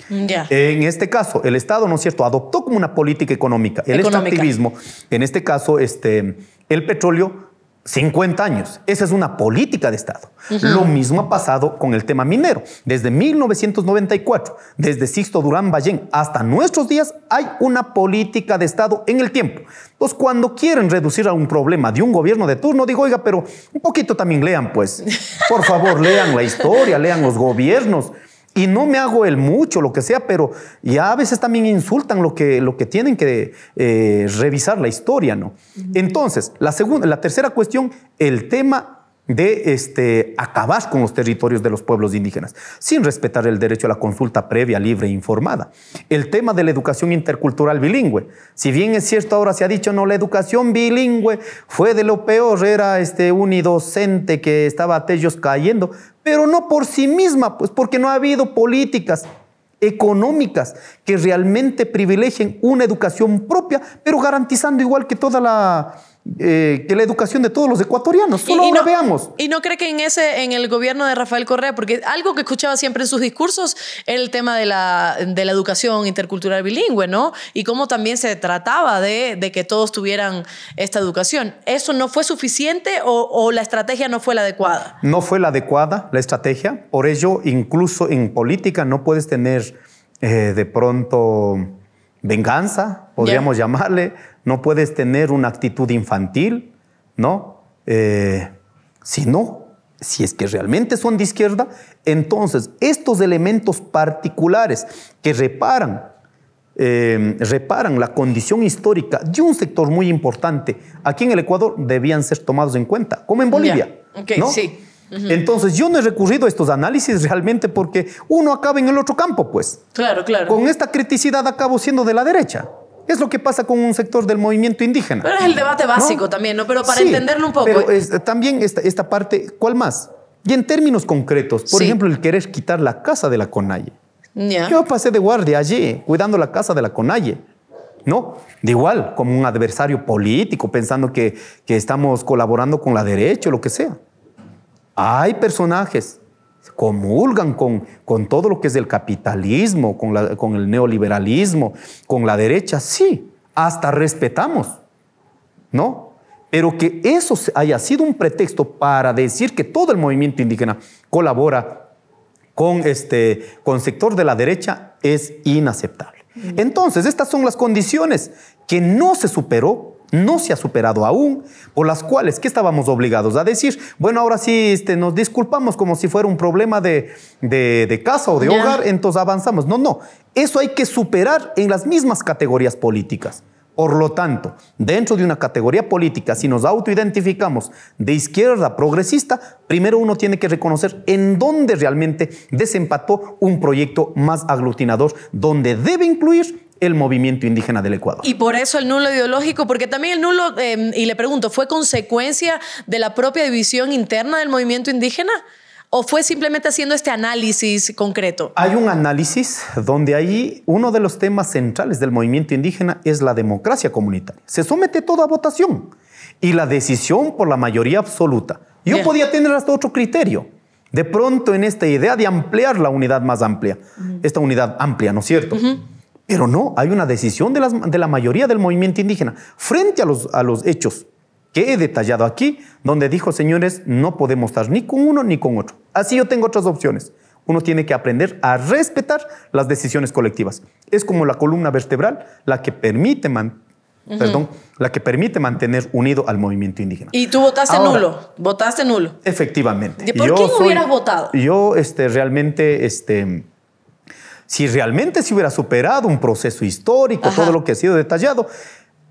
Ya. En este caso, el Estado, ¿no es cierto?, adoptó como una política económica el extractivismo. En este caso, este, el petróleo 50 años. Esa es una política de Estado. Lo mismo ha pasado con el tema minero. Desde 1994, desde Sixto Durán Ballén hasta nuestros días, hay una política de Estado en el tiempo. Entonces, cuando quieren reducir a un problema de un gobierno de turno, digo, oiga, pero un poquito también lean, pues. Por favor, lean la historia, lean los gobiernos, y no me hago el mucho, lo que sea, pero ya a veces también insultan lo que, lo que tienen que eh, revisar la historia, ¿no? Entonces, la, segunda, la tercera cuestión, el tema de este, acabar con los territorios de los pueblos indígenas, sin respetar el derecho a la consulta previa, libre e informada. El tema de la educación intercultural bilingüe. Si bien es cierto, ahora se ha dicho, no, la educación bilingüe fue de lo peor, era este unidocente que estaba a tellos cayendo, pero no por sí misma, pues porque no ha habido políticas económicas que realmente privilegien una educación propia, pero garantizando igual que toda la, eh, que la educación de todos los ecuatorianos. Solo y, veamos. Y no cree que en ese, en el gobierno de Rafael Correa, porque algo que escuchaba siempre en sus discursos era el tema de la, de la educación intercultural bilingüe, ¿no? Y cómo también se trataba de, que todos tuvieran esta educación. ¿Eso no fue suficiente o, la estrategia no fue la adecuada? No fue la adecuada la estrategia. Por ello, incluso en política no puedes tener eh, de pronto venganza, podríamos llamarle, no puedes tener una actitud infantil, ¿no? Eh, si no, si es que realmente son de izquierda, entonces estos elementos particulares que reparan, eh, reparan la condición histórica de un sector muy importante aquí en el Ecuador debían ser tomados en cuenta, como en Bolivia. ¿no? sí. Entonces, yo no he recurrido a estos análisis realmente porque uno acaba en el otro campo, pues. Claro, claro. Con esta criticidad acabo siendo de la derecha. Es lo que pasa con un sector del movimiento indígena. Pero es el debate básico también, ¿no? Pero para entenderlo un poco. Pero eh. también esta, parte, ¿cuál más? Y en términos concretos, por ejemplo, el querer quitar la casa de la Conalle. Yo pasé de guardia allí, cuidando la casa de la Conalle. ¿no? De igual, como un adversario político, pensando que, que estamos colaborando con la derecha o lo que sea. Hay personajes comulgan con, con todo lo que es el capitalismo, con, el neoliberalismo, con la derecha, sí, hasta respetamos, ¿no? Pero que eso haya sido un pretexto para decir que todo el movimiento indígena colabora con este con sector de la derecha es inaceptable. Mm. Entonces, estas son las condiciones que no se superó no se ha superado aún, por las cuales, ¿qué estábamos obligados a decir? Bueno, ahora sí este, nos disculpamos como si fuera un problema de, casa o de hogar, entonces avanzamos. No, no, eso hay que superar en las mismas categorías políticas. Por lo tanto, dentro de una categoría política, si nos autoidentificamos de izquierda progresista, primero uno tiene que reconocer en dónde realmente desempató un proyecto más aglutinador, donde debe incluir el movimiento indígena del Ecuador. Y por eso el nulo ideológico, porque también el nulo, em, y le pregunto, ¿fue consecuencia de la propia división interna del movimiento indígena? ¿O fue simplemente haciendo este análisis concreto? Hay un análisis donde ahí uno de los temas centrales del movimiento indígena es la democracia comunitaria. Se somete todo a votación y la decisión por la mayoría absoluta. Yo podía tener hasta otro criterio. De pronto en esta idea de ampliar la unidad más amplia, esta unidad amplia, ¿no es cierto? Pero no, hay una decisión de, de la mayoría del movimiento indígena frente a los, a los hechos que he detallado aquí, donde dijo, señores, no podemos estar ni con uno ni con otro. Así yo tengo otras opciones. Uno tiene que aprender a respetar las decisiones colectivas. Es como la columna vertebral, la que permite, perdón, la que permite mantener unido al movimiento indígena. Y tú votaste nulo, votaste nulo. Efectivamente. ¿Por yo quién hubieras votado? Yo este, realmente este, si realmente se hubiera superado un proceso histórico, todo lo que ha sido detallado,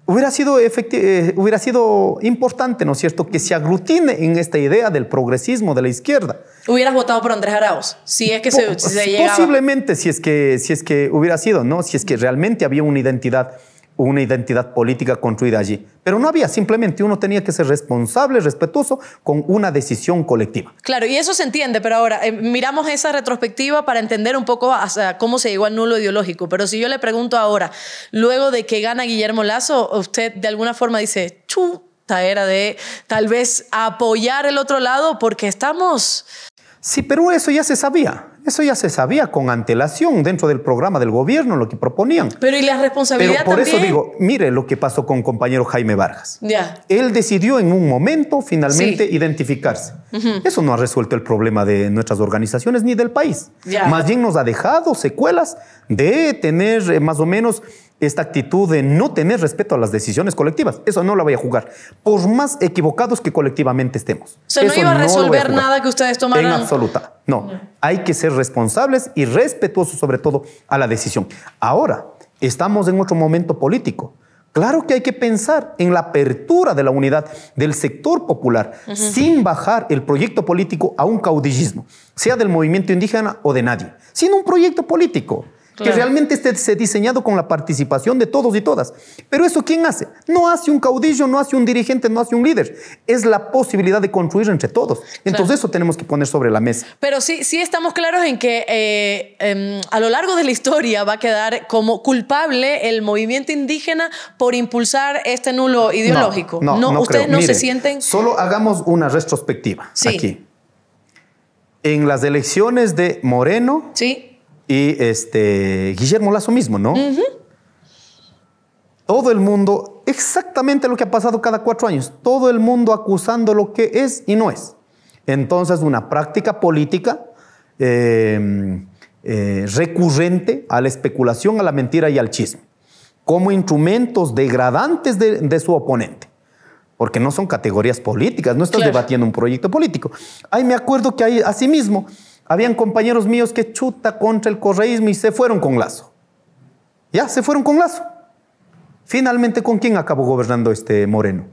hubiera sido, eh, hubiera sido importante, ¿no es cierto?, que se aglutine en esta idea del progresismo de la izquierda. Hubieras votado por Andrés Arauz, si es que se, si Posiblemente, si es que, si es que hubiera sido, ¿no? Si es que realmente había una identidad una identidad política construida allí. Pero no había, simplemente uno tenía que ser responsable, respetuoso con una decisión colectiva. Claro, y eso se entiende, pero ahora eh, miramos esa retrospectiva para entender un poco cómo se llegó al nulo ideológico. Pero si yo le pregunto ahora, luego de que gana Guillermo Lazo, usted de alguna forma dice, chuta, era de tal vez apoyar el otro lado porque estamos Sí, pero eso ya se sabía. Eso ya se sabía con antelación dentro del programa del gobierno, lo que proponían. Pero y la responsabilidad Pero por eso digo, mire lo que pasó con compañero Jaime Vargas. Ya. Él decidió en un momento finalmente identificarse. Eso no ha resuelto el problema de nuestras organizaciones ni del país. Ya. Más bien nos ha dejado secuelas de tener eh, más o menos esta actitud de no tener respeto a las decisiones colectivas. Eso no lo voy a jugar, por más equivocados que colectivamente estemos. O no iba a resolver nada que ustedes tomaran. En absoluta, no. Hay que ser responsables y respetuosos sobre todo a la decisión. Ahora, estamos en otro momento político. Claro que hay que pensar en la apertura de la unidad del sector popular sin bajar el proyecto político a un caudillismo, sea del movimiento indígena o de nadie, sino un proyecto político que realmente esté, diseñado con la participación de todos y todas. Pero eso, ¿quién hace? No hace un caudillo, no hace un dirigente, no hace un líder. Es la posibilidad de construir entre todos. Entonces, eso tenemos que poner sobre la mesa. Pero sí, sí estamos claros en que eh, em, a lo largo de la historia va a quedar como culpable el movimiento indígena por impulsar este nulo ideológico. No, no, no ustedes no se sienten. Solo hagamos una retrospectiva aquí. En las elecciones de Moreno. Sí y este, Guillermo Lazo mismo, ¿no? Todo el mundo, exactamente lo que ha pasado cada cuatro años, todo el mundo acusando lo que es y no es. Entonces, una práctica política em, eh, recurrente a la especulación, a la mentira y al chisme, como instrumentos degradantes de, su oponente porque no son categorías políticas, no estás debatiendo un proyecto político. Ahí me acuerdo que hay, asimismo, habían compañeros míos que chuta contra el correísmo y se fueron con Lazo. Ya, se fueron con Lazo. Finalmente, ¿con quién acabó gobernando este Moreno?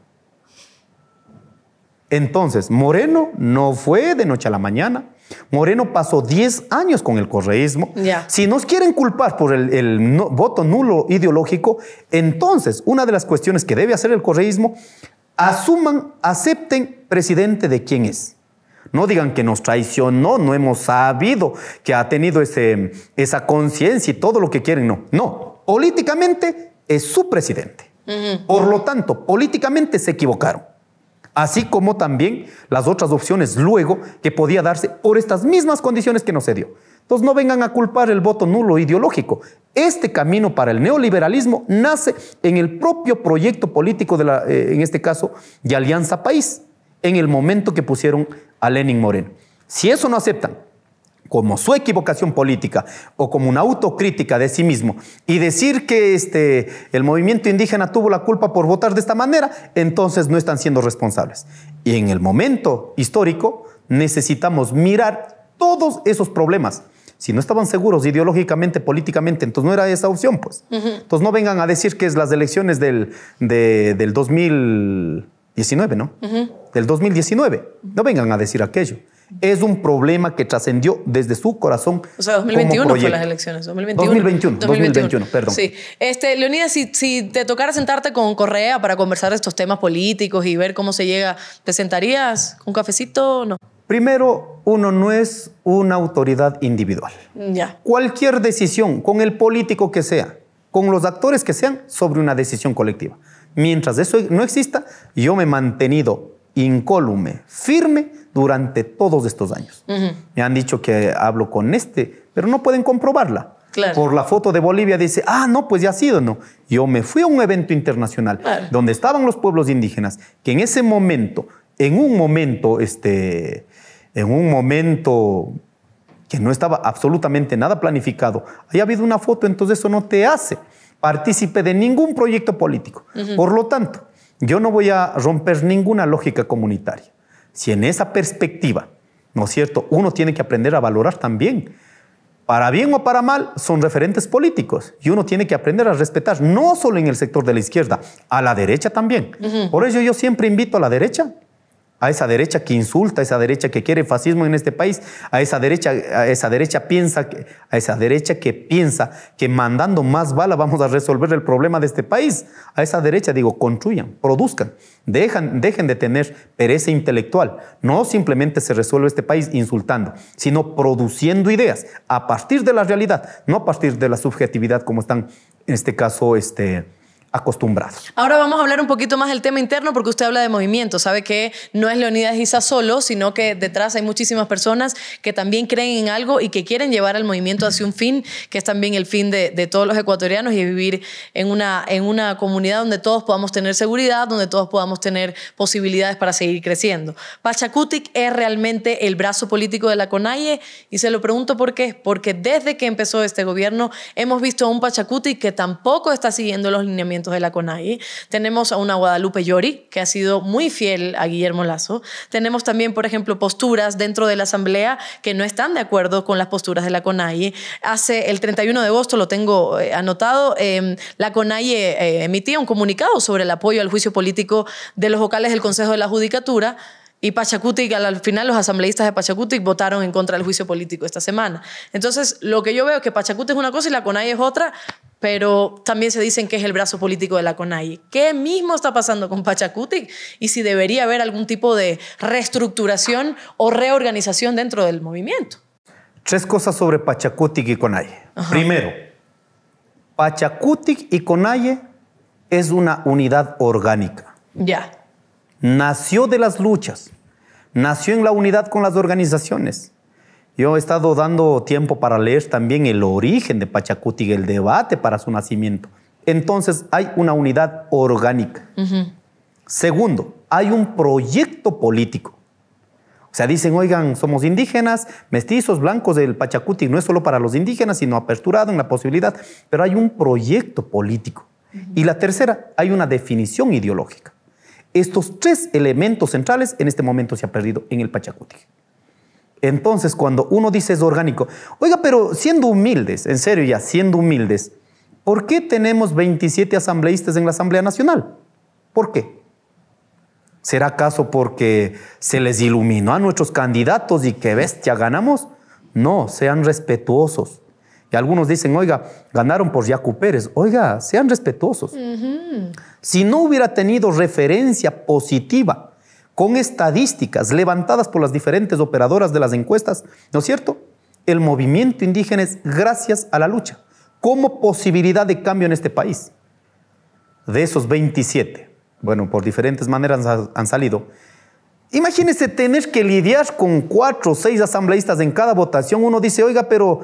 Entonces, Moreno no fue de noche a la mañana. Moreno pasó 10 años con el correísmo. Si nos quieren culpar por el, voto nulo ideológico, entonces una de las cuestiones que debe hacer el correísmo, asuman, acepten presidente de quién es. No digan que nos traicionó, no hemos sabido que ha tenido esa conciencia y todo lo que quieren. No, no. Políticamente es su presidente. Por lo tanto, políticamente se equivocaron. Así como también las otras opciones luego que podía darse por estas mismas condiciones que no se dio. Entonces no vengan a culpar el voto nulo ideológico. Este camino para el neoliberalismo nace en el propio proyecto político, eh, en este caso, de Alianza País en el momento que pusieron a Lenin Moreno. Si eso no aceptan como su equivocación política o como una autocrítica de sí mismo y decir que este, el movimiento indígena tuvo la culpa por votar de esta manera, entonces no están siendo responsables. Y en el momento histórico necesitamos mirar todos esos problemas. Si no estaban seguros ideológicamente, políticamente, entonces no era esa opción, pues. Entonces no vengan a decir que es las elecciones del, del 2000. 19, ¿no? Del 2019. No vengan a decir aquello. Es un problema que trascendió desde su corazón. O sea, 2021 fue las elecciones. 2021. 2021, perdón. Sí. Este, Leonidas, si, te tocara sentarte con Correa para conversar de estos temas políticos y ver cómo se llega, ¿te sentarías con un cafecito o no? Primero, uno no es una autoridad individual. Ya. Cualquier decisión, con el político que sea, con los actores que sean, sobre una decisión colectiva. Mientras eso no exista, yo me he mantenido incólume, firme durante todos estos años. Me han dicho que hablo con este, pero no pueden comprobarla. Por la foto de Bolivia dice, ah, no, pues ya ha sido, no. Yo me fui a un evento internacional donde estaban los pueblos indígenas, que en ese momento, en un momento, este, en un momento que no estaba absolutamente nada planificado, haya habido una foto, entonces eso no te hace partícipe de ningún proyecto político. Por lo tanto, yo no voy a romper ninguna lógica comunitaria. Si en esa perspectiva, ¿no es cierto?, uno tiene que aprender a valorar también. Para bien o para mal, son referentes políticos y uno tiene que aprender a respetar, no solo en el sector de la izquierda, a la derecha también. Por ello yo siempre invito a la derecha a esa derecha que insulta, a esa derecha que quiere fascismo en este país, a esa derecha, a esa derecha piensa, a esa derecha que piensa que mandando más bala vamos a resolver el problema de este país, a esa derecha digo, construyan, produzcan, dejen de tener pereza intelectual. No simplemente se resuelve este país insultando, sino produciendo ideas a partir de la realidad, no a partir de la subjetividad como están en este caso este acostumbrados. Ahora vamos a hablar un poquito más del tema interno porque usted habla de movimiento, sabe que no es Leonidas Isa solo, sino que detrás hay muchísimas personas que también creen en algo y que quieren llevar al movimiento hacia un fin, que es también el fin de, todos los ecuatorianos y vivir en una, en una comunidad donde todos podamos tener seguridad, donde todos podamos tener posibilidades para seguir creciendo. Pachacutic es realmente el brazo político de la CONAIE y se lo pregunto por qué, porque desde que empezó este gobierno hemos visto a un Pachacutic que tampoco está siguiendo los lineamientos de la CONAI. Tenemos a una Guadalupe Llori, que ha sido muy fiel a Guillermo Lazo. Tenemos también, por ejemplo, posturas dentro de la Asamblea que no están de acuerdo con las posturas de la CONAI. Hace el 31 de agosto, lo tengo eh, anotado, em, la CONAI eh, eh, emitía un comunicado sobre el apoyo al juicio político de los vocales del Consejo de la Judicatura. Y Pachacuti, al final los asambleístas de Pachacuti votaron en contra del juicio político esta semana. Entonces, lo que yo veo es que Pachacuti es una cosa y la CONAI es otra, pero también se dicen que es el brazo político de la CONAIE. ¿Qué mismo está pasando con Pachacutic? Y si debería haber algún tipo de reestructuración o reorganización dentro del movimiento. Tres cosas sobre Pachacutic y CONAIE. Primero, Pachacutic y CONAIE es una unidad orgánica. Ya. Nació de las luchas, nació en la unidad con las organizaciones. Yo he estado dando tiempo para leer también el origen de Pachacuti y el debate para su nacimiento. Entonces hay una unidad orgánica. Segundo, hay un proyecto político. O sea, dicen, oigan, somos indígenas, mestizos, blancos, del Pachacuti no es solo para los indígenas, sino aperturado en la posibilidad, pero hay un proyecto político. Y la tercera, hay una definición ideológica. Estos tres elementos centrales en este momento se han perdido en el Pachacuti. Entonces, cuando uno dice es orgánico, oiga, pero siendo humildes, en serio ya, siendo humildes, ¿por qué tenemos 27 asambleístas en la Asamblea Nacional? ¿Por qué? ¿Será acaso porque se les iluminó a nuestros candidatos y qué bestia ganamos? No, sean respetuosos. Y algunos dicen, oiga, ganaron por Jaco Pérez. Oiga, sean respetuosos. Si no hubiera tenido referencia positiva con estadísticas levantadas por las diferentes operadoras de las encuestas, ¿no es cierto? El movimiento indígena es gracias a la lucha, como posibilidad de cambio en este país. De esos 27, bueno, por diferentes maneras han salido. Imagínese tener que lidiar con cuatro o seis asambleístas en cada votación. Uno dice, oiga, pero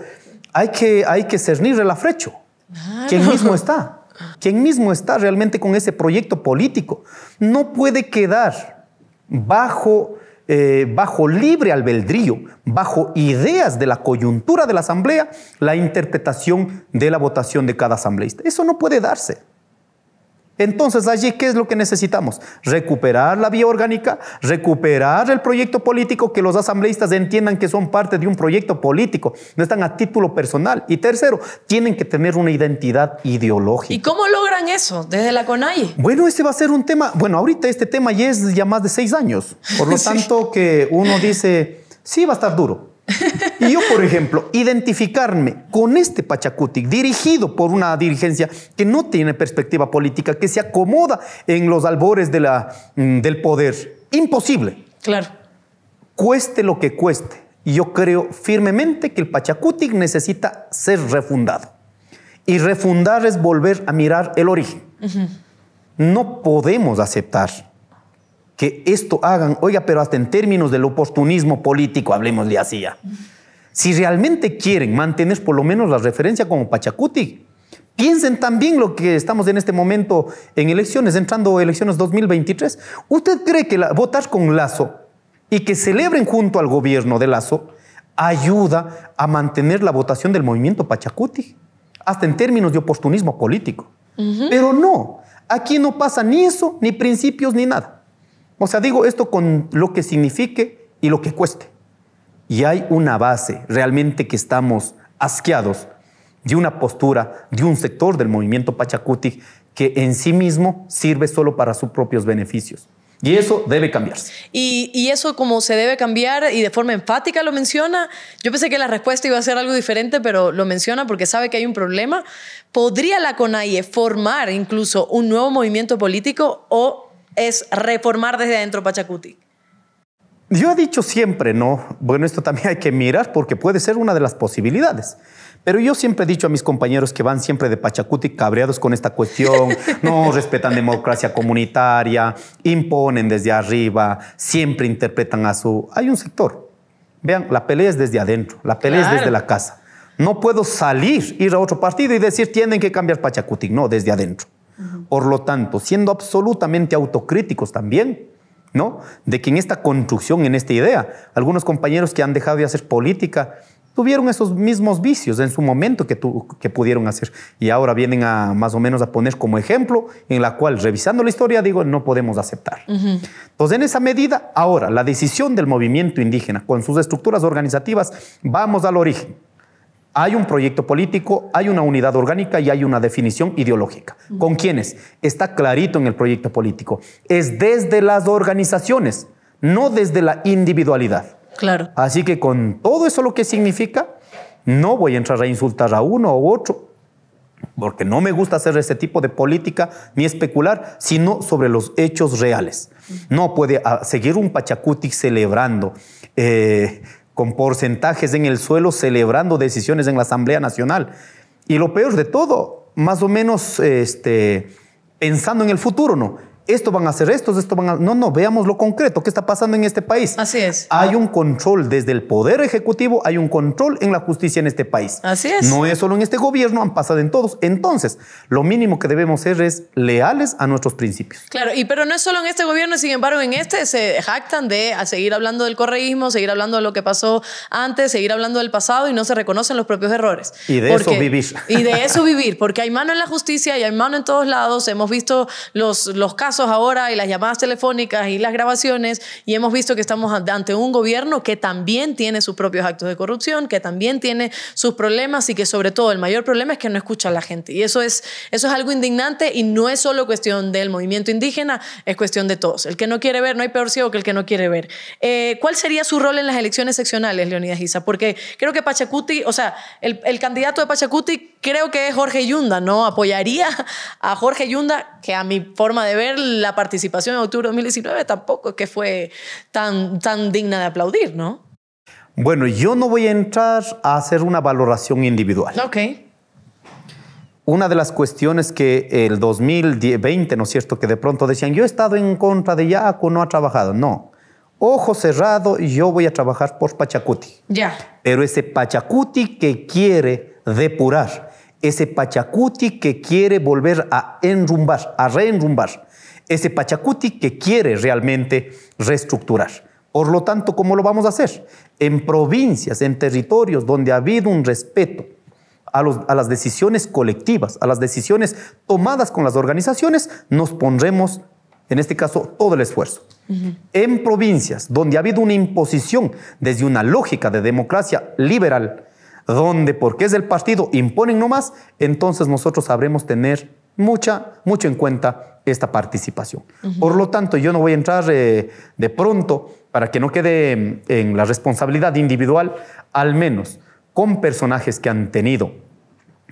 hay que, hay que cernir el ¿Quién mismo está? ¿Quién mismo está realmente con ese proyecto político? No puede quedar bajo, eh, bajo libre albedrío, bajo ideas de la coyuntura de la asamblea, la interpretación de la votación de cada asambleísta. Eso no puede darse. Entonces, allí, ¿qué es lo que necesitamos? Recuperar la vía orgánica, recuperar el proyecto político, que los asambleístas entiendan que son parte de un proyecto político, no están a título personal. Y tercero, tienen que tener una identidad ideológica. ¿Y cómo logran eso desde la CONAI? Bueno, este va a ser un tema, bueno, ahorita este tema ya es ya más de seis años, por lo tanto que uno dice, sí, va a estar duro. Y yo, por ejemplo, identificarme con este Pachacutic dirigido por una dirigencia que no tiene perspectiva política, que se acomoda en los albores mm, del poder, imposible. Claro. Cueste lo que cueste. Y yo creo firmemente que el Pachacutic necesita ser refundado. Y refundar es volver a mirar el origen. No podemos aceptar que esto hagan, oiga, pero hasta en términos del oportunismo político, hablemos de así ya. Si realmente quieren mantener por lo menos la referencia como Pachacuti, piensen también lo que estamos en este momento en elecciones, entrando elecciones 2023. ¿Usted cree que la, votar con Lazo y que celebren junto al gobierno de Lazo ayuda a mantener la votación del movimiento Pachacuti? Hasta en términos de oportunismo político. Pero no, aquí no pasa ni eso, ni principios, ni nada. O sea, digo esto con lo que signifique y lo que cueste. Y hay una base realmente que estamos asqueados de una postura de un sector del movimiento Pachacuti que en sí mismo sirve solo para sus propios beneficios. Y eso debe cambiarse. Y, y, eso como se debe cambiar y de forma enfática lo menciona, yo pensé que la respuesta iba a ser algo diferente, pero lo menciona porque sabe que hay un problema. ¿Podría la CONAIE formar incluso un nuevo movimiento político o es reformar desde adentro Pachacuti? Yo he dicho siempre, no, bueno, esto también hay que mirar porque puede ser una de las posibilidades. Pero yo siempre he dicho a mis compañeros que van siempre de Pachacuti cabreados con esta cuestión, no respetan democracia comunitaria, imponen desde arriba, siempre interpretan a su... Hay un sector. Vean, la pelea es desde adentro, la pelea es desde la casa. No puedo salir, ir a otro partido y decir tienen que cambiar Pachacuti. No, desde adentro. Por lo tanto, siendo absolutamente autocríticos también, ¿no? De que en esta construcción, en esta idea, algunos compañeros que han dejado de hacer política tuvieron esos mismos vicios en su momento que, pudieron hacer y ahora vienen a más o menos a poner como ejemplo en la cual revisando la historia digo no podemos aceptar. Entonces en esa medida ahora la decisión del movimiento indígena con sus estructuras organizativas vamos al origen hay un proyecto político, hay una unidad orgánica y hay una definición ideológica. ¿Con quiénes? Está clarito en el proyecto político. Es desde las organizaciones, no desde la individualidad. Claro. Así que con todo eso lo que significa, no voy a entrar a insultar a uno u otro, porque no me gusta hacer ese tipo de política ni especular, sino sobre los hechos reales. No puede ah, seguir un Pachacuti celebrando eh, con porcentajes en el suelo celebrando decisiones en la Asamblea Nacional. Y lo peor de todo, más o menos este, pensando en el futuro, ¿no? esto van a hacer estos, esto van a... No, no, veamos lo concreto, qué está pasando en este país. Así es. Hay un control desde el Poder Ejecutivo, hay un control en la justicia en este país. Así es. No es solo en este gobierno, han pasado en todos. Entonces, lo mínimo que debemos ser es leales a nuestros principios. Claro, y pero no es solo en este gobierno, sin embargo, en este se jactan de seguir hablando del correísmo, seguir hablando de lo que pasó antes, seguir hablando del pasado y no se reconocen los propios errores. Y de eso vivir. Y de eso vivir, porque hay mano en la justicia y hay mano en todos lados. Hemos visto los, los casos ahora y las llamadas telefónicas y las grabaciones y hemos visto que estamos ante un gobierno que también tiene sus propios actos de corrupción, que también tiene sus problemas y que sobre todo el mayor problema es que no escucha a la gente. Y eso es, eso es algo indignante y no es solo cuestión del movimiento indígena, es cuestión de todos. El que no quiere ver, no hay peor ciego que el que no quiere ver. Eh, ¿Cuál sería su rol en las elecciones seccionales, Leonidas Giza? Porque creo que Pachacuti, o sea, el candidato de Pachacuti creo que Jorge Yunda, ¿no? Apoyaría a Jorge Yunda, que a mi forma de ver la participación en octubre de 2019 tampoco que fue tan, tan digna de aplaudir, ¿no? Bueno, yo no voy a entrar a hacer una valoración individual. Ok. Una de las cuestiones que el 2020, ¿no es cierto? Que de pronto decían, yo he estado en contra de Yaco, no ha trabajado. No. Ojo cerrado, yo voy a trabajar por Pachacuti. Ya. Pero ese Pachacuti que quiere depurar, ese Pachacuti que quiere volver a enrumbar, a reenrumbar, ese Pachacuti que quiere realmente reestructurar. Por lo tanto, ¿cómo lo vamos a hacer? En provincias, en territorios donde ha habido un respeto a, las decisiones colectivas, a las decisiones tomadas con las organizaciones, nos pondremos, en este caso, todo el esfuerzo. En provincias donde ha habido una imposición desde una lógica de democracia liberal, donde porque es del partido imponen nomás, entonces nosotros sabremos tener mucha, mucho en cuenta esta participación. Por lo tanto, yo no voy a entrar eh, de pronto para que no quede mm, en la responsabilidad individual, al menos con personajes que han tenido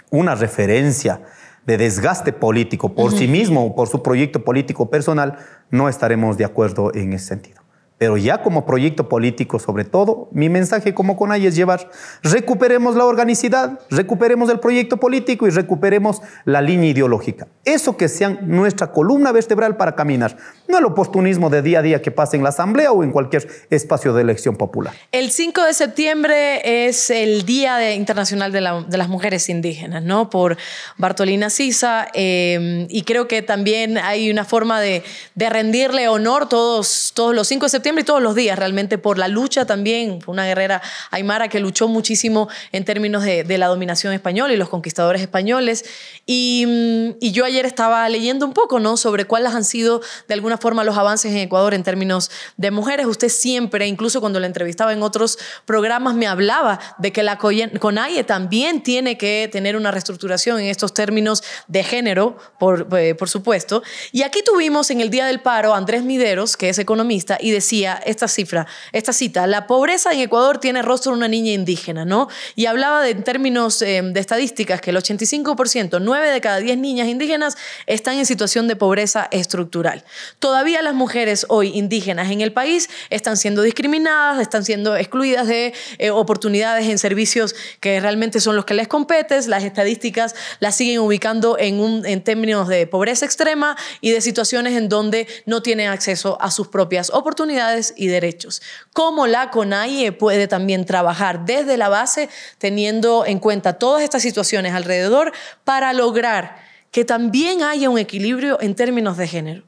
una referencia de desgaste político por sí mismo o por su proyecto político personal, no estaremos de acuerdo en ese sentido. Pero ya como proyecto político, sobre todo, mi mensaje como CONAI es llevar, recuperemos la organicidad, recuperemos el proyecto político y recuperemos la línea ideológica. Eso que sea nuestra columna vertebral para caminar, no el oportunismo de día a día que pasa en la Asamblea o en cualquier espacio de elección popular. El 5 de septiembre es el Día Internacional de, las Mujeres Indígenas, ¿no? Por Bartolina Sisa, eh, y creo que también hay una forma de, rendirle honor todos, todos los 5 de septiembre y todos los días realmente por la lucha también. una guerrera aymara que luchó muchísimo en términos de, la dominación española y los conquistadores españoles. Mm, y, yo ayer estaba leyendo un poco ¿no? sobre cuáles han sido de alguna forma los avances en Ecuador en términos de mujeres. Usted siempre, incluso cuando la entrevistaba en otros programas, me hablaba de que la CONAIE también tiene que tener una reestructuración en estos términos de género, por, eh, por supuesto. Y aquí tuvimos en el Día del Paro a Andrés Mideros, que es economista, y decía esta cifra, esta cita, la pobreza en Ecuador tiene rostro de una niña indígena, ¿no? Y hablaba de, en términos eh, de estadísticas que el 85%, 9 de cada 10 niñas indígenas están en situación de pobreza estructural. Todavía las mujeres hoy indígenas en el país están siendo discriminadas, están siendo excluidas de eh, oportunidades en servicios que realmente son los que les competen, las estadísticas las siguen ubicando en, un, en términos de pobreza extrema y de situaciones en donde no tienen acceso a sus propias oportunidades y derechos. Cómo la CONAIE puede también trabajar desde la base, teniendo en cuenta todas estas situaciones alrededor, para lograr que también haya un equilibrio en términos de género.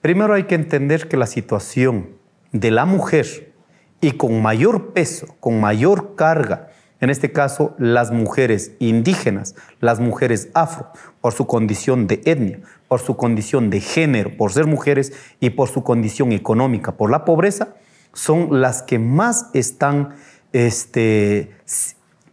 Primero hay que entender que la situación de la mujer y con mayor peso, con mayor carga, en este caso las mujeres indígenas, las mujeres afro, por su condición de etnia, por su condición de género, por ser mujeres y por su condición económica, por la pobreza, son las que más están, este,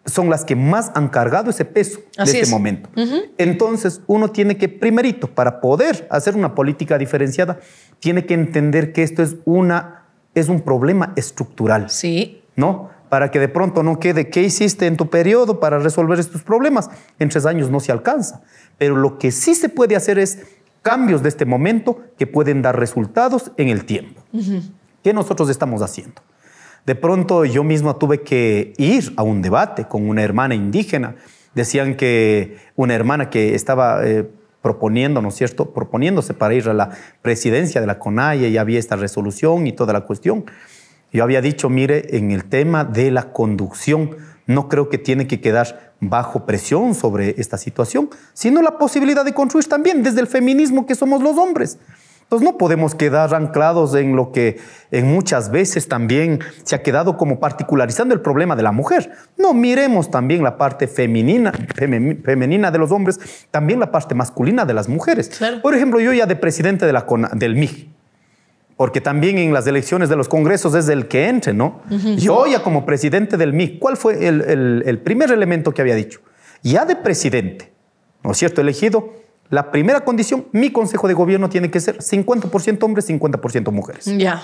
son las que más han cargado ese peso en de este momento. Entonces, uno tiene que, primerito, para poder hacer una política diferenciada, tiene que entender que esto es una, es un problema estructural. Sí. ¿No? para que de pronto no quede qué hiciste en tu periodo para resolver estos problemas. En tres años no se alcanza. Pero lo que sí se puede hacer es cambios de este momento que pueden dar resultados en el tiempo. ¿Qué nosotros estamos haciendo? De pronto yo mismo tuve que ir a un debate con una hermana indígena. Decían que una hermana que estaba... Eh, proponiendo, ¿no es cierto?, proponiéndose para ir a la presidencia de la CONAIE y había esta resolución y toda la cuestión. Yo había dicho, mire, en el tema de la conducción, no creo que tiene que quedar bajo presión sobre esta situación, sino la posibilidad de construir también desde el feminismo que somos los hombres. Entonces pues no podemos quedar anclados en lo que en muchas veces también se ha quedado como particularizando el problema de la mujer. No miremos también la parte femenina, femenina de los hombres, también la parte masculina de las mujeres. Por ejemplo, yo ya de presidente de la, del MIG, porque también en las elecciones de los congresos es el que entre, ¿no? Yo ya como presidente del MIC, ¿cuál fue el, primer elemento que había dicho? Ya de presidente, ¿no es cierto? Elegido, la primera condición, mi consejo de gobierno tiene que ser 50% hombres, 50% mujeres. Ya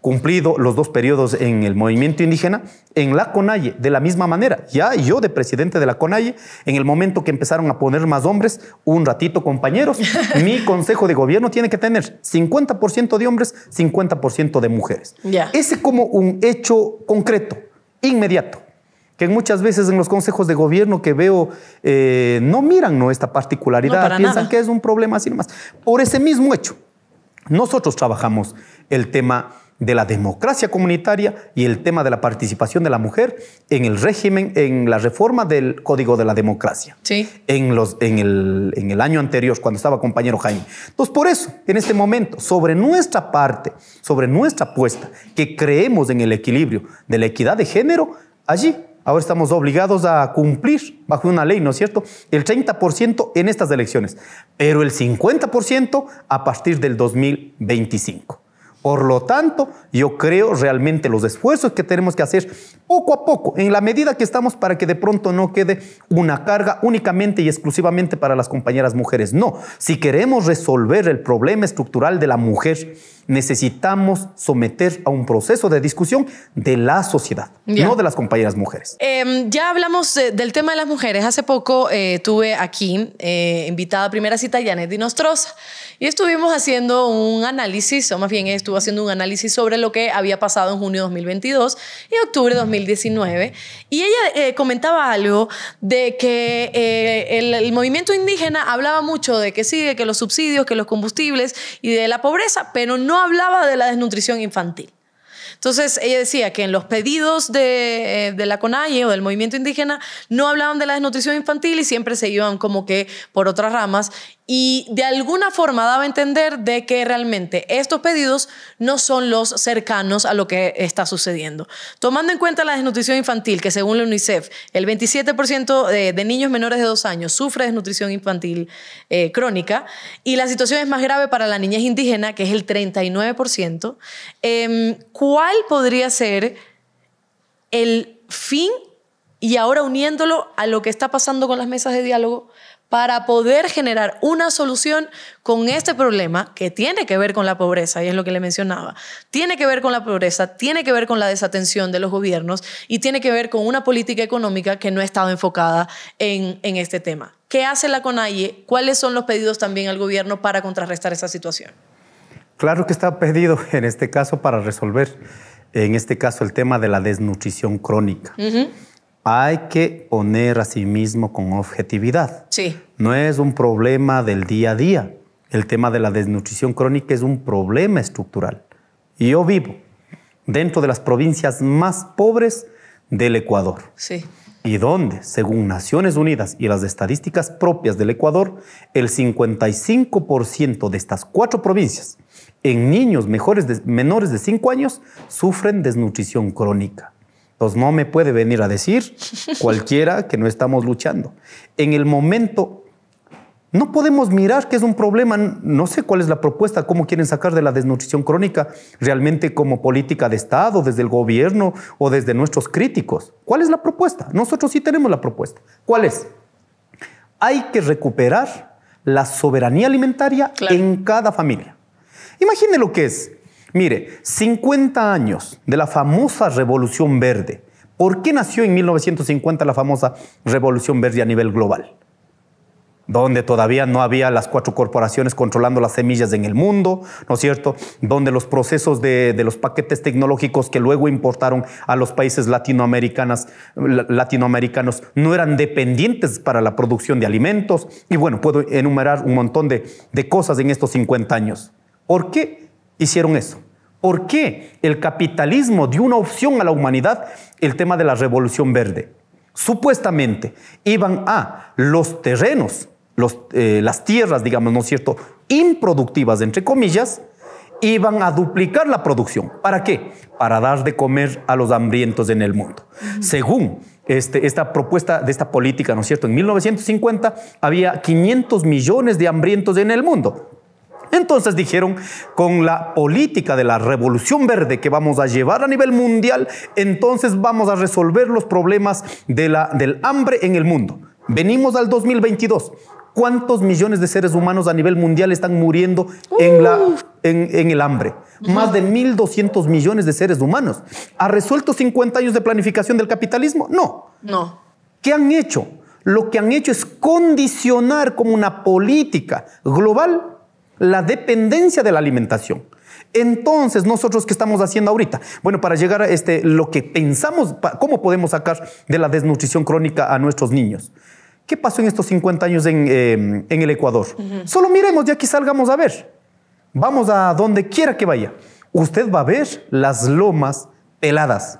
cumplido los dos periodos en el movimiento indígena, en la CONAIE, de la misma manera. Ya yo de presidente de la CONAIE, en el momento que empezaron a poner más hombres, un ratito compañeros, mi consejo de gobierno tiene que tener 50% de hombres, 50% de mujeres. Ese Ese como un hecho concreto, inmediato que muchas veces en los consejos de gobierno que veo eh, no miran ¿no? esta particularidad, piensan que es un problema así nomás. Por ese mismo hecho, nosotros trabajamos el tema de la democracia comunitaria y el tema de la participación de la mujer en el régimen, en la reforma del Código de la Democracia. Sí. En, los, en, el, en el año anterior, cuando estaba compañero Jaime. Entonces, por eso, en este momento, sobre nuestra parte, sobre nuestra apuesta, que creemos en el equilibrio de la equidad de género, allí ahora estamos obligados a cumplir bajo una ley, ¿no es cierto?, el 30% en estas elecciones, pero el 50% a partir del 2025. Por lo tanto, yo creo realmente los esfuerzos que tenemos que hacer poco a poco, en la medida que estamos, para que de pronto no quede una carga únicamente y exclusivamente para las compañeras mujeres. No, si queremos resolver el problema estructural de la mujer, necesitamos someter a un proceso de discusión de la sociedad, no de las compañeras mujeres. Em, ya hablamos eh, del tema de las mujeres. Hace poco eh, tuve aquí eh, invitada a primera cita Janet Dinostroza y estuvimos haciendo un análisis, o más bien estuvo haciendo un análisis sobre lo que había pasado en junio de 2022 y octubre de 2019. Y ella comentaba algo de que el, el movimiento indígena hablaba mucho de que sí, que los subsidios, que los combustibles y de la pobreza, pero no hablaba de la desnutrición infantil. Entonces, ella decía que en los pedidos de, eh, de la CONAIE o del movimiento indígena no hablaban de la desnutrición infantil y siempre se iban como que por otras ramas y de alguna forma daba a entender de que realmente estos pedidos no son los cercanos a lo que está sucediendo. Tomando en cuenta la desnutrición infantil, que según la UNICEF, el 27% eh, de, niños menores de dos años sufre desnutrición infantil eh, crónica, y la situación es más grave para la niñez indígena, que es el 39%, em, ¿cuál ¿Cuál podría ser el fin y ahora uniéndolo a lo que está pasando con las mesas de diálogo para poder generar una solución con este problema que tiene que ver con la pobreza, y es lo que le mencionaba, tiene que ver con la pobreza, tiene que ver con la desatención de los gobiernos y tiene que ver con una política económica que no ha estado enfocada en, en este tema. ¿Qué hace la CONAIE? ¿Cuáles son los pedidos también al gobierno para contrarrestar esa situación? Claro que está pedido en este caso para resolver, en este caso, el tema de la desnutrición crónica. Hay que poner a sí mismo con objetividad. Sí. No es un problema del día a día. El tema de la desnutrición crónica es un problema estructural. yo vivo dentro de las provincias más pobres del Ecuador. Sí. Y donde, según Naciones Unidas y las estadísticas propias del Ecuador, el 55% de estas cuatro provincias en niños menores de 5 años sufren desnutrición crónica. Entonces no me puede venir a decir cualquiera que no estamos luchando. En el momento no podemos mirar que es un problema. No sé cuál es la propuesta, cómo quieren sacar de la desnutrición crónica realmente como política de Estado, desde el gobierno o desde nuestros críticos. ¿Cuál es la propuesta? Nosotros sí tenemos la propuesta. ¿Cuál es? Hay que recuperar la soberanía alimentaria en cada familia. Imagine lo que es. Mire, 50 años de la famosa Revolución Verde. ¿Por qué nació en 1950 la famosa Revolución Verde a nivel global? donde todavía no había las cuatro corporaciones controlando las semillas en el mundo, ¿no es cierto? Donde los procesos de, los paquetes tecnológicos que luego importaron a los países latinoamericanas, latinoamericanos no eran dependientes para la producción de alimentos. Y bueno, puedo enumerar un montón de, de cosas en estos 50 años. ¿Por qué hicieron eso? ¿Por qué el capitalismo dio una opción a la humanidad el tema de la revolución verde? Supuestamente iban a los terrenos, eh, las tierras, digamos, ¿no es cierto?, improductivas, entre comillas, iban a duplicar la producción. ¿Para qué? Para dar de comer a los hambrientos en el mundo. Según este, esta propuesta de esta política, ¿no es cierto? En 1950 había 500 millones de hambrientos en el mundo. Entonces dijeron, con la política de la revolución verde que vamos a llevar a nivel mundial, entonces vamos a resolver los problemas de la, del hambre en el mundo. Venimos al 2022. ¿Cuántos millones de seres humanos a nivel mundial están muriendo en, la, uh. en, el hambre? Más de 1.200 millones de seres humanos. ¿Ha resuelto 50 años de planificación del capitalismo? No. No. ¿Qué han hecho? Lo que han hecho es condicionar como una política global la dependencia de la alimentación. Entonces, nosotros qué estamos haciendo ahorita? Bueno, para llegar a este, lo que pensamos, cómo podemos sacar de la desnutrición crónica a nuestros niños. ¿Qué pasó en estos 50 años em, en, el Ecuador? Solo miremos, ya aquí salgamos a ver. Vamos a donde quiera que vaya. Usted va a ver las lomas peladas.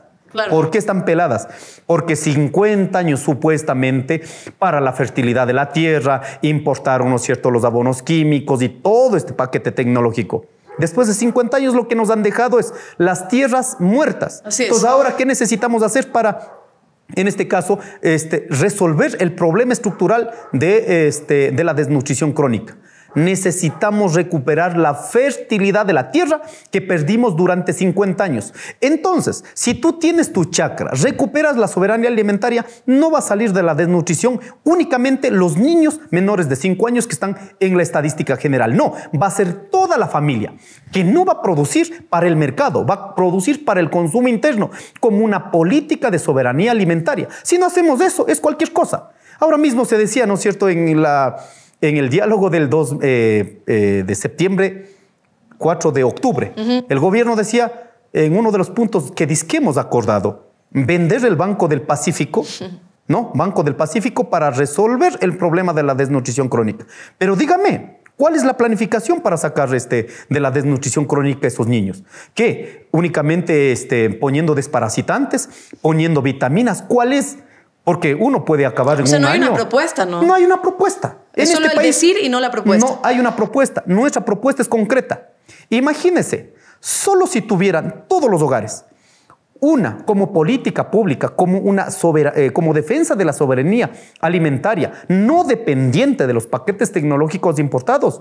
¿Por qué están peladas? Porque 50 años supuestamente para la fertilidad de la tierra, importaron, cierto?, los abonos químicos y todo este paquete tecnológico. Después de 50 años lo que nos han dejado es las tierras muertas. Entonces ahora, ¿qué necesitamos hacer para, en este caso, este, resolver el problema estructural de este, la desnutrición crónica? necesitamos recuperar la fertilidad de la tierra que perdimos durante 50 años. Entonces, si tú tienes tu chakra, recuperas la soberanía alimentaria, no va a salir de la desnutrición únicamente los niños menores de 5 años que están en la estadística general. No, va a ser toda la familia que no va a producir para el mercado, va a producir para el consumo interno como una política de soberanía alimentaria. Si no hacemos eso, es cualquier cosa. Ahora mismo se decía, ¿no es cierto?, en la en el diálogo del 2 eh, eh, de septiembre, 4 de octubre, el gobierno decía en uno de los puntos que disquemos acordado, vender el Banco del Pacífico, ¿no? Banco del Pacífico para resolver el problema de la desnutrición crónica. Pero dígame, ¿Cuál es la planificación para sacar este, de la desnutrición crónica a esos niños? ¿Qué? ¿Únicamente este, poniendo desparasitantes? ¿Poniendo vitaminas? ¿Cuál es porque uno puede acabar en un no año. no hay una propuesta, ¿no? No hay una propuesta. Es solo este el decir y no la propuesta. No hay una propuesta. Nuestra propuesta es concreta. Imagínense, solo si tuvieran todos los hogares una como política pública, como, una eh, como defensa de la soberanía alimentaria, no dependiente de los paquetes tecnológicos importados.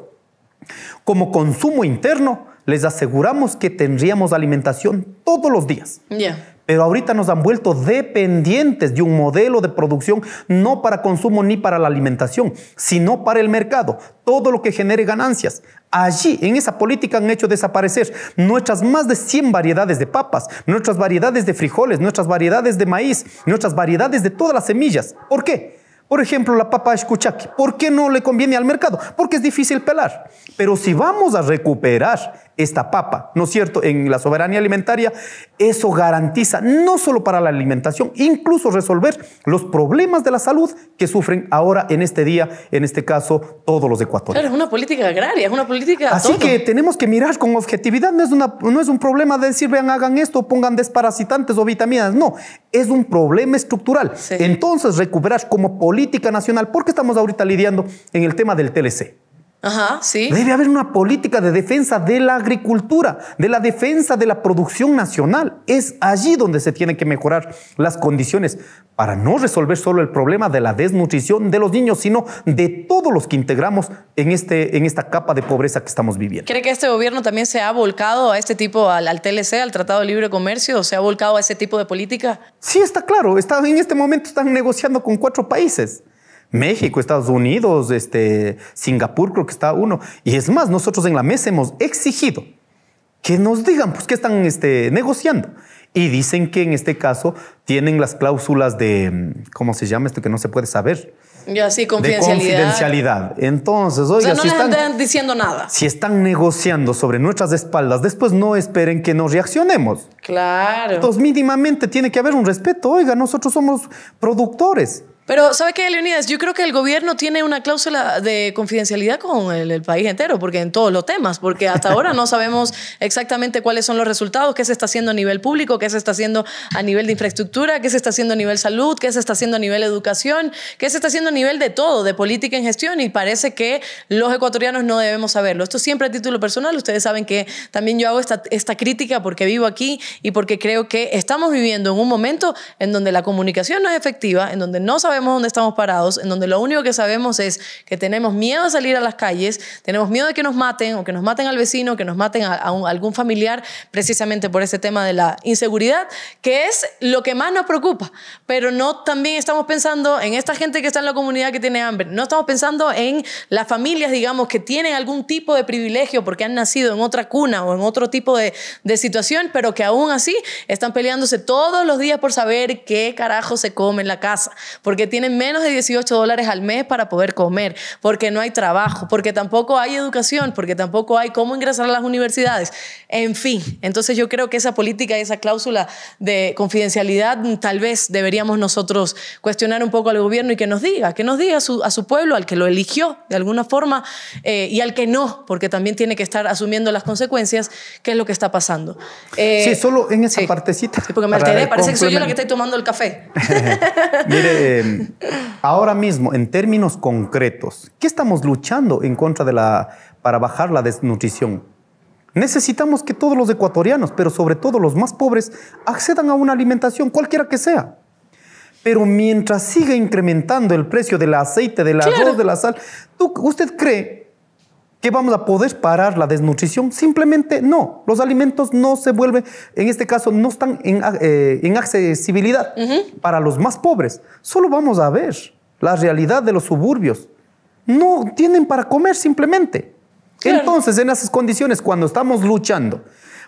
Como consumo interno, les aseguramos que tendríamos alimentación todos los días. ya. Pero ahorita nos han vuelto dependientes de un modelo de producción no para consumo ni para la alimentación, sino para el mercado, todo lo que genere ganancias. Allí, en esa política, han hecho desaparecer nuestras más de 100 variedades de papas, nuestras variedades de frijoles, nuestras variedades de maíz, nuestras variedades de todas las semillas. ¿Por qué? Por ejemplo, la papa escuchaqui. ¿Por qué no le conviene al mercado? Porque es difícil pelar. Pero si vamos a recuperar esta papa, ¿no es cierto? En la soberanía alimentaria, eso garantiza no solo para la alimentación, incluso resolver los problemas de la salud que sufren ahora en este día, en este caso, todos los ecuatorianos. Claro, es una política agraria, es una política. Así que tenemos que mirar con objetividad, no es, un problema de decir, vean, hagan esto, pongan desparasitantes o vitaminas, no, es un problema estructural. Entonces, recuperar como política nacional, porque estamos ahorita lidiando en el tema del TLC. Debe haber una política de defensa de la agricultura, de la defensa de la producción nacional. Es allí donde se tienen que mejorar las condiciones para no resolver solo el problema de la desnutrición de los niños, sino de todos los que integramos en, este, en esta capa de pobreza que estamos viviendo. ¿Cree que este gobierno también se ha volcado a este tipo, al, al TLC, al Tratado de Libre Comercio, se ha volcado a ese tipo de política? Sí, está claro. Está, en este momento están negociando con cuatro países. México, Estados Unidos, este, Singapur creo que está uno. Y es más, nosotros en la mesa hemos exigido que nos digan pues, qué están este, negociando. Y dicen que en este caso tienen las cláusulas de, ¿cómo se llama esto que no se puede saber? Ya sí, confidencialidad. De confidencialidad. Entonces, oiga, o sea, no si diciendo nada. Si están negociando sobre nuestras espaldas, después no esperen que nos reaccionemos. Claro. Entonces, mínimamente tiene que haber un respeto. Oiga, nosotros somos productores. Pero, ¿sabe qué, Leonidas? Yo creo que el gobierno tiene una cláusula de confidencialidad con el, país entero, porque en todos los temas, porque hasta ahora no sabemos exactamente cuáles son los resultados, qué se está haciendo a nivel público, qué se está haciendo a nivel de infraestructura, qué se está haciendo a nivel salud, qué se está haciendo a nivel educación, qué se está haciendo a nivel de todo, de política en gestión, y parece que los ecuatorianos no debemos saberlo. Esto siempre a título personal, ustedes saben que también yo hago esta, esta crítica porque vivo aquí y porque creo que estamos viviendo en un momento en donde la comunicación no es efectiva, en donde no sabemos sabemos dónde estamos parados, en donde lo único que sabemos es que tenemos miedo a salir a las calles, tenemos miedo de que nos maten o que nos maten al vecino, que nos maten a, algún familiar, precisamente por ese tema de la inseguridad, que es lo que más nos preocupa. Pero no también estamos pensando en esta gente que está en la comunidad que tiene hambre, no estamos pensando en las familias, digamos, que tienen algún tipo de privilegio porque han nacido en otra cuna o en otro tipo de, de situación, pero que aún así están peleándose todos los días por saber qué carajo se come en la casa, porque tienen menos de 18 dólares al mes para poder comer, porque no hay trabajo, porque tampoco hay educación, porque tampoco hay cómo ingresar a las universidades. En fin, entonces yo creo que esa política y esa cláusula de confidencialidad tal vez deberíamos nosotros cuestionar un poco al gobierno y que nos diga, que nos diga a su, pueblo, al que lo eligió de alguna forma eh, y al que no, porque también tiene que estar asumiendo las consecuencias, qué es lo que está pasando. sí, eh, solo en esa partecita. porque me alteré, parece que soy yo la que estoy tomando el café. Mire, Ahora mismo, en términos concretos, ¿qué estamos luchando en contra de la, para bajar la desnutrición? Necesitamos que todos los ecuatorianos, pero sobre todo los más pobres, accedan a una alimentación, cualquiera que sea. Pero mientras siga incrementando el precio del aceite, del arroz, de la sal, ¿usted cree ¿Que vamos a poder parar la desnutrición? Simplemente no. Los alimentos no se vuelven, en este caso, no están en, eh, accesibilidad para los más pobres. Solo vamos a ver la realidad de los suburbios. No tienen para comer simplemente. Entonces, en esas condiciones, cuando estamos luchando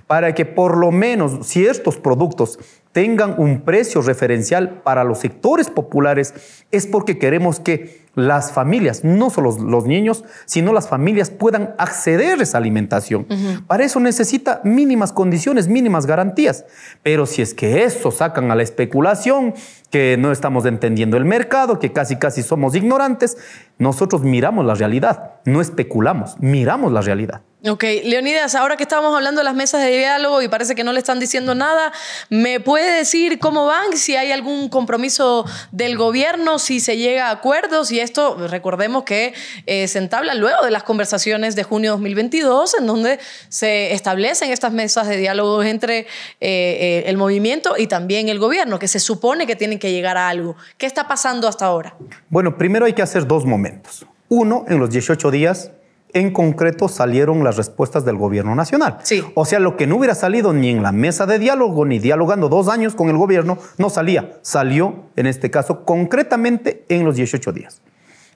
para que por lo menos ciertos productos tengan un precio referencial para los sectores populares, es porque queremos que las familias, no solo los niños, sino las familias puedan acceder a esa alimentación. Para eso necesita mínimas condiciones, mínimas garantías. Pero si es que eso sacan a la especulación, que no estamos entendiendo el mercado, que casi casi somos ignorantes, nosotros miramos la realidad, no especulamos, miramos la realidad. Ok, Leonidas, ahora que estábamos hablando de las mesas de diálogo y parece que no le están diciendo nada, ¿me puede decir cómo van? Si hay algún compromiso del gobierno, si se llega a acuerdos y esto, recordemos que eh, se entabla luego de las conversaciones de junio 2022, en donde se establecen estas mesas de diálogo entre eh, eh, el movimiento y también el gobierno, que se supone que tienen que llegar a algo. ¿Qué está pasando hasta ahora? Bueno, primero hay que hacer dos momentos. Uno, en los 18 días en concreto salieron las respuestas del gobierno nacional. Sí. O sea, lo que no hubiera salido ni en la mesa de diálogo, ni dialogando dos años con el gobierno, no salía. Salió, en este caso, concretamente en los 18 días.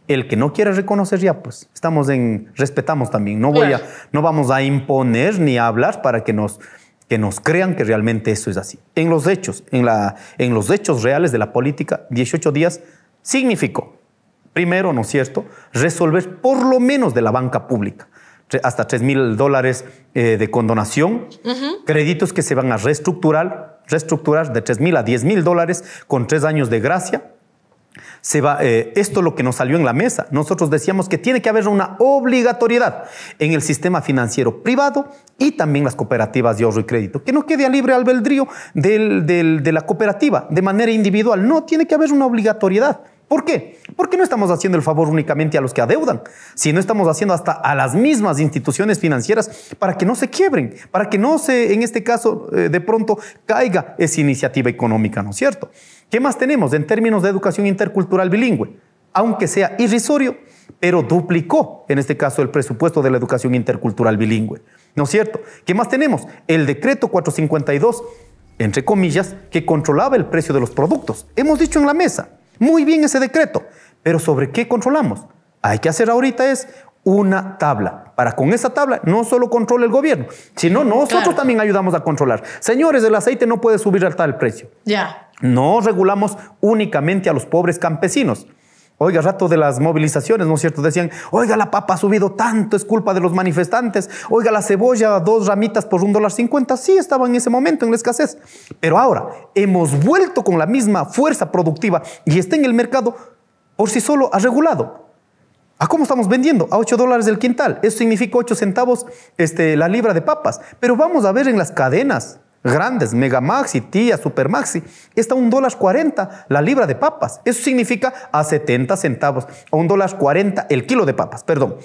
El que no quiere reconocer ya, pues estamos en, respetamos también. No, voy a, no vamos a imponer ni a hablar para que nos, que nos crean que realmente eso es así. En los hechos, en, la, en los hechos reales de la política, 18 días significó Primero, ¿no es cierto?, resolver por lo menos de la banca pública hasta 3 mil dólares eh, de condonación, créditos que se van a reestructurar, reestructurar de 3 mil a 10 mil dólares con tres años de gracia. Eh, esto es lo que nos salió en la mesa. Nosotros decíamos que tiene que haber una obligatoriedad en el sistema financiero privado y también las cooperativas de ahorro y crédito, que no quede a libre albedrío de la cooperativa de manera individual. No, tiene que haber una obligatoriedad. ¿Por qué? Porque no estamos haciendo el favor únicamente a los que adeudan, sino estamos haciendo hasta a las mismas instituciones financieras para que no se quiebren, para que no se, en este caso, eh, de pronto caiga esa iniciativa económica, ¿no es cierto? ¿Qué más tenemos en términos de educación intercultural bilingüe? Aunque sea irrisorio, pero duplicó, en este caso, el presupuesto de la educación intercultural bilingüe, ¿no es cierto? ¿Qué más tenemos? El decreto 452, entre comillas, que controlaba el precio de los productos. Hemos dicho en la mesa, muy bien ese decreto, pero ¿sobre qué controlamos? Hay que hacer ahorita es una tabla. Para con esa tabla no solo controla el gobierno, sino nosotros también ayudamos a controlar. Señores, el aceite no puede subir al tal precio. Ya. No regulamos únicamente a los pobres campesinos. Oiga, rato de las movilizaciones, ¿no es cierto? Decían, oiga, la papa ha subido tanto, es culpa de los manifestantes. Oiga, la cebolla, dos ramitas por un dólar cincuenta. Sí, estaba en ese momento en la escasez. Pero ahora hemos vuelto con la misma fuerza productiva y está en el mercado por sí solo ha regulado. ¿A cómo estamos vendiendo? A 8 dólares el quintal. Eso significa 8 centavos este, la libra de papas. Pero vamos a ver en las cadenas grandes, Mega Maxi, Tía, Maxi, está a un dólar 40 la libra de papas. Eso significa a 70 centavos, a un dólar 40 el kilo de papas, perdón.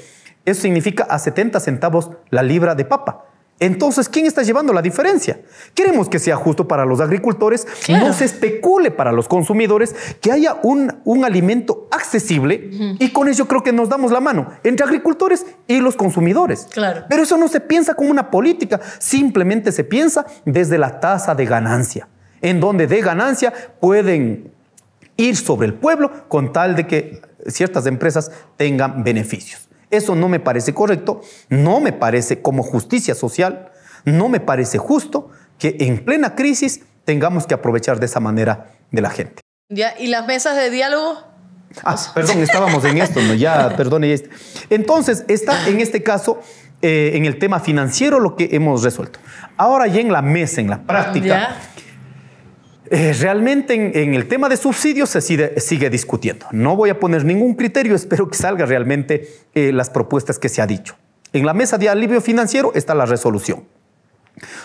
Eso significa a 70 centavos la libra de papa. Entonces, ¿quién está llevando la diferencia? Queremos que sea justo para los agricultores, no se especule para los consumidores, que haya un, alimento accesible y con eso creo que nos damos la mano entre agricultores y los consumidores. Claro. Pero eso no se piensa como una política, simplemente se piensa desde la tasa de ganancia, en donde de ganancia pueden ir sobre el pueblo con tal de que ciertas empresas tengan beneficios. Eso no me parece correcto, no me parece como justicia social, no me parece justo que en plena crisis tengamos que aprovechar de esa manera de la gente. Ya, ¿Y las mesas de diálogo? Ah, perdón, estábamos en esto, ¿no? Ya, perdone. Entonces, está en este caso, eh, en el tema financiero, lo que hemos resuelto. Ahora ya en la mesa, en la práctica. Eh, realmente en, el tema de subsidios se sigue, discutiendo. No voy a poner ningún criterio, espero que salga realmente eh, las propuestas que se ha dicho. En la mesa de alivio financiero está la resolución.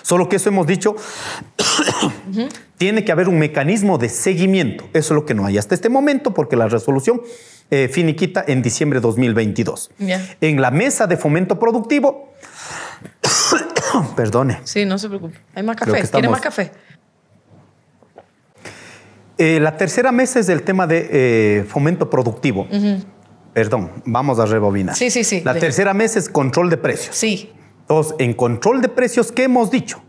Solo que eso hemos dicho, tiene que haber un mecanismo de seguimiento. Eso es lo que no hay hasta este momento, porque la resolución eh, finiquita en diciembre de 2022. En la mesa de fomento productivo, perdone. Sí, no se preocupe. Hay más café. ¿Tiene más café? Eh, la tercera mesa es el tema de eh, fomento productivo. Perdón, vamos a rebobinar. Sí, sí, sí. La tercera mesa es control de precios. Sí. Entonces, en control de precios, ¿qué hemos dicho?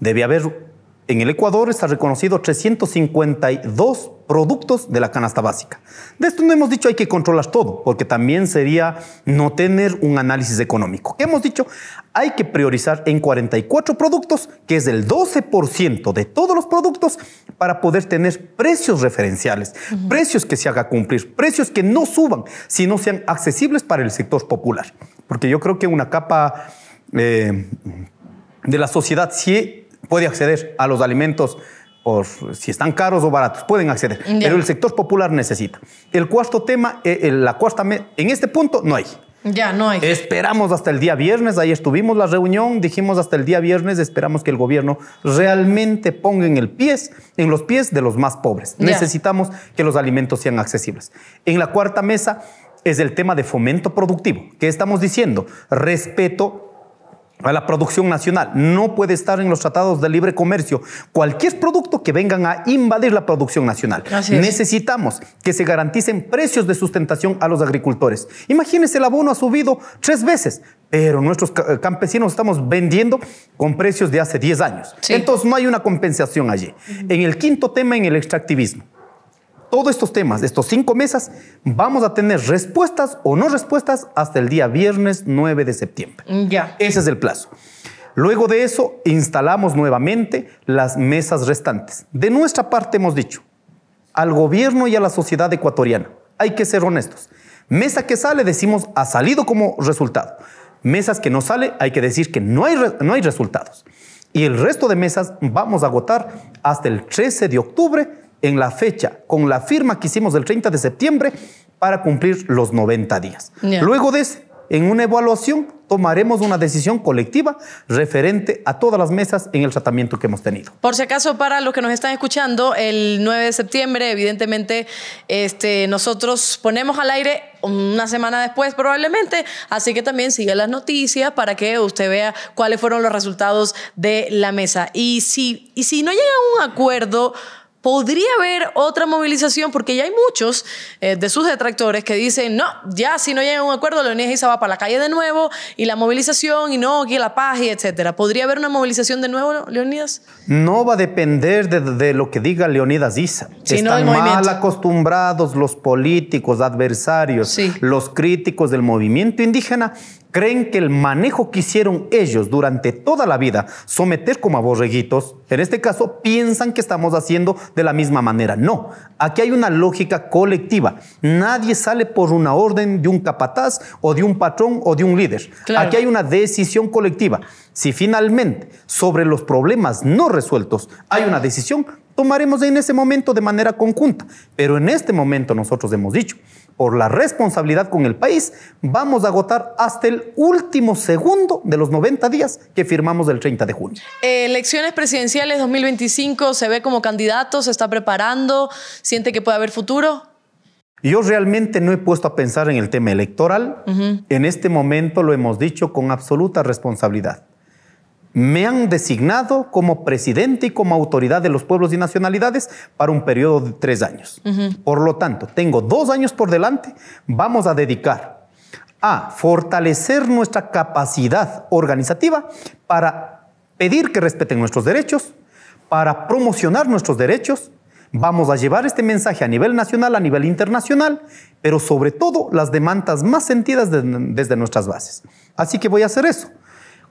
Debe haber en el Ecuador está reconocido 352 productos de la canasta básica. De esto no hemos dicho hay que controlar todo, porque también sería no tener un análisis económico. Hemos dicho hay que priorizar en 44 productos, que es el 12% de todos los productos, para poder tener precios referenciales, precios que se haga cumplir, precios que no suban, sino sean accesibles para el sector popular. Porque yo creo que una capa eh, de la sociedad si puede acceder a los alimentos si están caros o baratos, pueden acceder, pero el sector popular necesita. El cuarto tema, eh, eh, la cuarta, en este punto no hay. Ya, no hay. Esperamos hasta el día viernes, ahí estuvimos la reunión, dijimos hasta el día viernes, esperamos que el gobierno realmente ponga en, el pies, en los pies de los más pobres. Necesitamos que los alimentos sean accesibles. En la cuarta mesa es el tema de fomento productivo. ¿Qué estamos diciendo? Respeto a la producción nacional. No puede estar en los tratados de libre comercio cualquier producto que vengan a invadir la producción nacional. Necesitamos que se garanticen precios de sustentación a los agricultores. Imagínense, el abono ha subido tres veces, pero nuestros eh, campesinos estamos vendiendo con precios de hace 10 años. Entonces no hay una compensación allí. En el quinto tema, en el extractivismo todos estos temas, estos cinco mesas, vamos a tener respuestas o no respuestas hasta el día viernes 9 de septiembre. Ya. Ese es el plazo. Luego de eso, instalamos nuevamente las mesas restantes. De nuestra parte hemos dicho al gobierno y a la sociedad ecuatoriana, hay que ser honestos. Mesa que sale, decimos, ha salido como resultado. Mesas que no sale, hay que decir que no hay, no hay resultados. Y el resto de mesas vamos a agotar hasta el 13 de octubre en la fecha, con la firma que hicimos el 30 de septiembre para cumplir los 90 días. Luego de eso, en una evaluación, tomaremos una decisión colectiva referente a todas las mesas en el tratamiento que hemos tenido. Por si acaso, para los que nos están escuchando, el 9 de septiembre, evidentemente, este, nosotros ponemos al aire una semana después probablemente, así que también sigue las noticias para que usted vea cuáles fueron los resultados de la mesa. Y si, y si no llega a un acuerdo podría haber otra movilización porque ya hay muchos eh, de sus detractores que dicen, no, ya si no llega un acuerdo, Leonidas Isa va para la calle de nuevo y la movilización y no, aquí la paz y etcétera. ¿Podría haber una movilización de nuevo, Leonidas? No va a depender de, lo que diga Leonidas Isa. Están mal acostumbrados los políticos, adversarios, los críticos del movimiento indígena creen que el manejo que hicieron ellos durante toda la vida, someter como a borreguitos, en este caso piensan que estamos haciendo de la misma manera. No, aquí hay una lógica colectiva. Nadie sale por una orden de un capataz o de un patrón o de un líder. Aquí hay una decisión colectiva. Si finalmente sobre los problemas no resueltos hay una decisión, tomaremos en ese momento de manera conjunta. Pero en este momento nosotros hemos dicho, por la responsabilidad con el país, vamos a agotar hasta el último segundo de los 90 días que firmamos el 30 de junio. elecciones presidenciales 2025, ¿se ve como candidato? ¿Se está preparando? ¿Siente que puede haber futuro? Yo realmente no he puesto a pensar en el tema electoral. En este momento lo hemos dicho con absoluta responsabilidad me han designado como presidente y como autoridad de los pueblos y nacionalidades para un periodo de tres años. Por lo tanto, tengo dos años por delante, vamos a dedicar a fortalecer nuestra capacidad organizativa para pedir que respeten nuestros derechos, para promocionar nuestros derechos, Vamos a llevar este mensaje a nivel nacional, a nivel internacional, pero sobre todo las demandas más sentidas desde nuestras bases. Así que voy a hacer eso.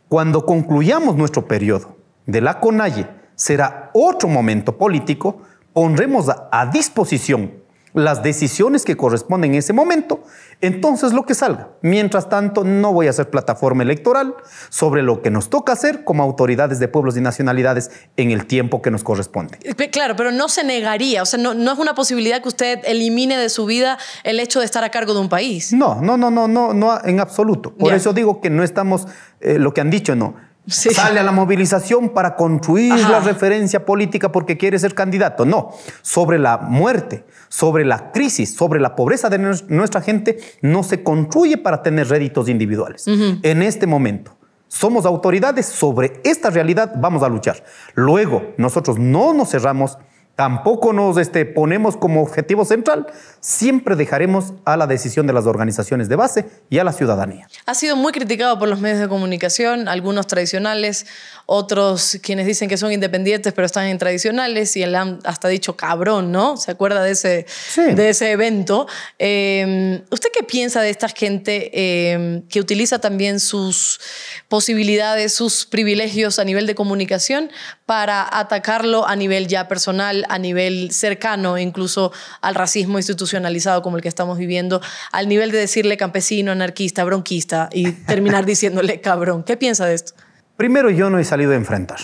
Cuando concluyamos nuestro periodo de la CONAIE, será otro momento político, pondremos a disposición las decisiones que corresponden en ese momento, entonces lo que salga. Mientras tanto, no voy a hacer plataforma electoral sobre lo que nos toca hacer como autoridades de pueblos y nacionalidades en el tiempo que nos corresponde. Eh, claro, pero no se negaría, o sea, no, es una posibilidad que usted elimine de su vida el hecho de estar a cargo de un país. No, no, no, no, no, no en absoluto. Por eso digo que no estamos, eh, lo que han dicho, no Sale a la movilización para construir la referencia política porque quiere ser candidato. No, sobre la muerte, sobre la crisis, sobre la pobreza de nuestra gente, no se construye para tener réditos individuales. En este momento, somos autoridades, sobre esta realidad vamos a luchar. Luego, nosotros no nos cerramos tampoco nos este, ponemos como objetivo central, siempre dejaremos a la decisión de las organizaciones de base y a la ciudadanía. Ha sido muy criticado por los medios de comunicación, algunos tradicionales, otros quienes dicen que son independientes pero están en tradicionales y él han hasta dicho cabrón, ¿no? ¿Se acuerda de ese, de ese evento? Eh, ¿Usted qué piensa de esta gente eh, que utiliza también sus posibilidades, sus privilegios a nivel de comunicación para atacarlo a nivel ya personal, a nivel cercano, incluso al racismo institucionalizado como el que estamos viviendo, al nivel de decirle campesino, anarquista, bronquista y terminar diciéndole cabrón? ¿Qué piensa de esto? Primero, yo no he salido a enfrentar,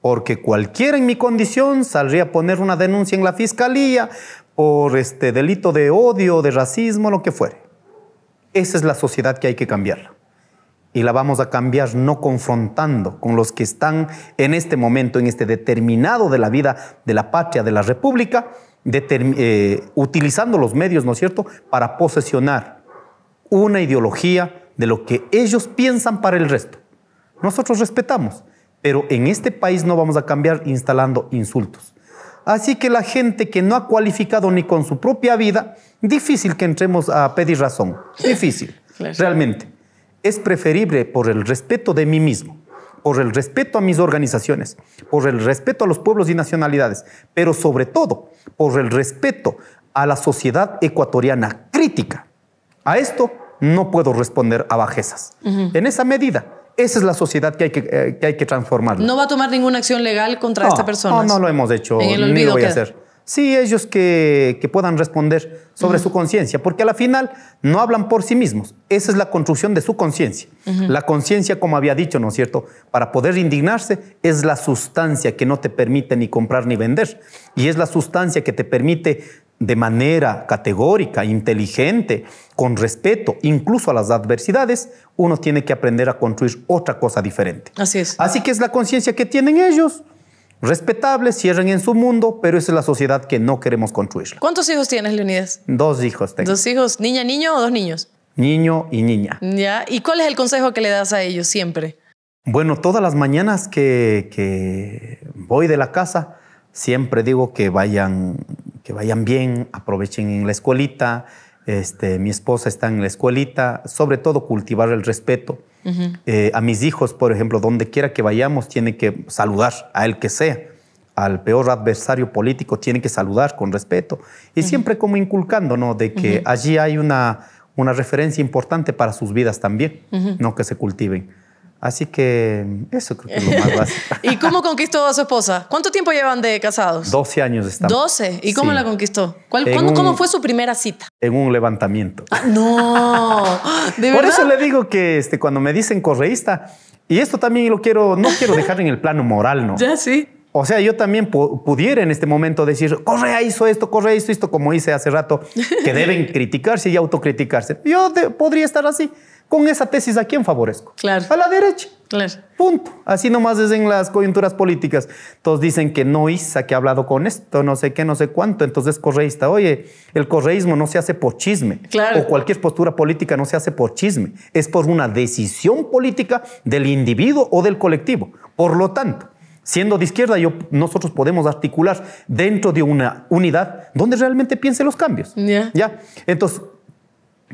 porque cualquiera en mi condición saldría a poner una denuncia en la fiscalía por este delito de odio, de racismo, lo que fuere. Esa es la sociedad que hay que cambiarla. Y la vamos a cambiar no confrontando con los que están en este momento, en este determinado de la vida de la patria, de la república, eh, utilizando los medios, ¿no es cierto?, para posesionar una ideología de lo que ellos piensan para el resto. Nosotros respetamos, pero en este país no vamos a cambiar instalando insultos. Así que la gente que no ha cualificado ni con su propia vida, difícil que entremos a pedir razón. Difícil, realmente. Es preferible por el respeto de mí mismo, por el respeto a mis organizaciones, por el respeto a los pueblos y nacionalidades, pero sobre todo por el respeto a la sociedad ecuatoriana crítica. A esto no puedo responder a bajezas. En esa medida, esa es la sociedad que hay eh, que, hay que transformar. ¿No va a tomar ninguna acción legal contra esta persona? No, no lo hemos hecho, ni lo voy a hacer. Sí, ellos que, que puedan responder sobre su conciencia, porque a la final no hablan por sí mismos. Esa es la construcción de su conciencia. La conciencia, como había dicho, ¿no es cierto? Para poder indignarse es la sustancia que no te permite ni comprar ni vender. Y es la sustancia que te permite de manera categórica, inteligente, con respeto, incluso a las adversidades, uno tiene que aprender a construir otra cosa diferente. Así es. Así que es la conciencia que tienen ellos. Respetables, cierren en su mundo, pero esa es la sociedad que no queremos construir. ¿Cuántos hijos tienes, Leonidas? Dos hijos tengo. ¿Dos hijos? ¿Niña, niño o dos niños? Niño y niña. ¿Ya? ¿Y cuál es el consejo que le das a ellos siempre? Bueno, todas las mañanas que voy de la casa, siempre digo que vayan que vayan bien, aprovechen en la escuelita, este, mi esposa está en la escuelita, sobre todo cultivar el respeto. Eh, a mis hijos, por ejemplo, donde quiera que vayamos, tiene que saludar a el que sea, al peor adversario político, tiene que saludar con respeto. Y siempre como inculcando, De que allí hay una, una referencia importante para sus vidas también, no que se cultiven. Así que eso creo que es lo más básico. ¿Y cómo conquistó a su esposa? ¿Cuánto tiempo llevan de casados? 12 años estamos. 12. ¿Y cómo la conquistó? ¿Cómo fue su primera cita? En un levantamiento. Ah, no. ¿De Por eso le digo que este, cuando me dicen correísta, y esto también lo quiero, no quiero dejar en el plano moral, ¿no? Ya, sí. O sea, yo también pudiera en este momento decir, Correa hizo esto, Correa hizo esto, como hice hace rato, que deben criticarse y autocriticarse. Yo podría estar así. Con esa tesis, ¿a quién favorezco? Claro. A la derecha. Claro. Punto. Así nomás es en las coyunturas políticas. Todos dicen que no Isa, que ha hablado con esto, no sé qué, no sé cuánto. Entonces, correísta, oye, el correísmo no se hace por chisme. Claro. O cualquier postura política no se hace por chisme. Es por una decisión política del individuo o del colectivo. Por lo tanto, siendo de izquierda, yo, nosotros podemos articular dentro de una unidad donde realmente piense los cambios. Ya. Entonces,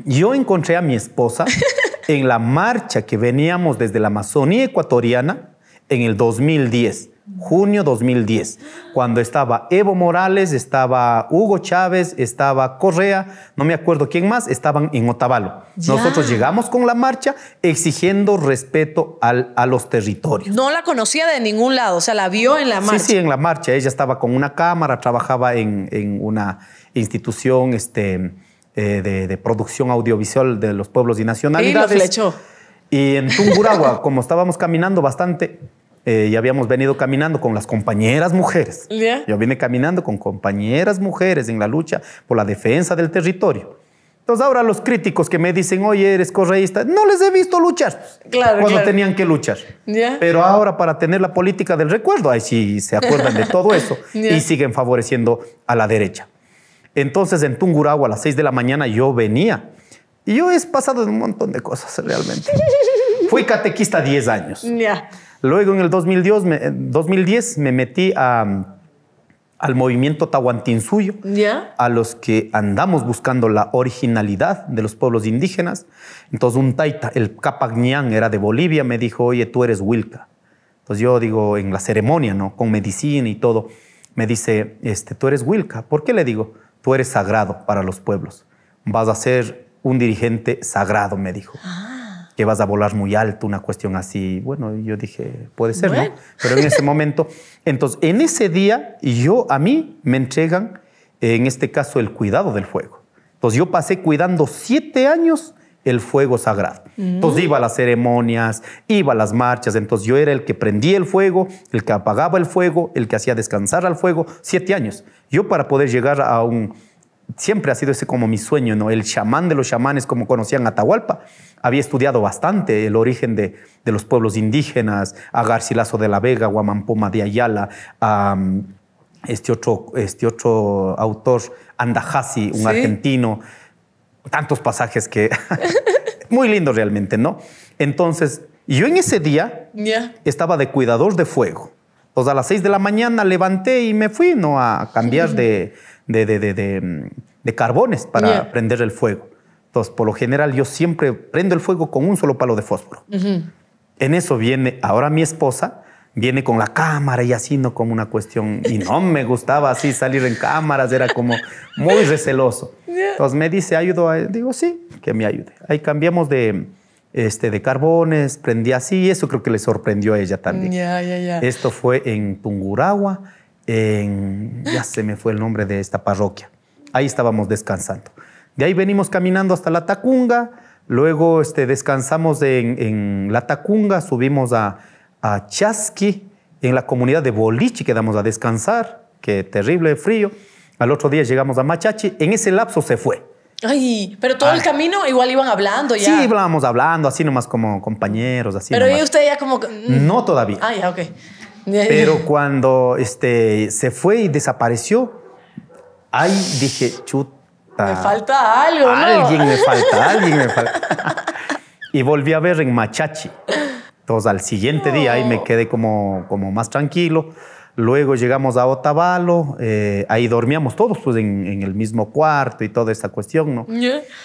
yo encontré a mi esposa en la marcha que veníamos desde la Amazonía ecuatoriana en el 2010, junio 2010, cuando estaba Evo Morales, estaba Hugo Chávez, estaba Correa, no me acuerdo quién más, estaban en Otavalo. Nosotros llegamos con la marcha exigiendo respeto a los territorios. No la conocía de ningún lado, o sea, la vio en la marcha. Sí, sí, en la marcha. Ella estaba con una cámara, trabajaba en, en una institución, este eh, de, producción audiovisual de los pueblos y nacionalidades. Y Y en Tunguragua, como estábamos caminando bastante, eh, y habíamos venido caminando con las compañeras mujeres. Yo vine caminando con compañeras mujeres en la lucha por la defensa del territorio. Entonces ahora los críticos que me dicen, oye, eres correísta, no les he visto luchar claro, cuando tenían que luchar. Pero ahora para tener la política del recuerdo, ahí sí se acuerdan de todo eso y siguen favoreciendo a la derecha. Entonces en Tungurahua a las 6 de la mañana yo venía. Y yo he pasado un montón de cosas realmente. Fui catequista 10 años. Luego en el 2010 me, 2010 eh, me metí al movimiento Tahuantinsuyo, a los que andamos buscando la originalidad de los pueblos indígenas. Entonces un taita, el Capagnán, era de Bolivia, me dijo, oye, tú eres Wilca. Entonces yo digo, en la ceremonia, ¿no? Con medicina y todo, me dice, este, tú eres Wilca. ¿Por qué le digo? tú eres sagrado para los pueblos, vas a ser un dirigente sagrado, me dijo. Ah. Que vas a volar muy alto, una cuestión así. Bueno, yo dije, puede ser, ¿no? Pero en ese momento, entonces, en ese día, yo, a mí, me entregan, en este caso, el cuidado del fuego. Entonces, yo pasé cuidando siete años el fuego sagrado. Entonces mm. iba a las ceremonias, iba a las marchas, entonces yo era el que prendía el fuego, el que apagaba el fuego, el que hacía descansar al fuego, siete años. Yo para poder llegar a un... Siempre ha sido ese como mi sueño, ¿no? El chamán de los chamanes, como conocían Atahualpa. Había estudiado bastante el origen de, los pueblos indígenas, a Garcilaso de la Vega, Guamampoma de Ayala, a... Mm, este otro, este otro autor, Andajasi, un argentino, tantos pasajes que muy lindo realmente, ¿no? Entonces, yo en ese día estaba de cuidador de fuego. O a las seis de la mañana levanté y me fui, ¿no? A cambiar de, de, de, de carbones para prender el fuego. Entonces, por lo general, yo siempre prendo el fuego con un solo palo de fósforo. En eso viene ahora mi esposa viene con la cámara y así, no como una cuestión. Y no me gustaba así salir en cámaras, era como muy receloso. Entonces me dice, ¿ayudo? Digo, sí, que me ayude. Ahí cambiamos de, este, de carbones, prendí así, eso creo que le sorprendió a ella también. Esto fue en Tunguragua, en, ya se me fue el nombre de esta parroquia. Ahí estábamos descansando. De ahí venimos caminando hasta la Tacunga, luego este, descansamos en la Tacunga, subimos a a Chasqui, en la comunidad de Bolichi, quedamos a descansar, que terrible frío. Al otro día llegamos a Machachi, en ese lapso se fue. Ay, pero todo el ah. camino igual iban hablando ya. Sí, íbamos hablando, así nomás como compañeros, así. Pero ¿y usted ya como.? Mm. No todavía. Ay, ah, ya, ok. Pero cuando este, se fue y desapareció, ahí dije, chuta. Me falta algo, ¿no? Alguien me falta, alguien me falta. y volví a ver en Machachi. Entonces al siguiente día ahí me quedé como, como más tranquilo. Luego llegamos a Otavalo, eh, ahí dormíamos todos pues en, el mismo cuarto y toda esta cuestión, ¿no?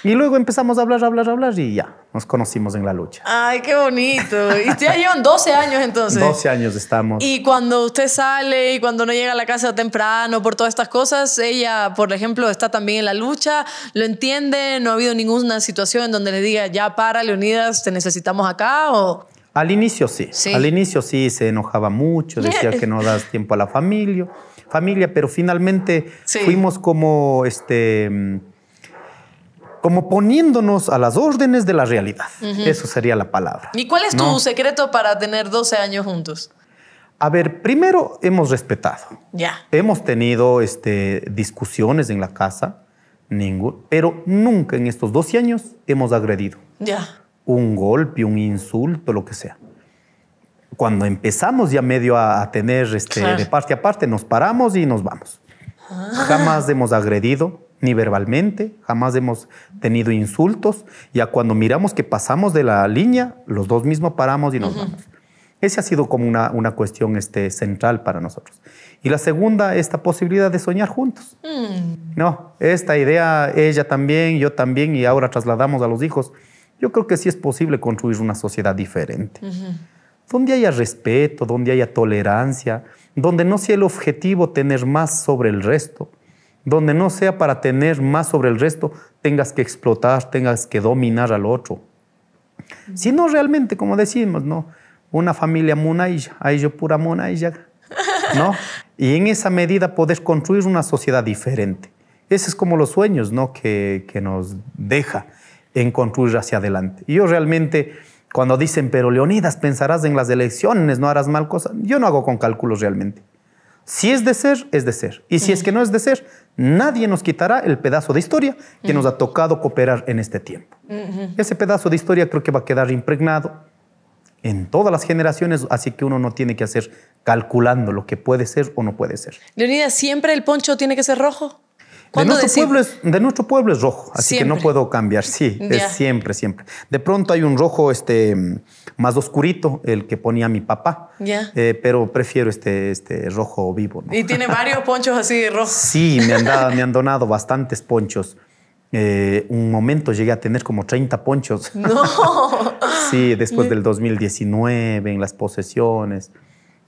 Y luego empezamos a hablar, hablar, hablar y ya, nos conocimos en la lucha. Ay, qué bonito. y ya llevan 12 años entonces. 12 años estamos. Y cuando usted sale y cuando no llega a la casa temprano por todas estas cosas, ella, por ejemplo, está también en la lucha, lo entiende, no ha habido ninguna situación en donde le diga, ya para, Leonidas, te necesitamos acá o... Al inicio sí. Al inicio sí se enojaba mucho, decía que no das tiempo a la familia, familia, pero finalmente fuimos como este como poniéndonos a las órdenes de la realidad. Eso sería la palabra. ¿Y cuál es tu secreto para tener 12 años juntos? A ver, primero hemos respetado. Ya. Hemos tenido este, discusiones en la casa, pero nunca en estos 12 años hemos agredido. Ya un golpe, un insulto, lo que sea. Cuando empezamos ya medio a, tener este, de parte a parte, nos paramos y nos vamos. Ah. Jamás hemos agredido, ni verbalmente, jamás hemos tenido insultos. Ya cuando miramos que pasamos de la línea, los dos mismos paramos y nos vamos. Esa ha sido como una, cuestión este, central para nosotros. Y la segunda, esta posibilidad de soñar juntos. Mm. No, esta idea, ella también, yo también, y ahora trasladamos a los hijos yo creo que sí es posible construir una sociedad diferente. Donde haya respeto, donde haya tolerancia, donde no sea el objetivo tener más sobre el resto, donde no sea para tener más sobre el resto tengas que explotar, tengas que dominar al otro. Sino realmente, como decimos, ¿no? Una familia monailla, hay yo pura monailla, ¿no? Y en esa medida poder construir una sociedad diferente. Ese es como los sueños, ¿no? Que, que nos deja en construir hacia adelante. Y yo realmente, cuando dicen, pero Leonidas, pensarás en las elecciones, no harás mal cosa, yo no hago con cálculos realmente. Si es de ser, es de ser. Y si es que no es de ser, nadie nos quitará el pedazo de historia que nos ha tocado cooperar en este tiempo. Ese pedazo de historia creo que va a quedar impregnado en todas las generaciones, así que uno no tiene que hacer calculando lo que puede ser o no puede ser. Leonidas, ¿siempre el poncho tiene que ser rojo? De nuestro, pueblo es, rojo, así que no puedo cambiar. Sí, es siempre, siempre. De pronto hay un rojo este, más oscurito, el que ponía mi papá. Eh, pero prefiero este, este rojo vivo. Y tiene varios ponchos así rojo? Sí, me han, dado, me han donado bastantes ponchos. Eh, un momento llegué a tener como 30 ponchos. No. sí, después del 2019, en las posesiones.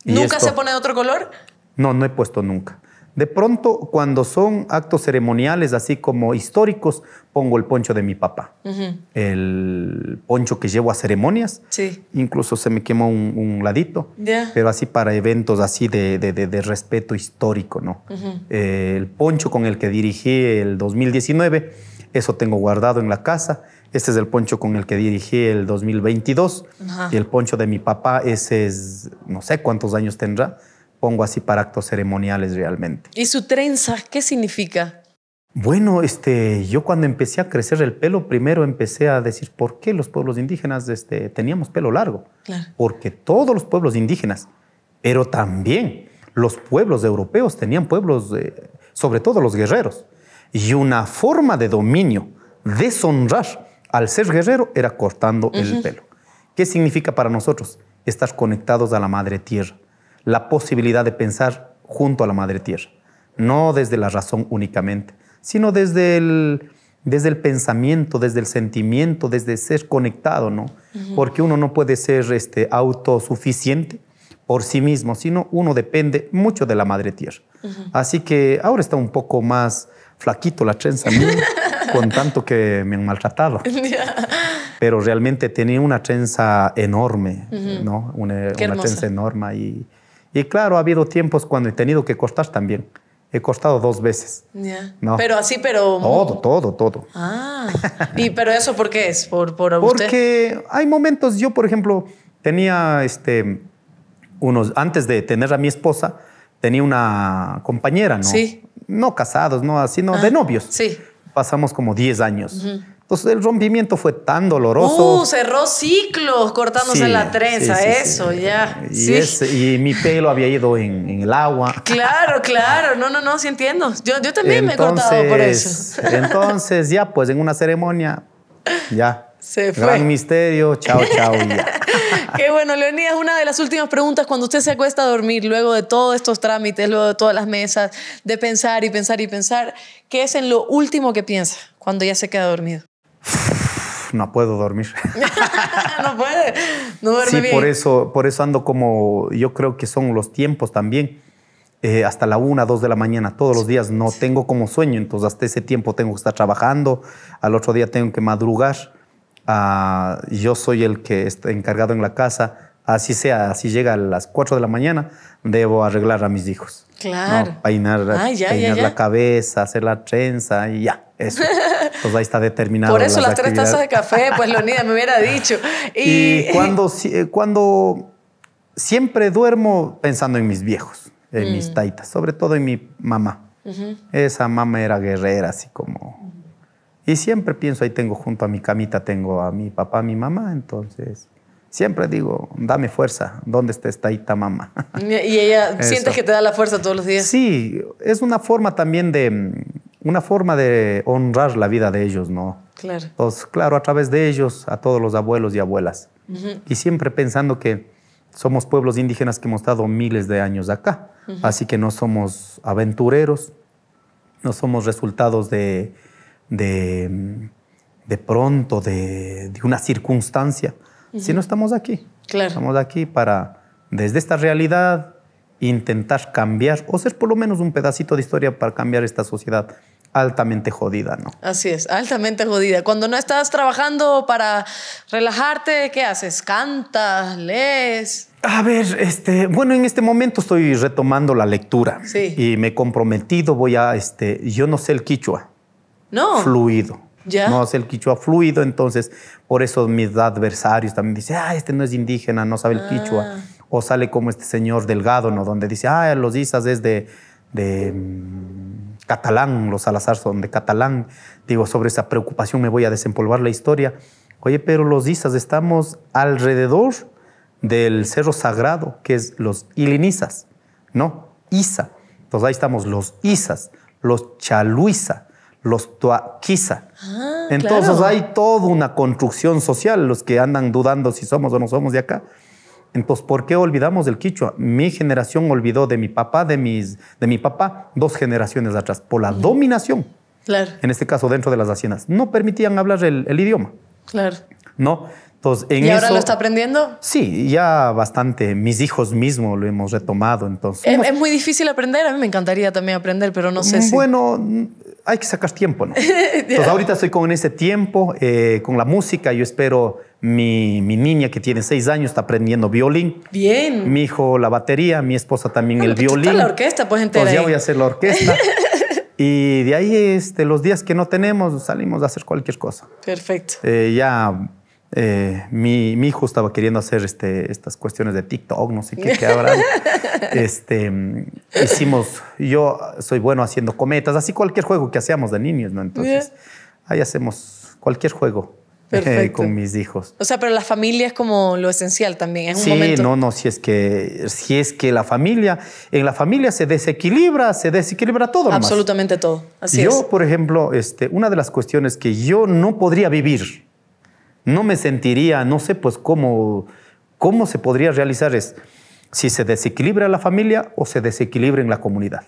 ¿Nunca se pone de otro color? No, no he puesto nunca. De pronto, cuando son actos ceremoniales, así como históricos, pongo el poncho de mi papá. El poncho que llevo a ceremonias. Sí. Incluso se me quemó un, ladito. Pero así para eventos así de, respeto histórico, ¿no? Eh, el poncho con el que dirigí el 2019, eso tengo guardado en la casa. Este es el poncho con el que dirigí el 2022. Y el poncho de mi papá, ese es, no sé cuántos años tendrá pongo así para actos ceremoniales realmente. ¿Y su trenza qué significa? Bueno, este, yo cuando empecé a crecer el pelo, primero empecé a decir por qué los pueblos indígenas este, teníamos pelo largo. Porque todos los pueblos indígenas, pero también los pueblos europeos tenían pueblos, eh, sobre todo los guerreros. Y una forma de dominio, deshonrar al ser guerrero era cortando el pelo. ¿Qué significa para nosotros? Estar conectados a la madre tierra la posibilidad de pensar junto a la Madre Tierra, no desde la razón únicamente, sino desde el, desde el pensamiento, desde el sentimiento, desde ser conectado, ¿no? Porque uno no puede ser este, autosuficiente por sí mismo, sino uno depende mucho de la madre tierra. Así que ahora está un poco más flaquito la trenza con tanto que me han maltratado. Pero realmente tenía una trenza enorme, ¿no? Una, una trenza enorme y y claro, ha habido tiempos cuando he tenido que costar también. He costado dos veces. Pero así, pero... Todo, todo, todo. Ah, ¿y pero eso por qué es? ¿Por, por Porque hay momentos, yo por ejemplo, tenía este, unos, antes de tener a mi esposa, tenía una compañera, ¿no? Sí. No casados, no así, no, de ah, novios. Sí. Pasamos como 10 años. Entonces el rompimiento fue tan doloroso. Uh, cerró ciclos cortándose la trenza, eso, ya. Y, mi pelo había ido en, el agua. Claro, claro, no, no, no, sí entiendo. Yo, también me he cortado por eso. Entonces, ya, pues en una ceremonia, ya. Se fue. Gran misterio, chao, chao, Qué bueno, es una de las últimas preguntas, cuando usted se acuesta a dormir, luego de todos estos trámites, luego de todas las mesas, de pensar y pensar y pensar, ¿qué es en lo último que piensa cuando ya se queda dormido? no puedo dormir. no puede. No duerme sí, Por eso, por eso ando como, yo creo que son los tiempos también. Eh, hasta la una, dos de la mañana, todos los días no tengo como sueño, entonces hasta ese tiempo tengo que estar trabajando, al otro día tengo que madrugar. Ah, yo soy el que está encargado en la casa, así sea, así llega a las cuatro de la mañana, debo arreglar a mis hijos. Claro. Peinar, ah, peinar la cabeza, hacer la trenza y ya. Eso. Pues ahí está determinado. Por eso las, tres tazas de café, pues niña me hubiera dicho. Y, eh, cuando, siempre duermo pensando en mis viejos, en mm. mis taitas, sobre todo en mi mamá. Esa mamá era guerrera, así como. Y siempre pienso, ahí tengo junto a mi camita, tengo a mi papá, a mi mamá, entonces. Siempre digo, dame fuerza, ¿dónde está esta ita mamá? Y ella sientes que te da la fuerza todos los días. Sí, es una forma también de, una forma de honrar la vida de ellos, ¿no? Claro. Pues claro, a través de ellos, a todos los abuelos y abuelas. Y siempre pensando que somos pueblos indígenas que hemos estado miles de años acá, así que no somos aventureros, no somos resultados de, pronto, de, una circunstancia, Si no, estamos aquí. Claro. Estamos aquí para, desde esta realidad, intentar cambiar, o ser por lo menos un pedacito de historia para cambiar esta sociedad altamente jodida, ¿no? Así es, altamente jodida. Cuando no estás trabajando para relajarte, ¿qué haces? ¿Cantas? ¿Lees? A ver, este, bueno, en este momento estoy retomando la lectura. Sí. Y me he comprometido, voy a, este, yo no sé el quichua. No. Fluido. ¿Ya? No sé el quichua fluido, entonces por eso mis adversarios también dicen, ah, este no es indígena, no sabe el ah. quichua. O sale como este señor Delgado, ¿no? Donde dice, ah, los isas es de mm, catalán, los Salazar son de catalán, digo, sobre esa preocupación me voy a desempolvar la historia. Oye, pero los Isas estamos alrededor del Cerro Sagrado, que es los Ilinizas, ¿no? Isa. Entonces ahí estamos los Isas, los Chaluisa, los Tuaquiza. Ah, Entonces hay toda una construcción social, los que andan dudando si somos o no somos de acá. Entonces, ¿por qué olvidamos el quichua? Mi generación olvidó de mi papá, de, mis, de mi papá, dos generaciones atrás, por la dominación. Claro. En este caso, dentro de las haciendas. No permitían hablar el, idioma. Claro. No. Entonces, en ¿Y ahora lo está aprendiendo? Sí, ya bastante. Mis hijos mismos lo hemos retomado. Entonces, es, muy difícil aprender. A mí me encantaría también aprender, pero no sé mm, si. Bueno, hay que sacar tiempo, ¿no? Entonces ahorita estoy con ese tiempo, eh, con la música, yo espero mi, niña que tiene seis años está aprendiendo violín. Bien. Mi hijo la batería, mi esposa también ah, el violín. la orquesta, pues entera. Pues ya voy a hacer la orquesta. y de ahí, este, los días que no tenemos, salimos a hacer cualquier cosa. Perfecto. Eh, ya eh, mi, hijo estaba queriendo hacer este, estas cuestiones de TikTok, no sé qué, habrá. Este, hicimos, yo soy bueno haciendo cometas, así cualquier juego que hacíamos de niños, ¿no? Entonces, ahí hacemos cualquier juego. Eh, con mis hijos. O sea, pero la familia es como lo esencial también. Es sí, no, no, si es que, si es que la familia, en la familia se desequilibra, se desequilibra todo. Absolutamente todo. Así yo, por ejemplo, este, una de las cuestiones que yo no podría vivir no me sentiría, no sé pues cómo, se podría realizar es si se desequilibra la familia o se desequilibra en la comunidad.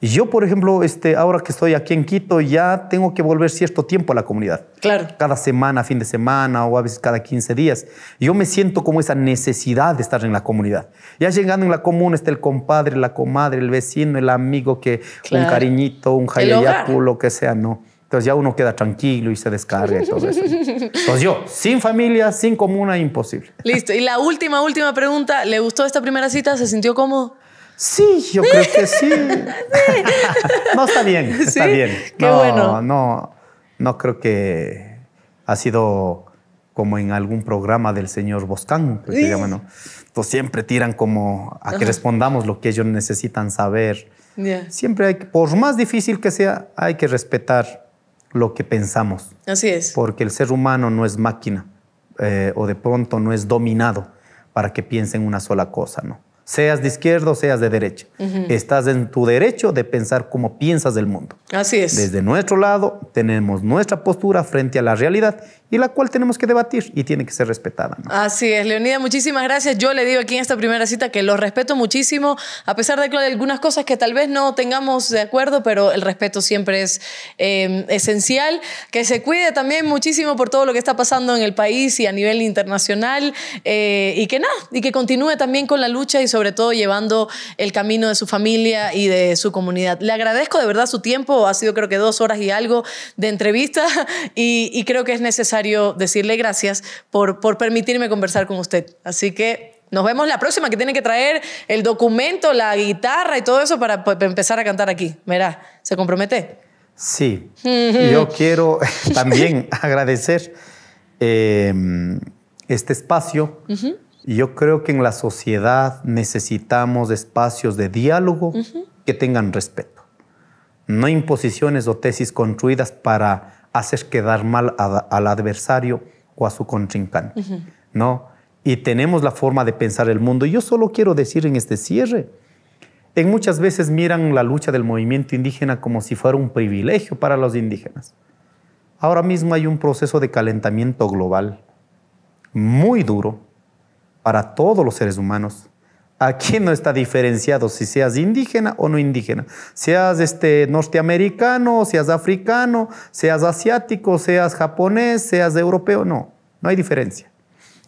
Yo, por ejemplo, este, ahora que estoy aquí en Quito, ya tengo que volver cierto tiempo a la comunidad. Claro. Cada semana, fin de semana o a veces cada 15 días. Yo me siento como esa necesidad de estar en la comunidad. Ya llegando en la comuna está el compadre, la comadre, el vecino, el amigo que un cariñito, un jayayapu, lo que sea, no. Entonces ya uno queda tranquilo y se descarga todo eso. Entonces yo, sin familia, sin comuna, imposible. Listo. Y la última, última pregunta. ¿Le gustó esta primera cita? ¿Se sintió cómodo? Sí, yo creo que sí. no, está bien, está bien. Qué no, bueno. No, no creo que ha sido como en algún programa del señor Boscán, que Entonces siempre tiran como a que respondamos lo que ellos necesitan saber. Siempre hay que, por más difícil que sea, hay que respetar lo que pensamos. Así es. Porque el ser humano no es máquina eh, o de pronto no es dominado para que piense en una sola cosa, ¿no? Seas de izquierda o seas de derecha. Estás en tu derecho de pensar como piensas del mundo. Así es. Desde nuestro lado tenemos nuestra postura frente a la realidad y la cual tenemos que debatir y tiene que ser respetada. Así es, Leonida, muchísimas gracias. Yo le digo aquí en esta primera cita que lo respeto muchísimo, a pesar de que algunas cosas que tal vez no tengamos de acuerdo, pero el respeto siempre es eh, esencial. Que se cuide también muchísimo por todo lo que está pasando en el país y a nivel internacional eh, y que nada, y que continúe también con la lucha y sobre todo llevando el camino de su familia y de su comunidad. Le agradezco de verdad su tiempo, ha sido creo que dos horas y algo de entrevista y creo que es necesario decirle gracias por, por permitirme conversar con usted. Así que nos vemos la próxima, que tiene que traer el documento, la guitarra y todo eso para, empezar a cantar aquí. mira ¿se compromete? Sí. Yo quiero también agradecer em, este espacio. Yo creo que en la sociedad necesitamos espacios de diálogo que tengan respeto. No imposiciones o tesis construidas para haces quedar mal al adversario o a su contrincante, ¿no? Y tenemos la forma de pensar el mundo. Yo solo quiero decir en este cierre, en muchas veces miran la lucha del movimiento indígena como si fuera un privilegio para los indígenas. Ahora mismo hay un proceso de calentamiento global muy duro para todos los seres humanos Aquí no está diferenciado si seas indígena o no indígena, seas este norteamericano, seas africano, seas asiático, seas japonés, seas europeo, no, no hay diferencia.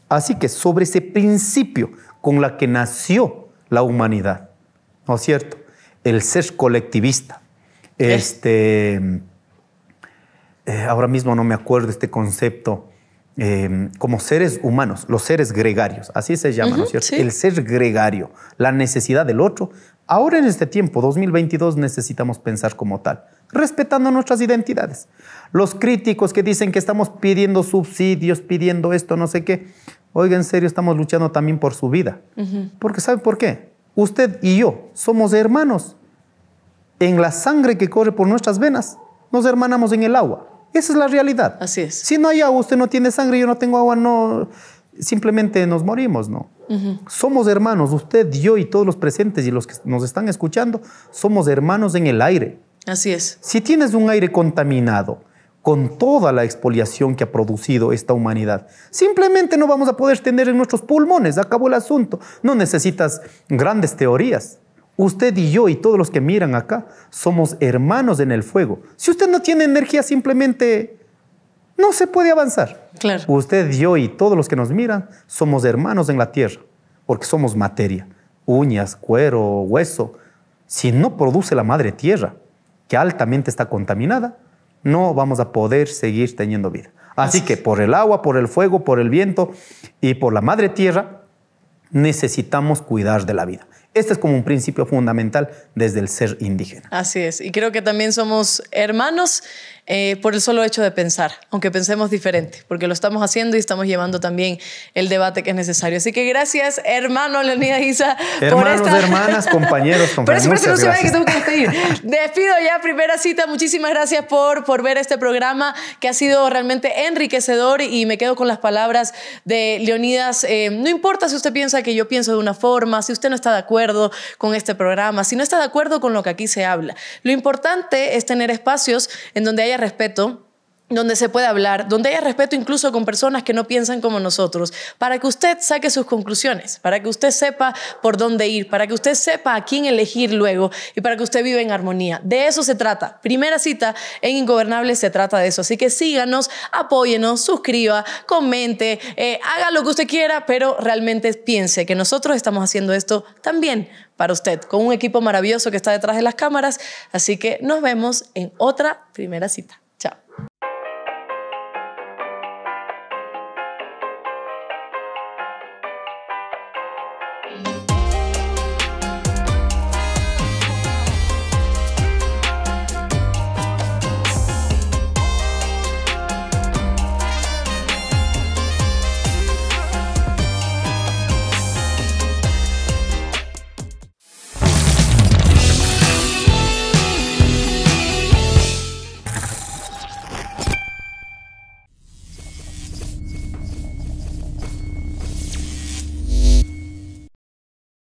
Así que sobre ese principio con la que nació la humanidad, ¿no es cierto? El ser colectivista. Este, eh, ahora mismo no me acuerdo este concepto. Em, como seres humanos, los seres gregarios, así se llama, ¿no es cierto? El ser gregario, la necesidad del otro. Ahora en este tiempo, 2022, necesitamos pensar como tal, respetando nuestras identidades. Los críticos que dicen que estamos pidiendo subsidios, pidiendo esto, no sé qué, oiga, en serio, estamos luchando también por su vida. Porque ¿sabe por qué? Usted y yo somos hermanos. En la sangre que corre por nuestras venas, nos hermanamos en el agua. Esa es la realidad. Así es. Si no hay agua, usted no tiene sangre, yo no tengo agua, no simplemente nos morimos, ¿no? Somos hermanos, usted, yo y todos los presentes y los que nos están escuchando, somos hermanos en el aire. Así es. Si tienes un aire contaminado con toda la expoliación que ha producido esta humanidad, simplemente no vamos a poder tener en nuestros pulmones, acabó el asunto. No necesitas grandes teorías. Usted y yo y todos los que miran acá somos hermanos en el fuego. Si usted no tiene energía, simplemente no se puede avanzar. Usted yo y todos los que nos miran somos hermanos en la tierra, porque somos materia, uñas, cuero, hueso. Si no produce la madre tierra, que altamente está contaminada, no vamos a poder seguir teniendo vida. Así que por el agua, por el fuego, por el viento y por la madre tierra, necesitamos cuidar de la vida. Este es como un principio fundamental desde el ser indígena. Así es, y creo que también somos hermanos eh, por el solo hecho de pensar, aunque pensemos diferente, porque lo estamos haciendo y estamos llevando también el debate que es necesario. Así que gracias, hermano Leonidas Isa. Hermanos, por esta... hermanas, compañeros, compañeros. Pero no se que tengo que despedir. Despido ya, primera cita. Muchísimas gracias por, por ver este programa que ha sido realmente enriquecedor y me quedo con las palabras de Leonidas. Eh, no importa si usted piensa que yo pienso de una forma, si usted no está de acuerdo con este programa, si no está de acuerdo con lo que aquí se habla. Lo importante es tener espacios en donde haya respeto donde se puede hablar, donde haya respeto incluso con personas que no piensan como nosotros, para que usted saque sus conclusiones, para que usted sepa por dónde ir, para que usted sepa a quién elegir luego y para que usted viva en armonía. De eso se trata. Primera cita en Ingobernables se trata de eso. Así que síganos, apóyenos, suscriba, comente, eh, haga lo que usted quiera, pero realmente piense que nosotros estamos haciendo esto también para usted, con un equipo maravilloso que está detrás de las cámaras. Así que nos vemos en otra primera cita.